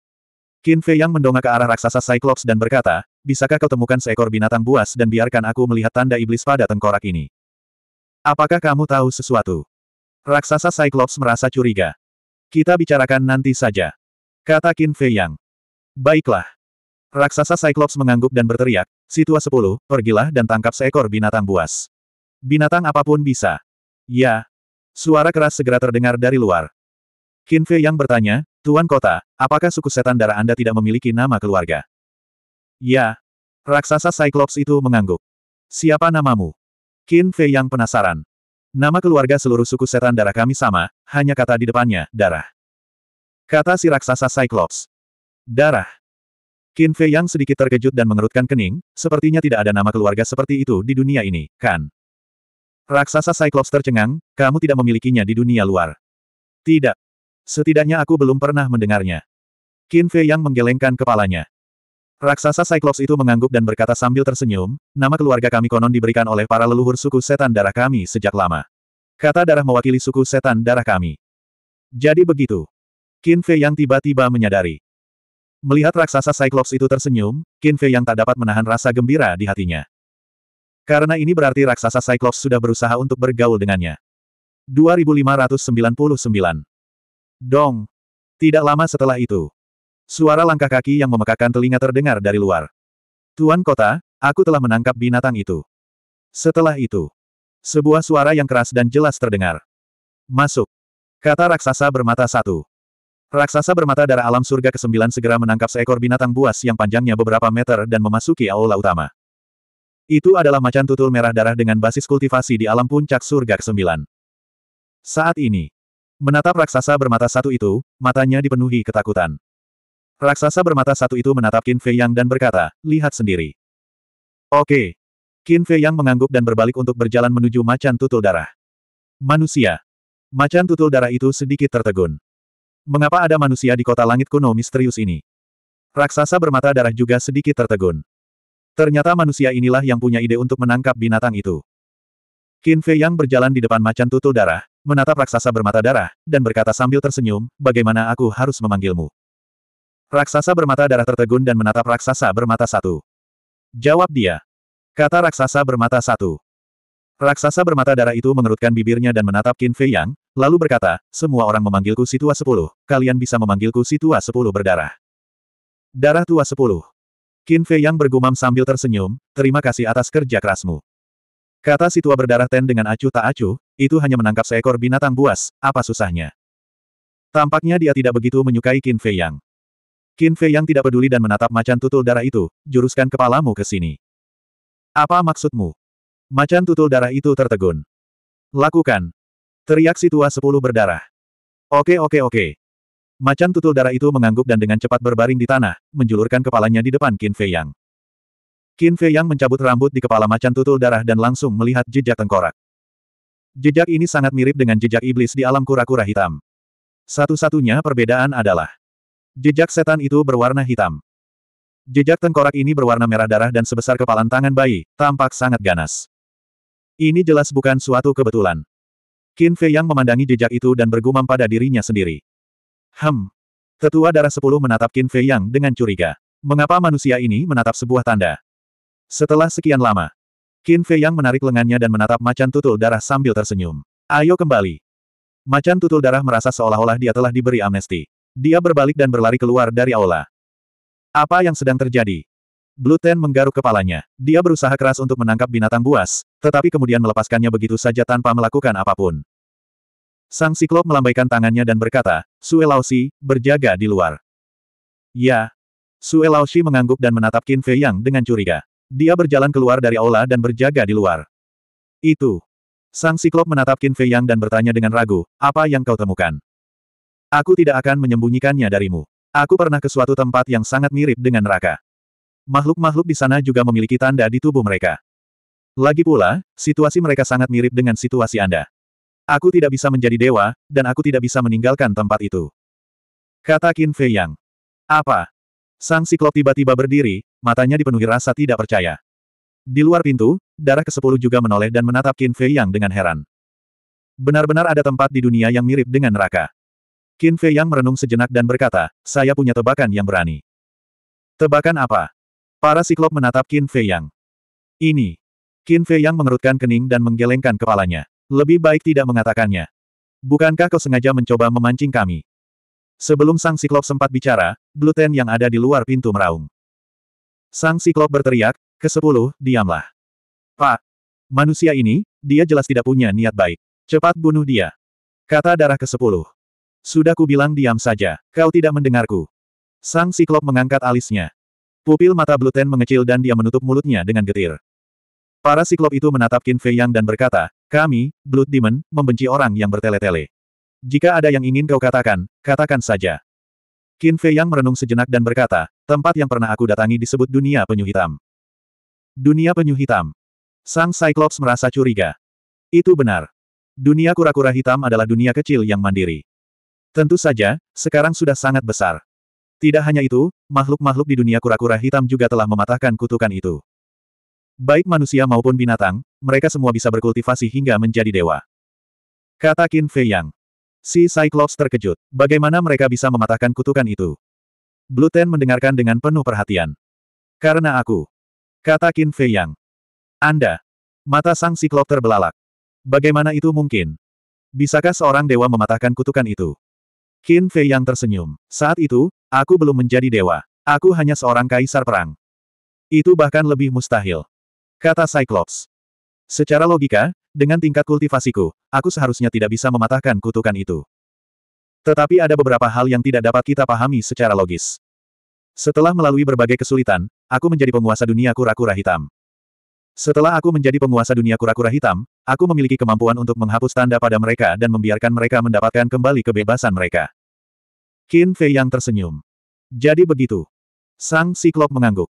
Qin Fei yang mendongak ke arah raksasa Cyclops dan berkata, Bisakah kau temukan seekor binatang buas dan biarkan aku melihat tanda iblis pada tengkorak ini? Apakah kamu tahu sesuatu? Raksasa Cyclops merasa curiga. Kita bicarakan nanti saja. Kata Qin Fei Yang. Baiklah. Raksasa Cyclops mengangguk dan berteriak, Situa 10, pergilah dan tangkap seekor binatang buas. Binatang apapun bisa. Ya. Suara keras segera terdengar dari luar. Kinfe yang bertanya, Tuan Kota, apakah suku setan darah Anda tidak memiliki nama keluarga? Ya. Raksasa Cyclops itu mengangguk. Siapa namamu? Qin Fei yang penasaran. Nama keluarga seluruh suku setan darah kami sama, hanya kata di depannya, darah. Kata si raksasa Cyclops. Darah. Qin Fei yang sedikit terkejut dan mengerutkan kening, sepertinya tidak ada nama keluarga seperti itu di dunia ini, kan? Raksasa Cyclops tercengang, kamu tidak memilikinya di dunia luar. Tidak. Setidaknya aku belum pernah mendengarnya. Qin Fei yang menggelengkan kepalanya. Raksasa Cyclops itu mengangguk dan berkata sambil tersenyum, nama keluarga kami konon diberikan oleh para leluhur suku setan darah kami sejak lama. Kata darah mewakili suku setan darah kami. Jadi begitu. Qin Fei yang tiba-tiba menyadari. Melihat raksasa Cyclops itu tersenyum, Qin Fei yang tak dapat menahan rasa gembira di hatinya. Karena ini berarti raksasa Cyclops sudah berusaha untuk bergaul dengannya. 2599. Dong. Tidak lama setelah itu. Suara langkah kaki yang memekakan telinga terdengar dari luar. Tuan kota, aku telah menangkap binatang itu. Setelah itu. Sebuah suara yang keras dan jelas terdengar. Masuk. Kata raksasa bermata satu. Raksasa bermata darah alam surga ke-9 segera menangkap seekor binatang buas yang panjangnya beberapa meter dan memasuki aula utama. Itu adalah macan tutul merah darah dengan basis kultivasi di alam puncak surga ke-9. Saat ini, menatap raksasa bermata satu itu, matanya dipenuhi ketakutan. Raksasa bermata satu itu menatap Qin Fei Yang dan berkata, lihat sendiri. Oke. Qin Fei Yang mengangguk dan berbalik untuk berjalan menuju macan tutul darah. Manusia. Macan tutul darah itu sedikit tertegun. Mengapa ada manusia di kota langit kuno misterius ini? Raksasa bermata darah juga sedikit tertegun. Ternyata manusia inilah yang punya ide untuk menangkap binatang itu. Qin Fei Yang berjalan di depan macan tutul darah, menatap raksasa bermata darah, dan berkata sambil tersenyum, bagaimana aku harus memanggilmu? Raksasa bermata darah tertegun dan menatap raksasa bermata satu. Jawab dia. Kata raksasa bermata satu. Raksasa bermata darah itu mengerutkan bibirnya dan menatap Qin Fei Yang, Lalu berkata, semua orang memanggilku si tua sepuluh, kalian bisa memanggilku si tua sepuluh berdarah. Darah tua sepuluh. Qin Fei yang bergumam sambil tersenyum, terima kasih atas kerja kerasmu. Kata si tua berdarah Ten dengan acuh tak acuh, itu hanya menangkap seekor binatang buas, apa susahnya. Tampaknya dia tidak begitu menyukai Qin Fei Yang. Qin Fei Yang tidak peduli dan menatap macan tutul darah itu, juruskan kepalamu ke sini. Apa maksudmu? Macan tutul darah itu tertegun. Lakukan, Teriak si tua sepuluh berdarah. Oke oke oke. Macan tutul darah itu mengangguk dan dengan cepat berbaring di tanah, menjulurkan kepalanya di depan Qin Fei Yang. Qin Fei Yang mencabut rambut di kepala macan tutul darah dan langsung melihat jejak tengkorak. Jejak ini sangat mirip dengan jejak iblis di alam kura-kura hitam. Satu-satunya perbedaan adalah jejak setan itu berwarna hitam. Jejak tengkorak ini berwarna merah darah dan sebesar kepalan tangan bayi, tampak sangat ganas. Ini jelas bukan suatu kebetulan. Qin Fei yang memandangi jejak itu dan bergumam pada dirinya sendiri. Hem. Tetua darah sepuluh menatap Qin Fei yang dengan curiga. Mengapa manusia ini menatap sebuah tanda? Setelah sekian lama, Qin Fei yang menarik lengannya dan menatap macan tutul darah sambil tersenyum. Ayo kembali. Macan tutul darah merasa seolah-olah dia telah diberi amnesti. Dia berbalik dan berlari keluar dari aula. Apa yang sedang terjadi? Blue Ten menggaruk kepalanya. Dia berusaha keras untuk menangkap binatang buas, tetapi kemudian melepaskannya begitu saja tanpa melakukan apapun. Sang Siklop melambaikan tangannya dan berkata, Sue Laoshi, berjaga di luar. Ya. Sue Laoshi mengangguk dan menatap Qin Fei Yang dengan curiga. Dia berjalan keluar dari aula dan berjaga di luar. Itu. Sang Siklop menatap Qin Fei Yang dan bertanya dengan ragu, apa yang kau temukan? Aku tidak akan menyembunyikannya darimu. Aku pernah ke suatu tempat yang sangat mirip dengan neraka. Makhluk-makhluk di sana juga memiliki tanda di tubuh mereka. Lagi pula, situasi mereka sangat mirip dengan situasi Anda. Aku tidak bisa menjadi dewa, dan aku tidak bisa meninggalkan tempat itu. Kata Qin Fei Yang. Apa? Sang siklop tiba-tiba berdiri, matanya dipenuhi rasa tidak percaya. Di luar pintu, darah ke-10 juga menoleh dan menatap Qin Fei Yang dengan heran. Benar-benar ada tempat di dunia yang mirip dengan neraka. Qin Fei Yang merenung sejenak dan berkata, saya punya tebakan yang berani. Tebakan apa? Para siklop menatap Qin Fei Yang. Ini. Qin Fei Yang mengerutkan kening dan menggelengkan kepalanya. Lebih baik tidak mengatakannya. Bukankah kau sengaja mencoba memancing kami? Sebelum sang siklop sempat bicara, Bluten yang ada di luar pintu meraung. Sang siklop berteriak, kesepuluh, diamlah. Pak, manusia ini, dia jelas tidak punya niat baik. Cepat bunuh dia. Kata darah kesepuluh. Sudah kubilang diam saja, kau tidak mendengarku. Sang siklop mengangkat alisnya. Pupil mata Bluten mengecil dan dia menutup mulutnya dengan getir. Para siklop itu menatap Qin Fei Yang dan berkata, kami, Blood Demon, membenci orang yang bertele-tele. Jika ada yang ingin kau katakan, katakan saja. Qin Fei Yang merenung sejenak dan berkata, tempat yang pernah aku datangi disebut dunia penyu hitam. Dunia penyu hitam. Sang Cyclops merasa curiga. Itu benar. Dunia kura-kura hitam adalah dunia kecil yang mandiri. Tentu saja, sekarang sudah sangat besar. Tidak hanya itu, makhluk-makhluk di dunia kura-kura hitam juga telah mematahkan kutukan itu. Baik manusia maupun binatang, mereka semua bisa berkultivasi hingga menjadi dewa. Kata Qin Fei Yang. Si Cyclops terkejut. Bagaimana mereka bisa mematahkan kutukan itu? Blue Ten mendengarkan dengan penuh perhatian. Karena aku. Kata Qin Fei Yang. Anda. Mata sang Cyclops terbelalak. Bagaimana itu mungkin? Bisakah seorang dewa mematahkan kutukan itu? Qin Fei yang tersenyum. Saat itu, aku belum menjadi dewa. Aku hanya seorang kaisar perang. Itu bahkan lebih mustahil. Kata Cyclops. Secara logika, dengan tingkat kultivasiku, aku seharusnya tidak bisa mematahkan kutukan itu. Tetapi ada beberapa hal yang tidak dapat kita pahami secara logis. Setelah melalui berbagai kesulitan, aku menjadi penguasa dunia kura-kura hitam. Setelah aku menjadi penguasa dunia kura-kura hitam, aku memiliki kemampuan untuk menghapus tanda pada mereka dan membiarkan mereka mendapatkan kembali kebebasan mereka. Qin Fei yang tersenyum. Jadi begitu. Sang Siklop mengangguk.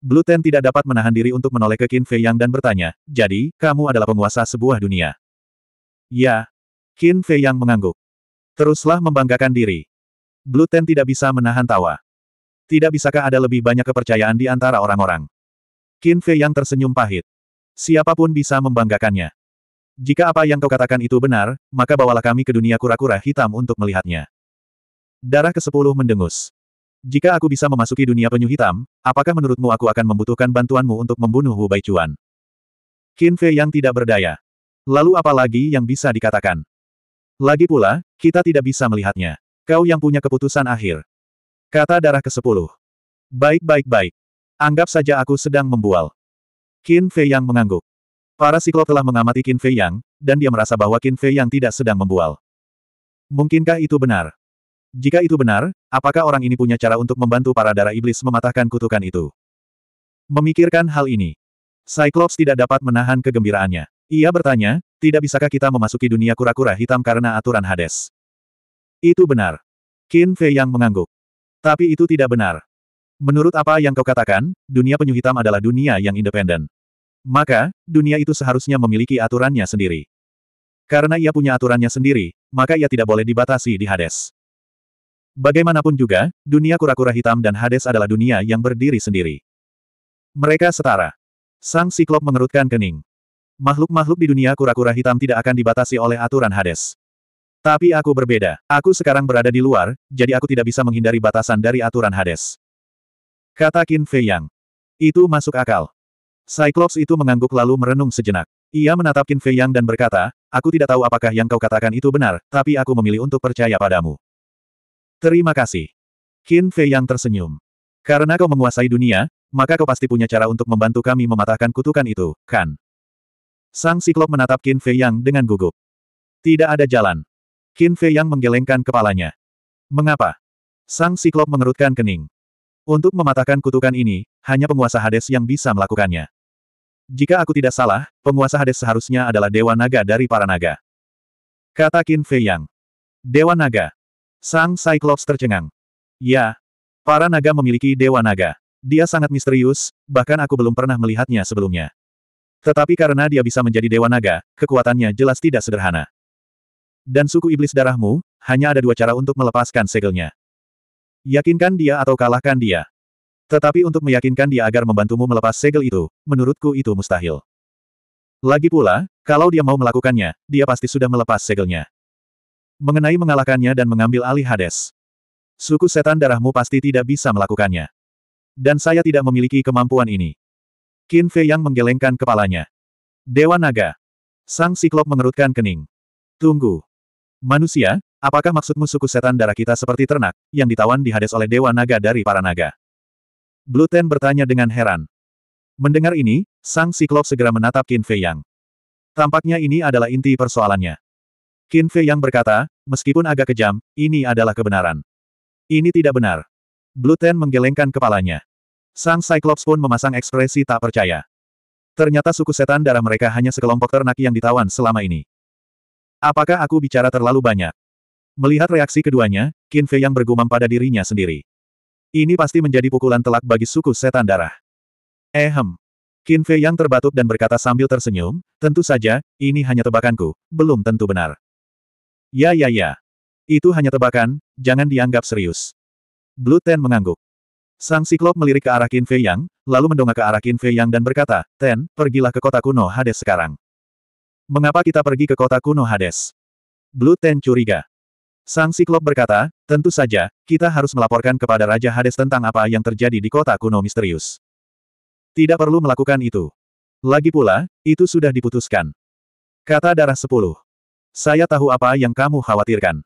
Blue Ten tidak dapat menahan diri untuk menoleh ke Qin Fei Yang dan bertanya, jadi, kamu adalah penguasa sebuah dunia. Ya. Qin Fei Yang mengangguk. Teruslah membanggakan diri. Blue Ten tidak bisa menahan tawa. Tidak bisakah ada lebih banyak kepercayaan di antara orang-orang? Qin Fei yang tersenyum pahit. Siapapun bisa membanggakannya. Jika apa yang kau katakan itu benar, maka bawalah kami ke dunia kura-kura hitam untuk melihatnya. Darah ke-10 mendengus. Jika aku bisa memasuki dunia penyu hitam, apakah menurutmu aku akan membutuhkan bantuanmu untuk membunuh Hu Baichuan? Qin Fei yang tidak berdaya. Lalu apa lagi yang bisa dikatakan? Lagi pula, kita tidak bisa melihatnya. Kau yang punya keputusan akhir. Kata darah ke-10. Baik-baik-baik. Anggap saja aku sedang membual. Qin Fei Yang mengangguk. Para siklop telah mengamati Qin Fei Yang, dan dia merasa bahwa Qin Fei Yang tidak sedang membual. Mungkinkah itu benar? Jika itu benar, apakah orang ini punya cara untuk membantu para darah iblis mematahkan kutukan itu? Memikirkan hal ini, Cyclops tidak dapat menahan kegembiraannya. Ia bertanya, tidak bisakah kita memasuki dunia kura-kura hitam karena aturan Hades? Itu benar. Qin Fei Yang mengangguk. Tapi itu tidak benar. Menurut apa yang kau katakan, dunia penyu hitam adalah dunia yang independen. Maka, dunia itu seharusnya memiliki aturannya sendiri. Karena ia punya aturannya sendiri, maka ia tidak boleh dibatasi di Hades. Bagaimanapun juga, dunia kura-kura hitam dan Hades adalah dunia yang berdiri sendiri. Mereka setara. Sang Siklop mengerutkan kening. Makhluk-makhluk di dunia kura-kura hitam tidak akan dibatasi oleh aturan Hades. Tapi aku berbeda. Aku sekarang berada di luar, jadi aku tidak bisa menghindari batasan dari aturan Hades. Kata Qin Fei Yang. Itu masuk akal. Cyclops itu mengangguk lalu merenung sejenak. Ia menatap Qin Fei Yang dan berkata, aku tidak tahu apakah yang kau katakan itu benar, tapi aku memilih untuk percaya padamu. Terima kasih. Qin Fei Yang tersenyum. Karena kau menguasai dunia, maka kau pasti punya cara untuk membantu kami mematahkan kutukan itu, kan? Sang Siklop menatap Qin Fei Yang dengan gugup. Tidak ada jalan. Qin Fei Yang menggelengkan kepalanya. Mengapa? Sang Siklop mengerutkan kening. Untuk mematahkan kutukan ini, hanya penguasa Hades yang bisa melakukannya. Jika aku tidak salah, penguasa Hades seharusnya adalah Dewa Naga dari para naga. Kata Qin Fei Yang. Dewa Naga. Sang Cyclops tercengang. Ya, para naga memiliki Dewa Naga. Dia sangat misterius, bahkan aku belum pernah melihatnya sebelumnya. Tetapi karena dia bisa menjadi Dewa Naga, kekuatannya jelas tidak sederhana. Dan suku iblis darahmu, hanya ada dua cara untuk melepaskan segelnya. Yakinkan dia atau kalahkan dia. Tetapi untuk meyakinkan dia agar membantumu melepas segel itu, menurutku itu mustahil. Lagi pula, kalau dia mau melakukannya, dia pasti sudah melepas segelnya. Mengenai mengalahkannya dan mengambil alih Hades. Suku setan darahmu pasti tidak bisa melakukannya. Dan saya tidak memiliki kemampuan ini. Qin Fei yang menggelengkan kepalanya. Dewa Naga. Sang Siklop mengerutkan kening. Tunggu. Manusia, apakah maksudmu suku setan darah kita seperti ternak, yang ditawan di Hades oleh Dewa Naga dari para naga? Bluten bertanya dengan heran. Mendengar ini, sang siklop segera menatap Qin Fei Yang. Tampaknya ini adalah inti persoalannya. Qin Fei Yang berkata, meskipun agak kejam, ini adalah kebenaran. Ini tidak benar. Bluten menggelengkan kepalanya. Sang Cyclops pun memasang ekspresi tak percaya. Ternyata suku setan darah mereka hanya sekelompok ternak yang ditawan selama ini. Apakah aku bicara terlalu banyak? Melihat reaksi keduanya, Qin Fei yang bergumam pada dirinya sendiri. Ini pasti menjadi pukulan telak bagi suku setan darah. Ehem. Qin Fei yang terbatuk dan berkata sambil tersenyum, tentu saja, ini hanya tebakanku, belum tentu benar. Ya ya ya. Itu hanya tebakan, jangan dianggap serius. Blue Ten mengangguk. Sang Siklop melirik ke arah Qin Fei Yang, lalu mendongak ke arah Qin Fei Yang dan berkata, Ten, pergilah ke kota kuno Hades sekarang. Mengapa kita pergi ke kota kuno Hades? Blue Ten curiga. Sang Siklop berkata, tentu saja, kita harus melaporkan kepada Raja Hades tentang apa yang terjadi di kota kuno misterius. Tidak perlu melakukan itu. Lagi pula, itu sudah diputuskan. Kata darah sepuluh. Saya tahu apa yang kamu khawatirkan.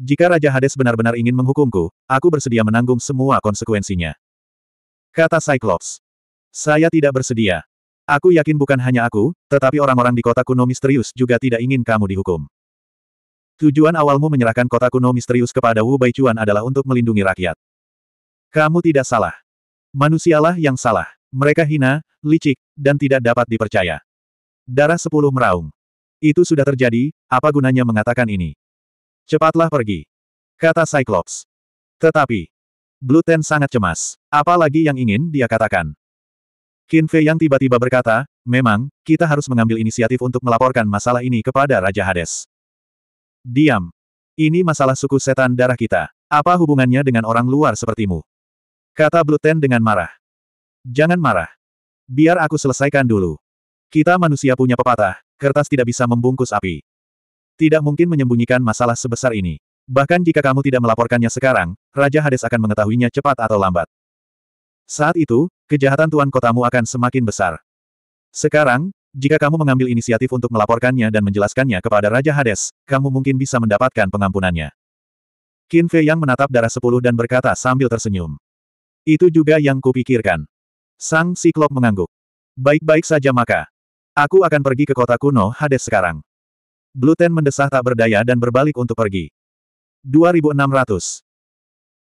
Jika Raja Hades benar-benar ingin menghukumku, aku bersedia menanggung semua konsekuensinya. Kata Cyclops. Saya tidak bersedia. Aku yakin bukan hanya aku, tetapi orang-orang di kota kuno misterius juga tidak ingin kamu dihukum. Tujuan awalmu menyerahkan kota kuno misterius kepada Wu Baichuan adalah untuk melindungi rakyat. Kamu tidak salah. Manusialah yang salah. Mereka hina, licik, dan tidak dapat dipercaya. Darah sepuluh meraung. Itu sudah terjadi, apa gunanya mengatakan ini? Cepatlah pergi. Kata Cyclops. Tetapi, Bluten sangat cemas. Apalagi yang ingin dia katakan? Qin Fei yang tiba-tiba berkata, memang, kita harus mengambil inisiatif untuk melaporkan masalah ini kepada Raja Hades. Diam. Ini masalah suku setan darah kita. Apa hubungannya dengan orang luar sepertimu? Kata Bluten dengan marah. Jangan marah. Biar aku selesaikan dulu. Kita manusia punya pepatah, kertas tidak bisa membungkus api. Tidak mungkin menyembunyikan masalah sebesar ini. Bahkan jika kamu tidak melaporkannya sekarang, Raja Hades akan mengetahuinya cepat atau lambat. Saat itu, kejahatan tuan kotamu akan semakin besar. Sekarang, jika kamu mengambil inisiatif untuk melaporkannya dan menjelaskannya kepada Raja Hades, kamu mungkin bisa mendapatkan pengampunannya. Qin Fei Yang menatap darah sepuluh dan berkata sambil tersenyum. Itu juga yang kupikirkan. Sang Siklop mengangguk. Baik-baik saja maka. Aku akan pergi ke kota kuno Hades sekarang. Bluten mendesah tak berdaya dan berbalik untuk pergi. 2600.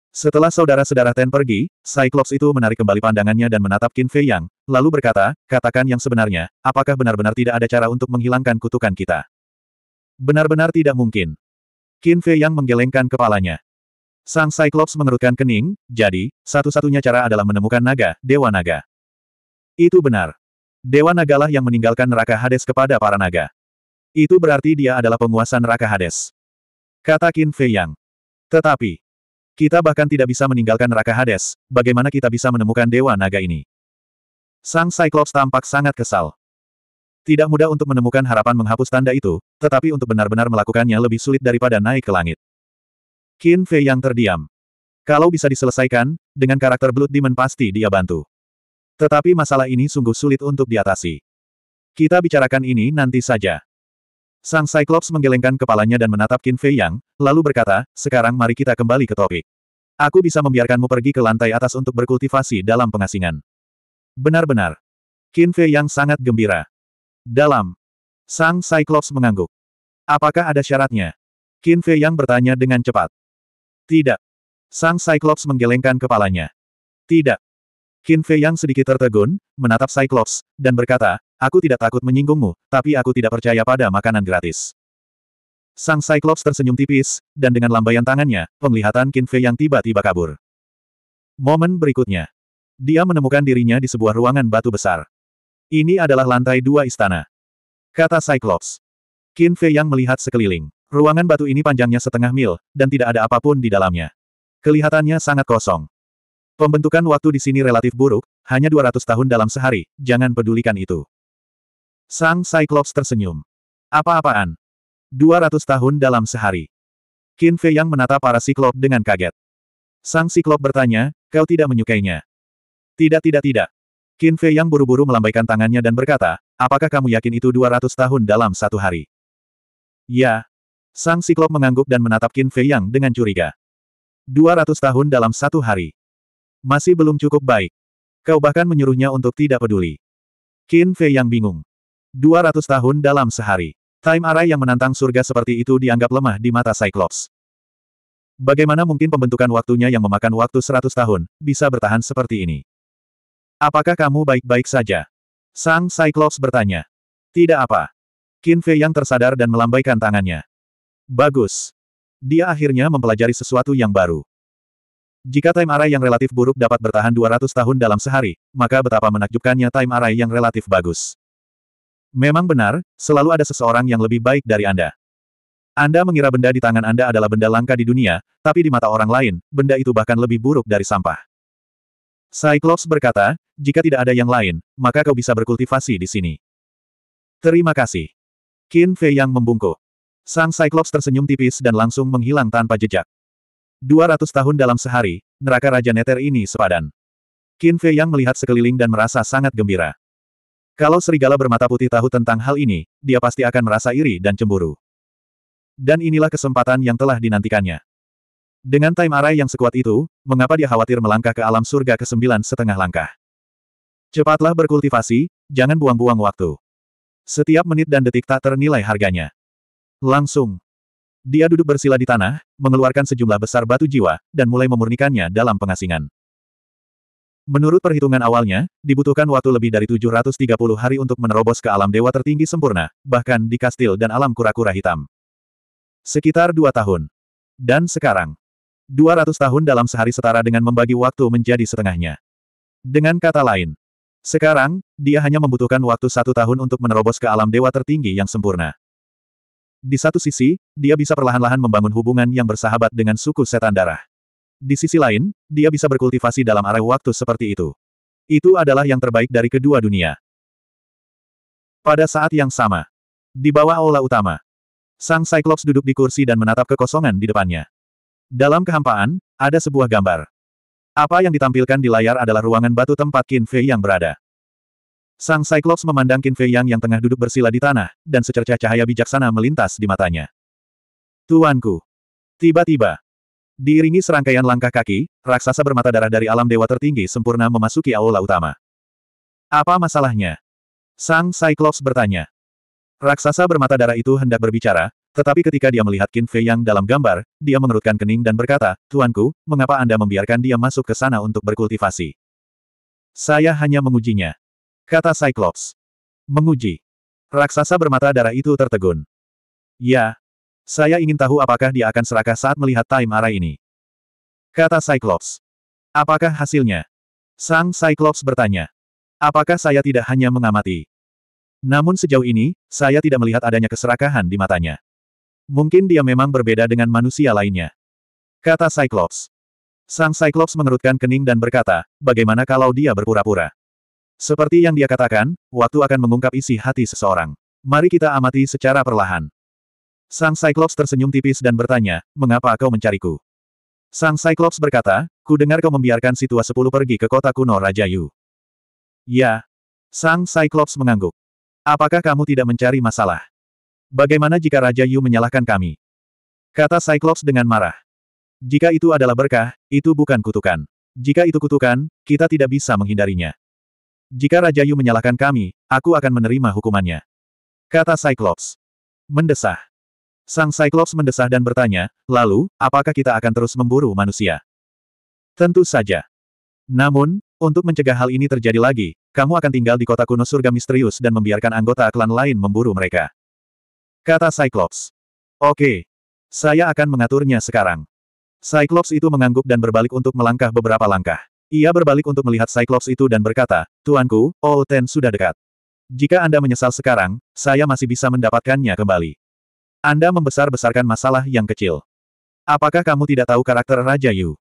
Setelah saudara-saudara Ten pergi, Cyclops itu menarik kembali pandangannya dan menatap Qin Fei Yang, lalu berkata, katakan yang sebenarnya, apakah benar-benar tidak ada cara untuk menghilangkan kutukan kita? Benar-benar tidak mungkin. Qin Fei Yang menggelengkan kepalanya. Sang Cyclops mengerutkan kening, jadi, satu-satunya cara adalah menemukan naga, Dewa Naga. Itu benar. Dewa naga lah yang meninggalkan neraka Hades kepada para naga. Itu berarti dia adalah penguasa neraka Hades. Kata Qin Fei Yang. Tetapi, kita bahkan tidak bisa meninggalkan neraka Hades, bagaimana kita bisa menemukan Dewa Naga ini? Sang Cyclops tampak sangat kesal. Tidak mudah untuk menemukan harapan menghapus tanda itu, tetapi untuk benar-benar melakukannya lebih sulit daripada naik ke langit. Qin Fei yang terdiam. Kalau bisa diselesaikan, dengan karakter Blood Demon pasti dia bantu. Tetapi masalah ini sungguh sulit untuk diatasi. Kita bicarakan ini nanti saja. Sang Cyclops menggelengkan kepalanya dan menatap Qin Fei Yang, lalu berkata, sekarang mari kita kembali ke topik. Aku bisa membiarkanmu pergi ke lantai atas untuk berkultivasi dalam pengasingan. Benar-benar. Qin Fei Yang sangat gembira. Dalam. Sang Cyclops mengangguk. Apakah ada syaratnya? Qin Fei Yang bertanya dengan cepat. Tidak. Sang Cyclops menggelengkan kepalanya. Tidak. Qin Fei Yang sedikit tertegun, menatap Cyclops, dan berkata, Aku tidak takut menyinggungmu, tapi aku tidak percaya pada makanan gratis. Sang Cyclops tersenyum tipis, dan dengan lambaian tangannya, penglihatan Qin Fei yang tiba-tiba kabur. Momen berikutnya. Dia menemukan dirinya di sebuah ruangan batu besar. Ini adalah lantai dua istana. Kata Cyclops. Qin Fei yang melihat sekeliling. Ruangan batu ini panjangnya setengah mil, dan tidak ada apapun di dalamnya. Kelihatannya sangat kosong. Pembentukan waktu di sini relatif buruk, hanya 200 tahun dalam sehari, jangan pedulikan itu. Sang Cyclops tersenyum. Apa-apaan? 200 tahun dalam sehari. Qin Fei yang menata para Cyclop dengan kaget. Sang Cyclop bertanya, kau tidak menyukainya? Tidak tidak tidak. Qin Fei yang buru-buru melambaikan tangannya dan berkata, apakah kamu yakin itu 200 tahun dalam satu hari? Ya. Sang Cyclop mengangguk dan menatap Qin Fei yang dengan curiga. 200 tahun dalam satu hari. Masih belum cukup baik. Kau bahkan menyuruhnya untuk tidak peduli. Qin Fei yang bingung. 200 tahun dalam sehari. Time Array yang menantang surga seperti itu dianggap lemah di mata Cyclops. Bagaimana mungkin pembentukan waktunya yang memakan waktu 100 tahun, bisa bertahan seperti ini? Apakah kamu baik-baik saja? Sang Cyclops bertanya. Tidak apa. Qin Fei yang tersadar dan melambaikan tangannya. Bagus. Dia akhirnya mempelajari sesuatu yang baru. Jika time array yang relatif buruk dapat bertahan 200 tahun dalam sehari, maka betapa menakjubkannya time array yang relatif bagus. Memang benar, selalu ada seseorang yang lebih baik dari Anda. Anda mengira benda di tangan Anda adalah benda langka di dunia, tapi di mata orang lain, benda itu bahkan lebih buruk dari sampah. Cyclops berkata, jika tidak ada yang lain, maka kau bisa berkultivasi di sini. Terima kasih. Qin Fei yang membungkuk. Sang Cyclops tersenyum tipis dan langsung menghilang tanpa jejak. 200 tahun dalam sehari, neraka Raja Neter ini sepadan. Qin Fei yang melihat sekeliling dan merasa sangat gembira. Kalau serigala bermata putih tahu tentang hal ini, dia pasti akan merasa iri dan cemburu. Dan inilah kesempatan yang telah dinantikannya. Dengan time array yang sekuat itu, mengapa dia khawatir melangkah ke alam surga ke sembilan setengah langkah? Cepatlah berkultivasi, jangan buang-buang waktu. Setiap menit dan detik tak ternilai harganya. Langsung. Dia duduk bersila di tanah, mengeluarkan sejumlah besar batu jiwa, dan mulai memurnikannya dalam pengasingan. Menurut perhitungan awalnya, dibutuhkan waktu lebih dari 730 hari untuk menerobos ke alam dewa tertinggi sempurna, bahkan di kastil dan alam kura-kura hitam. Sekitar dua tahun. Dan sekarang. 200 tahun dalam sehari setara dengan membagi waktu menjadi setengahnya. Dengan kata lain, sekarang, dia hanya membutuhkan waktu satu tahun untuk menerobos ke alam dewa tertinggi yang sempurna. Di satu sisi, dia bisa perlahan-lahan membangun hubungan yang bersahabat dengan suku setan darah. Di sisi lain, dia bisa berkultivasi dalam area waktu seperti itu. Itu adalah yang terbaik dari kedua dunia. Pada saat yang sama, di bawah aula utama, sang Cyclops duduk di kursi dan menatap kekosongan di depannya. Dalam kehampaan, ada sebuah gambar. Apa yang ditampilkan di layar adalah ruangan batu tempat Qin Fei yang berada. Sang Cyclops memandang Qin Fei yang yang tengah duduk bersila di tanah, dan secercah cahaya bijaksana melintas di matanya. Tuanku! Tiba-tiba, Diiringi serangkaian langkah kaki, raksasa bermata darah dari alam dewa tertinggi sempurna memasuki aula utama. Apa masalahnya? Sang Cyclops bertanya. Raksasa bermata darah itu hendak berbicara, tetapi ketika dia melihat Qin Fei yang dalam gambar, dia mengerutkan kening dan berkata, Tuanku, mengapa Anda membiarkan dia masuk ke sana untuk berkultivasi? Saya hanya mengujinya. Kata Cyclops. Menguji. Raksasa bermata darah itu tertegun. Ya, saya ingin tahu apakah dia akan serakah saat melihat Time Array ini. Kata Cyclops. Apakah hasilnya? Sang Cyclops bertanya. Apakah saya tidak hanya mengamati? Namun sejauh ini, saya tidak melihat adanya keserakahan di matanya. Mungkin dia memang berbeda dengan manusia lainnya. Kata Cyclops. Sang Cyclops mengerutkan kening dan berkata, bagaimana kalau dia berpura-pura? Seperti yang dia katakan, waktu akan mengungkap isi hati seseorang. Mari kita amati secara perlahan. Sang Cyclops tersenyum tipis dan bertanya, mengapa kau mencariku? Sang Cyclops berkata, ku dengar kau membiarkan si tua sepuluh pergi ke kota kuno Raja Yu. Ya. Sang Cyclops mengangguk. Apakah kamu tidak mencari masalah? Bagaimana jika Raja Yu menyalahkan kami? Kata Cyclops dengan marah. Jika itu adalah berkah, itu bukan kutukan. Jika itu kutukan, kita tidak bisa menghindarinya. Jika Raja Yu menyalahkan kami, aku akan menerima hukumannya. Kata Cyclops. Mendesah. Sang Cyclops mendesah dan bertanya, lalu, apakah kita akan terus memburu manusia? Tentu saja. Namun, untuk mencegah hal ini terjadi lagi, kamu akan tinggal di kota kuno surga misterius dan membiarkan anggota klan lain memburu mereka. Kata Cyclops. Oke. Saya akan mengaturnya sekarang. Cyclops itu mengangguk dan berbalik untuk melangkah beberapa langkah. Ia berbalik untuk melihat Cyclops itu dan berkata, Tuanku, All Ten sudah dekat. Jika Anda menyesal sekarang, saya masih bisa mendapatkannya kembali. Anda membesar-besarkan masalah yang kecil. Apakah kamu tidak tahu karakter Raja Yu?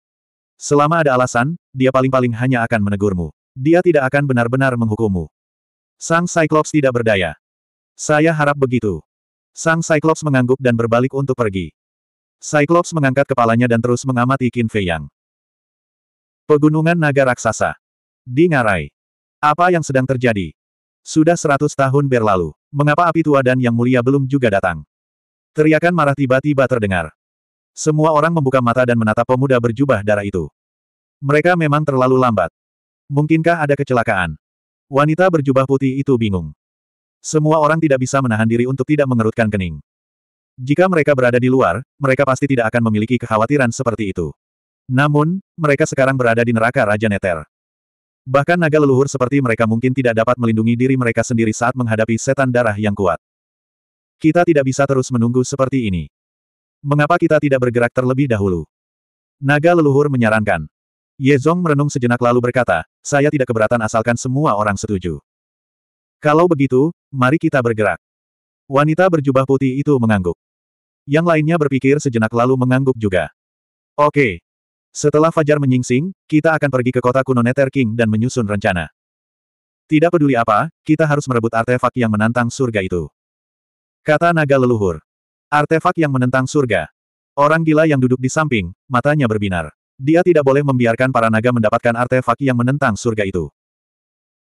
Selama ada alasan, dia paling-paling hanya akan menegurmu. Dia tidak akan benar-benar menghukummu. Sang Cyclops tidak berdaya. Saya harap begitu. Sang Cyclops mengangguk dan berbalik untuk pergi. Cyclops mengangkat kepalanya dan terus mengamati Qin Fei Yang. Pegunungan Naga Raksasa. Di Ngarai. Apa yang sedang terjadi? Sudah seratus tahun berlalu. Mengapa api tua dan yang mulia belum juga datang? Teriakan marah tiba-tiba terdengar. Semua orang membuka mata dan menatap pemuda berjubah darah itu. Mereka memang terlalu lambat. Mungkinkah ada kecelakaan? Wanita berjubah putih itu bingung. Semua orang tidak bisa menahan diri untuk tidak mengerutkan kening. Jika mereka berada di luar, mereka pasti tidak akan memiliki kekhawatiran seperti itu. Namun, mereka sekarang berada di neraka Raja Neter. Bahkan naga leluhur seperti mereka mungkin tidak dapat melindungi diri mereka sendiri saat menghadapi setan darah yang kuat. Kita tidak bisa terus menunggu seperti ini. Mengapa kita tidak bergerak terlebih dahulu? Naga leluhur menyarankan. Ye Yezong merenung sejenak lalu berkata, saya tidak keberatan asalkan semua orang setuju. Kalau begitu, mari kita bergerak. Wanita berjubah putih itu mengangguk. Yang lainnya berpikir sejenak lalu mengangguk juga. Oke. Setelah Fajar menyingsing, kita akan pergi ke kota kuno Nether King dan menyusun rencana. Tidak peduli apa, kita harus merebut artefak yang menantang surga itu. Kata naga leluhur. Artefak yang menentang surga. Orang gila yang duduk di samping, matanya berbinar. Dia tidak boleh membiarkan para naga mendapatkan artefak yang menentang surga itu.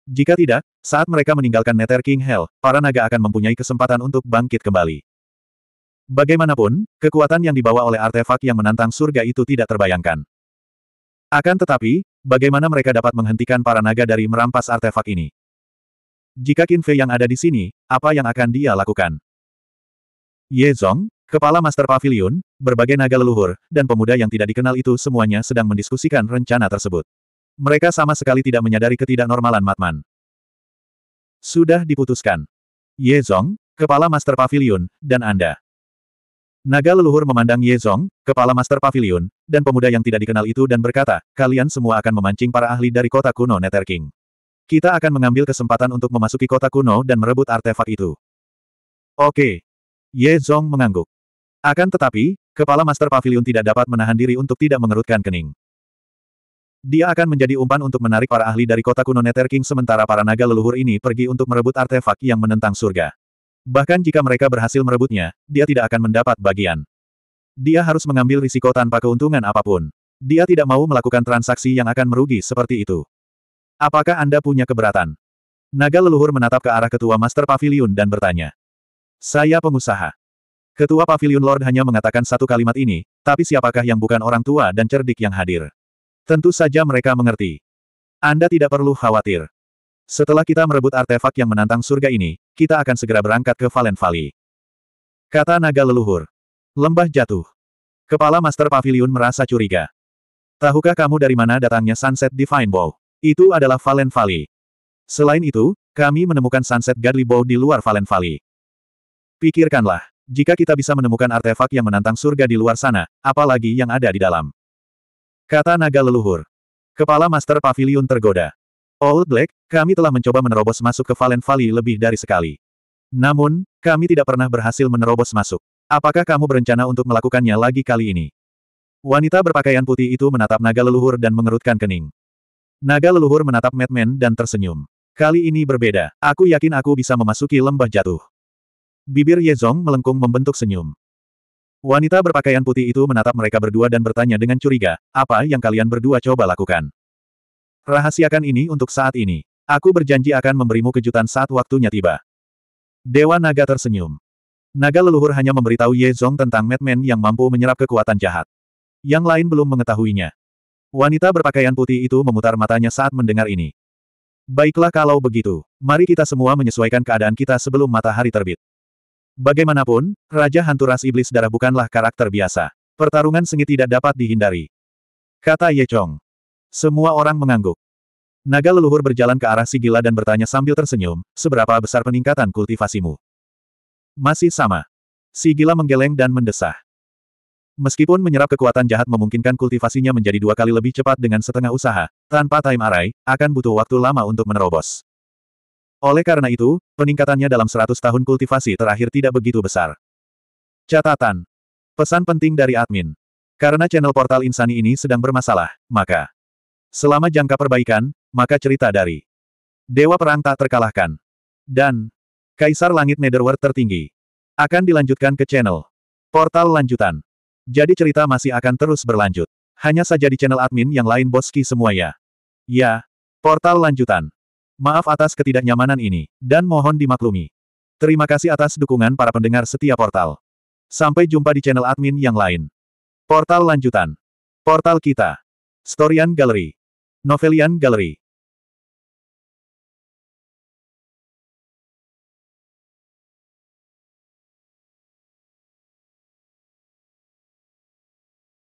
Jika tidak, saat mereka meninggalkan Nether King Hell, para naga akan mempunyai kesempatan untuk bangkit kembali. Bagaimanapun, kekuatan yang dibawa oleh artefak yang menantang surga itu tidak terbayangkan. Akan tetapi, bagaimana mereka dapat menghentikan para naga dari merampas artefak ini? Jika Kinfe yang ada di sini, apa yang akan dia lakukan? Ye Zong, kepala Master Pavilion, berbagai naga leluhur, dan pemuda yang tidak dikenal itu semuanya sedang mendiskusikan rencana tersebut. Mereka sama sekali tidak menyadari ketidaknormalan Matman. Sudah diputuskan. Ye Zong, kepala Master Pavilion, dan Anda. Naga leluhur memandang Ye Zong, kepala Master Pavilion, dan pemuda yang tidak dikenal itu dan berkata, kalian semua akan memancing para ahli dari kota kuno Nether King. Kita akan mengambil kesempatan untuk memasuki kota kuno dan merebut artefak itu. Oke, Ye Zong mengangguk. Akan tetapi, kepala Master Pavilion tidak dapat menahan diri untuk tidak mengerutkan kening. Dia akan menjadi umpan untuk menarik para ahli dari kota kuno Nether King sementara para naga leluhur ini pergi untuk merebut artefak yang menentang surga. Bahkan jika mereka berhasil merebutnya, dia tidak akan mendapat bagian. Dia harus mengambil risiko tanpa keuntungan apapun. Dia tidak mau melakukan transaksi yang akan merugi seperti itu. Apakah Anda punya keberatan? Naga leluhur menatap ke arah ketua Master Pavilion dan bertanya. Saya pengusaha. Ketua Pavilion Lord hanya mengatakan satu kalimat ini, tapi siapakah yang bukan orang tua dan cerdik yang hadir? Tentu saja mereka mengerti. Anda tidak perlu khawatir. Setelah kita merebut artefak yang menantang surga ini, kita akan segera berangkat ke Valen Valley. Kata naga leluhur. Lembah jatuh. Kepala Master Pavilion merasa curiga. Tahukah kamu dari mana datangnya Sunset Divine Bow? Itu adalah Valen Valley. Selain itu, kami menemukan Sunset Godly Bow di luar Valen Valley. Pikirkanlah, jika kita bisa menemukan artefak yang menantang surga di luar sana, apalagi yang ada di dalam. Kata naga leluhur. Kepala Master Pavilion tergoda. Old Black, kami telah mencoba menerobos masuk ke Valen Valley lebih dari sekali. Namun, kami tidak pernah berhasil menerobos masuk. Apakah kamu berencana untuk melakukannya lagi kali ini? Wanita berpakaian putih itu menatap naga leluhur dan mengerutkan kening. Naga leluhur menatap Madman dan tersenyum. Kali ini berbeda, aku yakin aku bisa memasuki lembah jatuh. Bibir Ye Zong melengkung membentuk senyum. Wanita berpakaian putih itu menatap mereka berdua dan bertanya dengan curiga, apa yang kalian berdua coba lakukan? Rahasiakan ini untuk saat ini. Aku berjanji akan memberimu kejutan saat waktunya tiba. Dewa Naga tersenyum. Naga leluhur hanya memberitahu Ye Zong tentang Madman yang mampu menyerap kekuatan jahat. Yang lain belum mengetahuinya. Wanita berpakaian putih itu memutar matanya saat mendengar ini. Baiklah kalau begitu, mari kita semua menyesuaikan keadaan kita sebelum matahari terbit. Bagaimanapun, Raja Hantu Ras Iblis Darah bukanlah karakter biasa. Pertarungan sengit tidak dapat dihindari. Kata Ye Chong. Semua orang mengangguk. Naga leluhur berjalan ke arah si gila dan bertanya sambil tersenyum, seberapa besar peningkatan kultivasimu? Masih sama. Si gila menggeleng dan mendesah. Meskipun menyerap kekuatan jahat memungkinkan kultivasinya menjadi dua kali lebih cepat dengan setengah usaha, tanpa time array, akan butuh waktu lama untuk menerobos. Oleh karena itu, peningkatannya dalam 100 tahun kultivasi terakhir tidak begitu besar. Catatan. Pesan penting dari admin. Karena channel portal insani ini sedang bermasalah, maka selama jangka perbaikan, maka cerita dari Dewa Perang tak terkalahkan dan Kaisar Langit Netherworld tertinggi akan dilanjutkan ke channel portal lanjutan. Jadi cerita masih akan terus berlanjut. Hanya saja di channel admin yang lain boski semua ya. Ya, portal lanjutan. Maaf atas ketidaknyamanan ini, dan mohon dimaklumi. Terima kasih atas dukungan para pendengar setia portal. Sampai jumpa di channel admin yang lain. Portal lanjutan. Portal kita. Storian Gallery. Novelian Gallery.